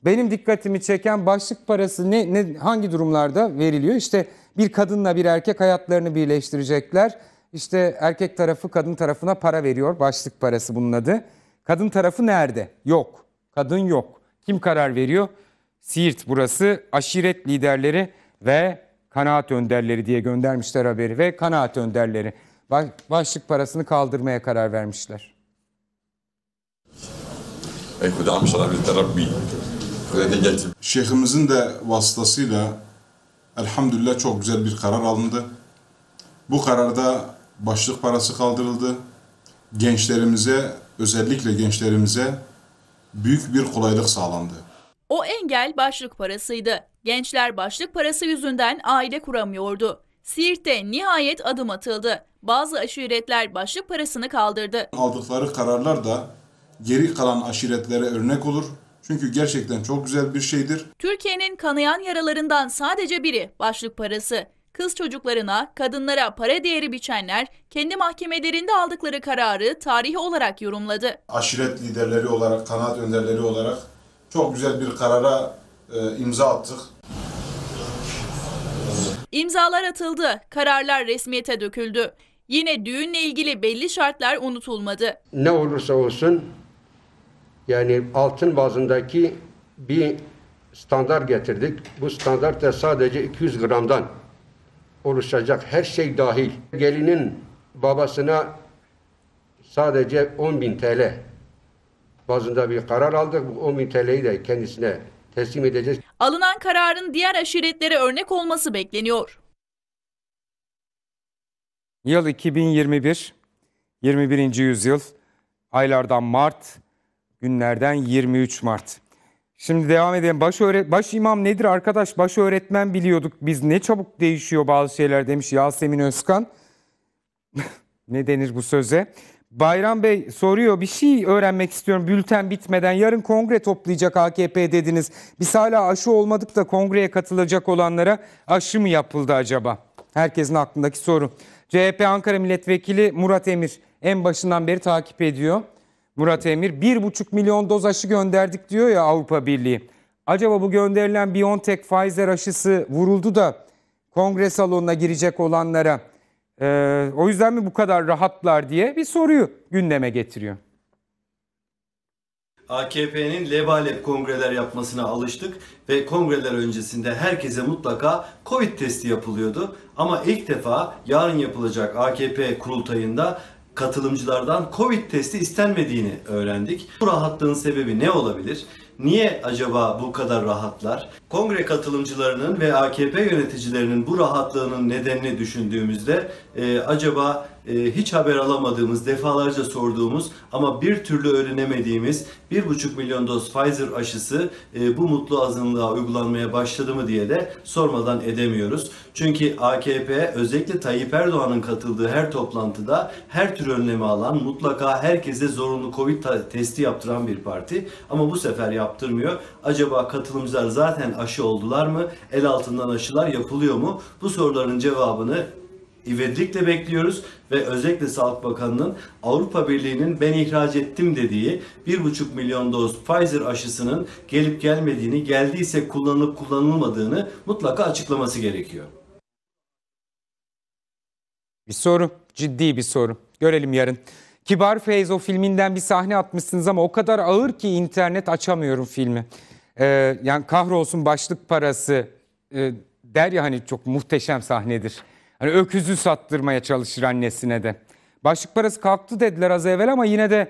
Benim dikkatimi çeken başlık parası ne, ne hangi durumlarda veriliyor? İşte bir kadınla bir erkek hayatlarını birleştirecekler işte erkek tarafı kadın tarafına para veriyor. Başlık parası bunun adı. Kadın tarafı nerede? Yok. Kadın yok. Kim karar veriyor? Siirt burası. Aşiret liderleri ve kanaat önderleri diye göndermişler haberi ve kanaat önderleri başlık parasını kaldırmaya karar vermişler. Şey Şeyhimizin de vasıtasıyla elhamdülillah çok güzel bir karar alındı. Bu kararda başlık parası kaldırıldı. Gençlerimize, özellikle gençlerimize büyük bir kolaylık sağlandı. O engel başlık parasıydı. Gençler başlık parası yüzünden aile kuramıyordu. Siirt'te nihayet adım atıldı. Bazı aşiretler başlık parasını kaldırdı. Aldıkları kararlar da geri kalan aşiretlere örnek olur. Çünkü gerçekten çok güzel bir şeydir. Türkiye'nin kanayan yaralarından sadece biri başlık parası kız çocuklarına, kadınlara para değeri biçenler kendi mahkemelerinde aldıkları kararı tarihi olarak yorumladı. Aşiret liderleri olarak, kanaat önderleri olarak çok güzel bir karara e, imza attık. İmzalar atıldı, kararlar resmiyete döküldü. Yine düğünle ilgili belli şartlar unutulmadı. Ne olursa olsun yani altın bazındaki bir standart getirdik. Bu standart da sadece 200 gramdan oluşacak her şey dahil. Gelinin babasına sadece 10 bin TL bazında bir karar aldık. Bu 10 bin TL'yi de kendisine teslim edeceğiz. Alınan kararın diğer aşiretlere örnek olması bekleniyor. Yıl 2021, 21. yüzyıl, aylardan Mart, günlerden 23 Mart. Şimdi devam edelim. Baş, öğret baş imam nedir arkadaş? Baş öğretmen biliyorduk biz. Ne çabuk değişiyor bazı şeyler demiş Yasemin Özkan. ne denir bu söze? Bayram Bey soruyor bir şey öğrenmek istiyorum bülten bitmeden. Yarın kongre toplayacak AKP dediniz. Biz hala aşı olmadık da kongreye katılacak olanlara aşı mı yapıldı acaba? Herkesin aklındaki soru. CHP Ankara Milletvekili Murat Emir en başından beri takip ediyor. Murat Emir 1,5 milyon doz aşı gönderdik diyor ya Avrupa Birliği. Acaba bu gönderilen BioNTech Pfizer aşısı vuruldu da kongre salonuna girecek olanlara e, o yüzden mi bu kadar rahatlar diye bir soruyu gündeme getiriyor. AKP'nin lebalep kongreler yapmasına alıştık ve kongreler öncesinde herkese mutlaka Covid testi yapılıyordu. Ama ilk defa yarın yapılacak AKP kurultayında katılımcılardan Covid testi istenmediğini öğrendik. Bu rahatlığın sebebi ne olabilir? Niye acaba bu kadar rahatlar? Kongre katılımcılarının ve AKP yöneticilerinin bu rahatlığının nedenini düşündüğümüzde e, acaba ee, hiç haber alamadığımız, defalarca sorduğumuz ama bir türlü öğrenemediğimiz 1,5 milyon doz Pfizer aşısı e, bu mutlu azınlığa uygulanmaya başladı mı diye de sormadan edemiyoruz. Çünkü AKP özellikle Tayyip Erdoğan'ın katıldığı her toplantıda her tür önlemi alan, mutlaka herkese zorunlu Covid testi yaptıran bir parti. Ama bu sefer yaptırmıyor. Acaba katılımcılar zaten aşı oldular mı? El altından aşılar yapılıyor mu? Bu soruların cevabını İvedikle bekliyoruz ve özellikle Sağlık Bakanı'nın Avrupa Birliği'nin ben ihraç ettim dediği 1,5 milyon doz Pfizer aşısının gelip gelmediğini, geldiyse kullanılıp kullanılmadığını mutlaka açıklaması gerekiyor. Bir soru, ciddi bir soru. Görelim yarın. Kibar Feyzo filminden bir sahne atmışsınız ama o kadar ağır ki internet açamıyorum filmi. Ee, yani kahrolsun başlık parası e, der ya hani çok muhteşem sahnedir. Hani öküzü sattırmaya çalışır annesine de. Başlık parası kalktı dediler az evvel ama yine de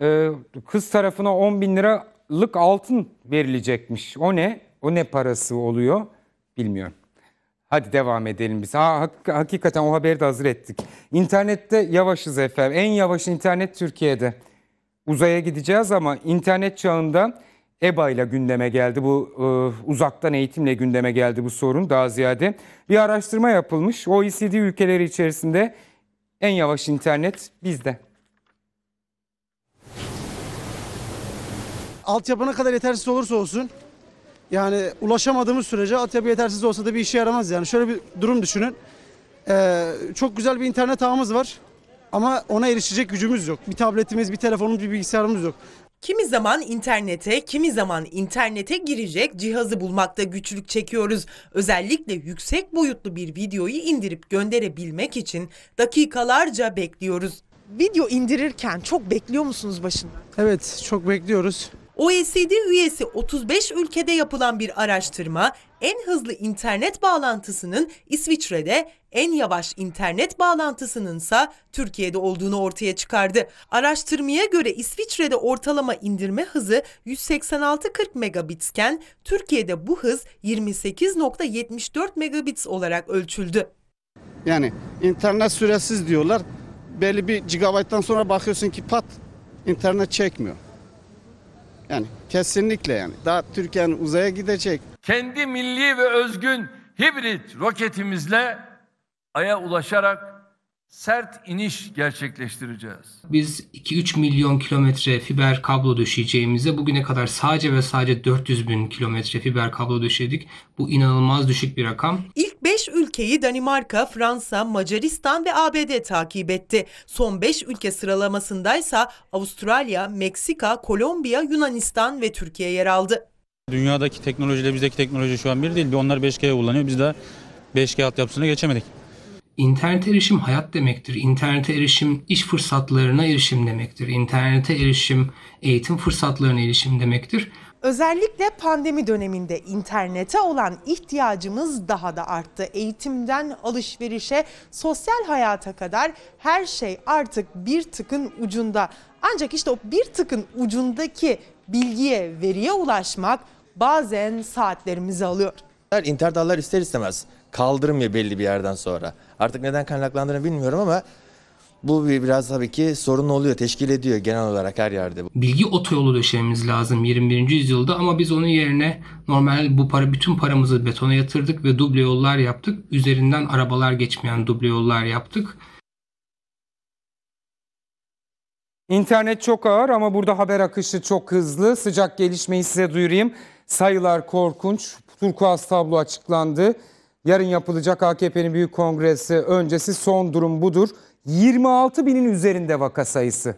e, kız tarafına 10 bin liralık altın verilecekmiş. O ne? O ne parası oluyor? Bilmiyorum. Hadi devam edelim biz. Ha, hakikaten o haberi de hazır ettik. İnternette yavaşız efendim. En yavaş internet Türkiye'de. Uzaya gideceğiz ama internet çağında EBA ile gündeme geldi. Bu e, uzaktan eğitimle gündeme geldi bu sorun daha ziyade. Bir araştırma yapılmış. OECD ülkeleri içerisinde en yavaş internet bizde. Altyapı ne kadar yetersiz olursa olsun yani ulaşamadığımız sürece altyapı yetersiz olsa da bir işe yaramaz yani. Şöyle bir durum düşünün. Ee, çok güzel bir internet ağımız var ama ona erişecek gücümüz yok. Bir tabletimiz, bir telefonumuz, bir bilgisayarımız yok. Kimi zaman internete, kimi zaman internete girecek cihazı bulmakta güçlük çekiyoruz. Özellikle yüksek boyutlu bir videoyu indirip gönderebilmek için dakikalarca bekliyoruz. Video indirirken çok bekliyor musunuz başında? Evet, çok bekliyoruz. OECD üyesi 35 ülkede yapılan bir araştırma en hızlı internet bağlantısının İsviçre'de, en yavaş internet bağlantısınınsa Türkiye'de olduğunu ortaya çıkardı. Araştırmaya göre İsviçre'de ortalama indirme hızı 186.40 megabitsken Türkiye'de bu hız 28.74 megabits olarak ölçüldü. Yani internet süresiz diyorlar. Belli bir gigabayttan sonra bakıyorsun ki pat internet çekmiyor. Yani kesinlikle yani. Daha Türkiye'nin uzaya gidecek. Kendi milli ve özgün hibrit roketimizle aya ulaşarak sert iniş gerçekleştireceğiz. Biz 2-3 milyon kilometre fiber kablo döşeyeceğimize bugüne kadar sadece ve sadece 400 bin kilometre fiber kablo döşedik. Bu inanılmaz düşük bir rakam. İlk 5 ülkeyi Danimarka, Fransa, Macaristan ve ABD takip etti. Son 5 ülke sıralamasındaysa Avustralya, Meksika, Kolombiya, Yunanistan ve Türkiye yer aldı. Dünyadaki teknolojiyle bizdeki teknoloji şu an bir değil. Onlar 5G kullanıyor. Biz de 5G altyapısına geçemedik. İnternete erişim hayat demektir. İnternete erişim iş fırsatlarına erişim demektir. İnternete erişim eğitim fırsatlarına erişim demektir. Özellikle pandemi döneminde internete olan ihtiyacımız daha da arttı. Eğitimden alışverişe, sosyal hayata kadar her şey artık bir tıkın ucunda. Ancak işte o bir tıkın ucundaki bilgiye, veriye ulaşmak bazen saatlerimizi alıyor. İnternet ağlar ister istemez kaldırmıyor belli bir yerden sonra. Artık neden kaynaklandığını bilmiyorum ama bu biraz tabii ki sorun oluyor, teşkil ediyor genel olarak her yerde. Bilgi otoyolu döşememiz lazım 21. yüzyılda ama biz onun yerine normal bu para bütün paramızı betona yatırdık ve duble yollar yaptık. Üzerinden arabalar geçmeyen duble yollar yaptık. İnternet çok ağır ama burada haber akışı çok hızlı. Sıcak gelişmeyi size duyurayım. Sayılar korkunç. Turkuaz tablo açıklandı. Yarın yapılacak AKP'nin büyük kongresi öncesi son durum budur. 26 binin üzerinde vaka sayısı.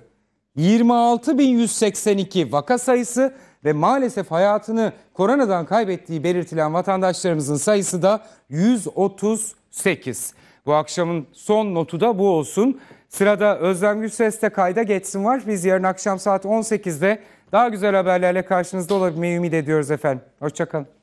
26.182 vaka sayısı ve maalesef hayatını koronadan kaybettiği belirtilen vatandaşlarımızın sayısı da 138. Bu akşamın son notu da bu olsun. Sırada Özlem Gülses'te kayda geçsin var. Biz yarın akşam saat 18'de daha güzel haberlerle karşınızda olabilmeyi ümit ediyoruz efendim. Hoşçakalın.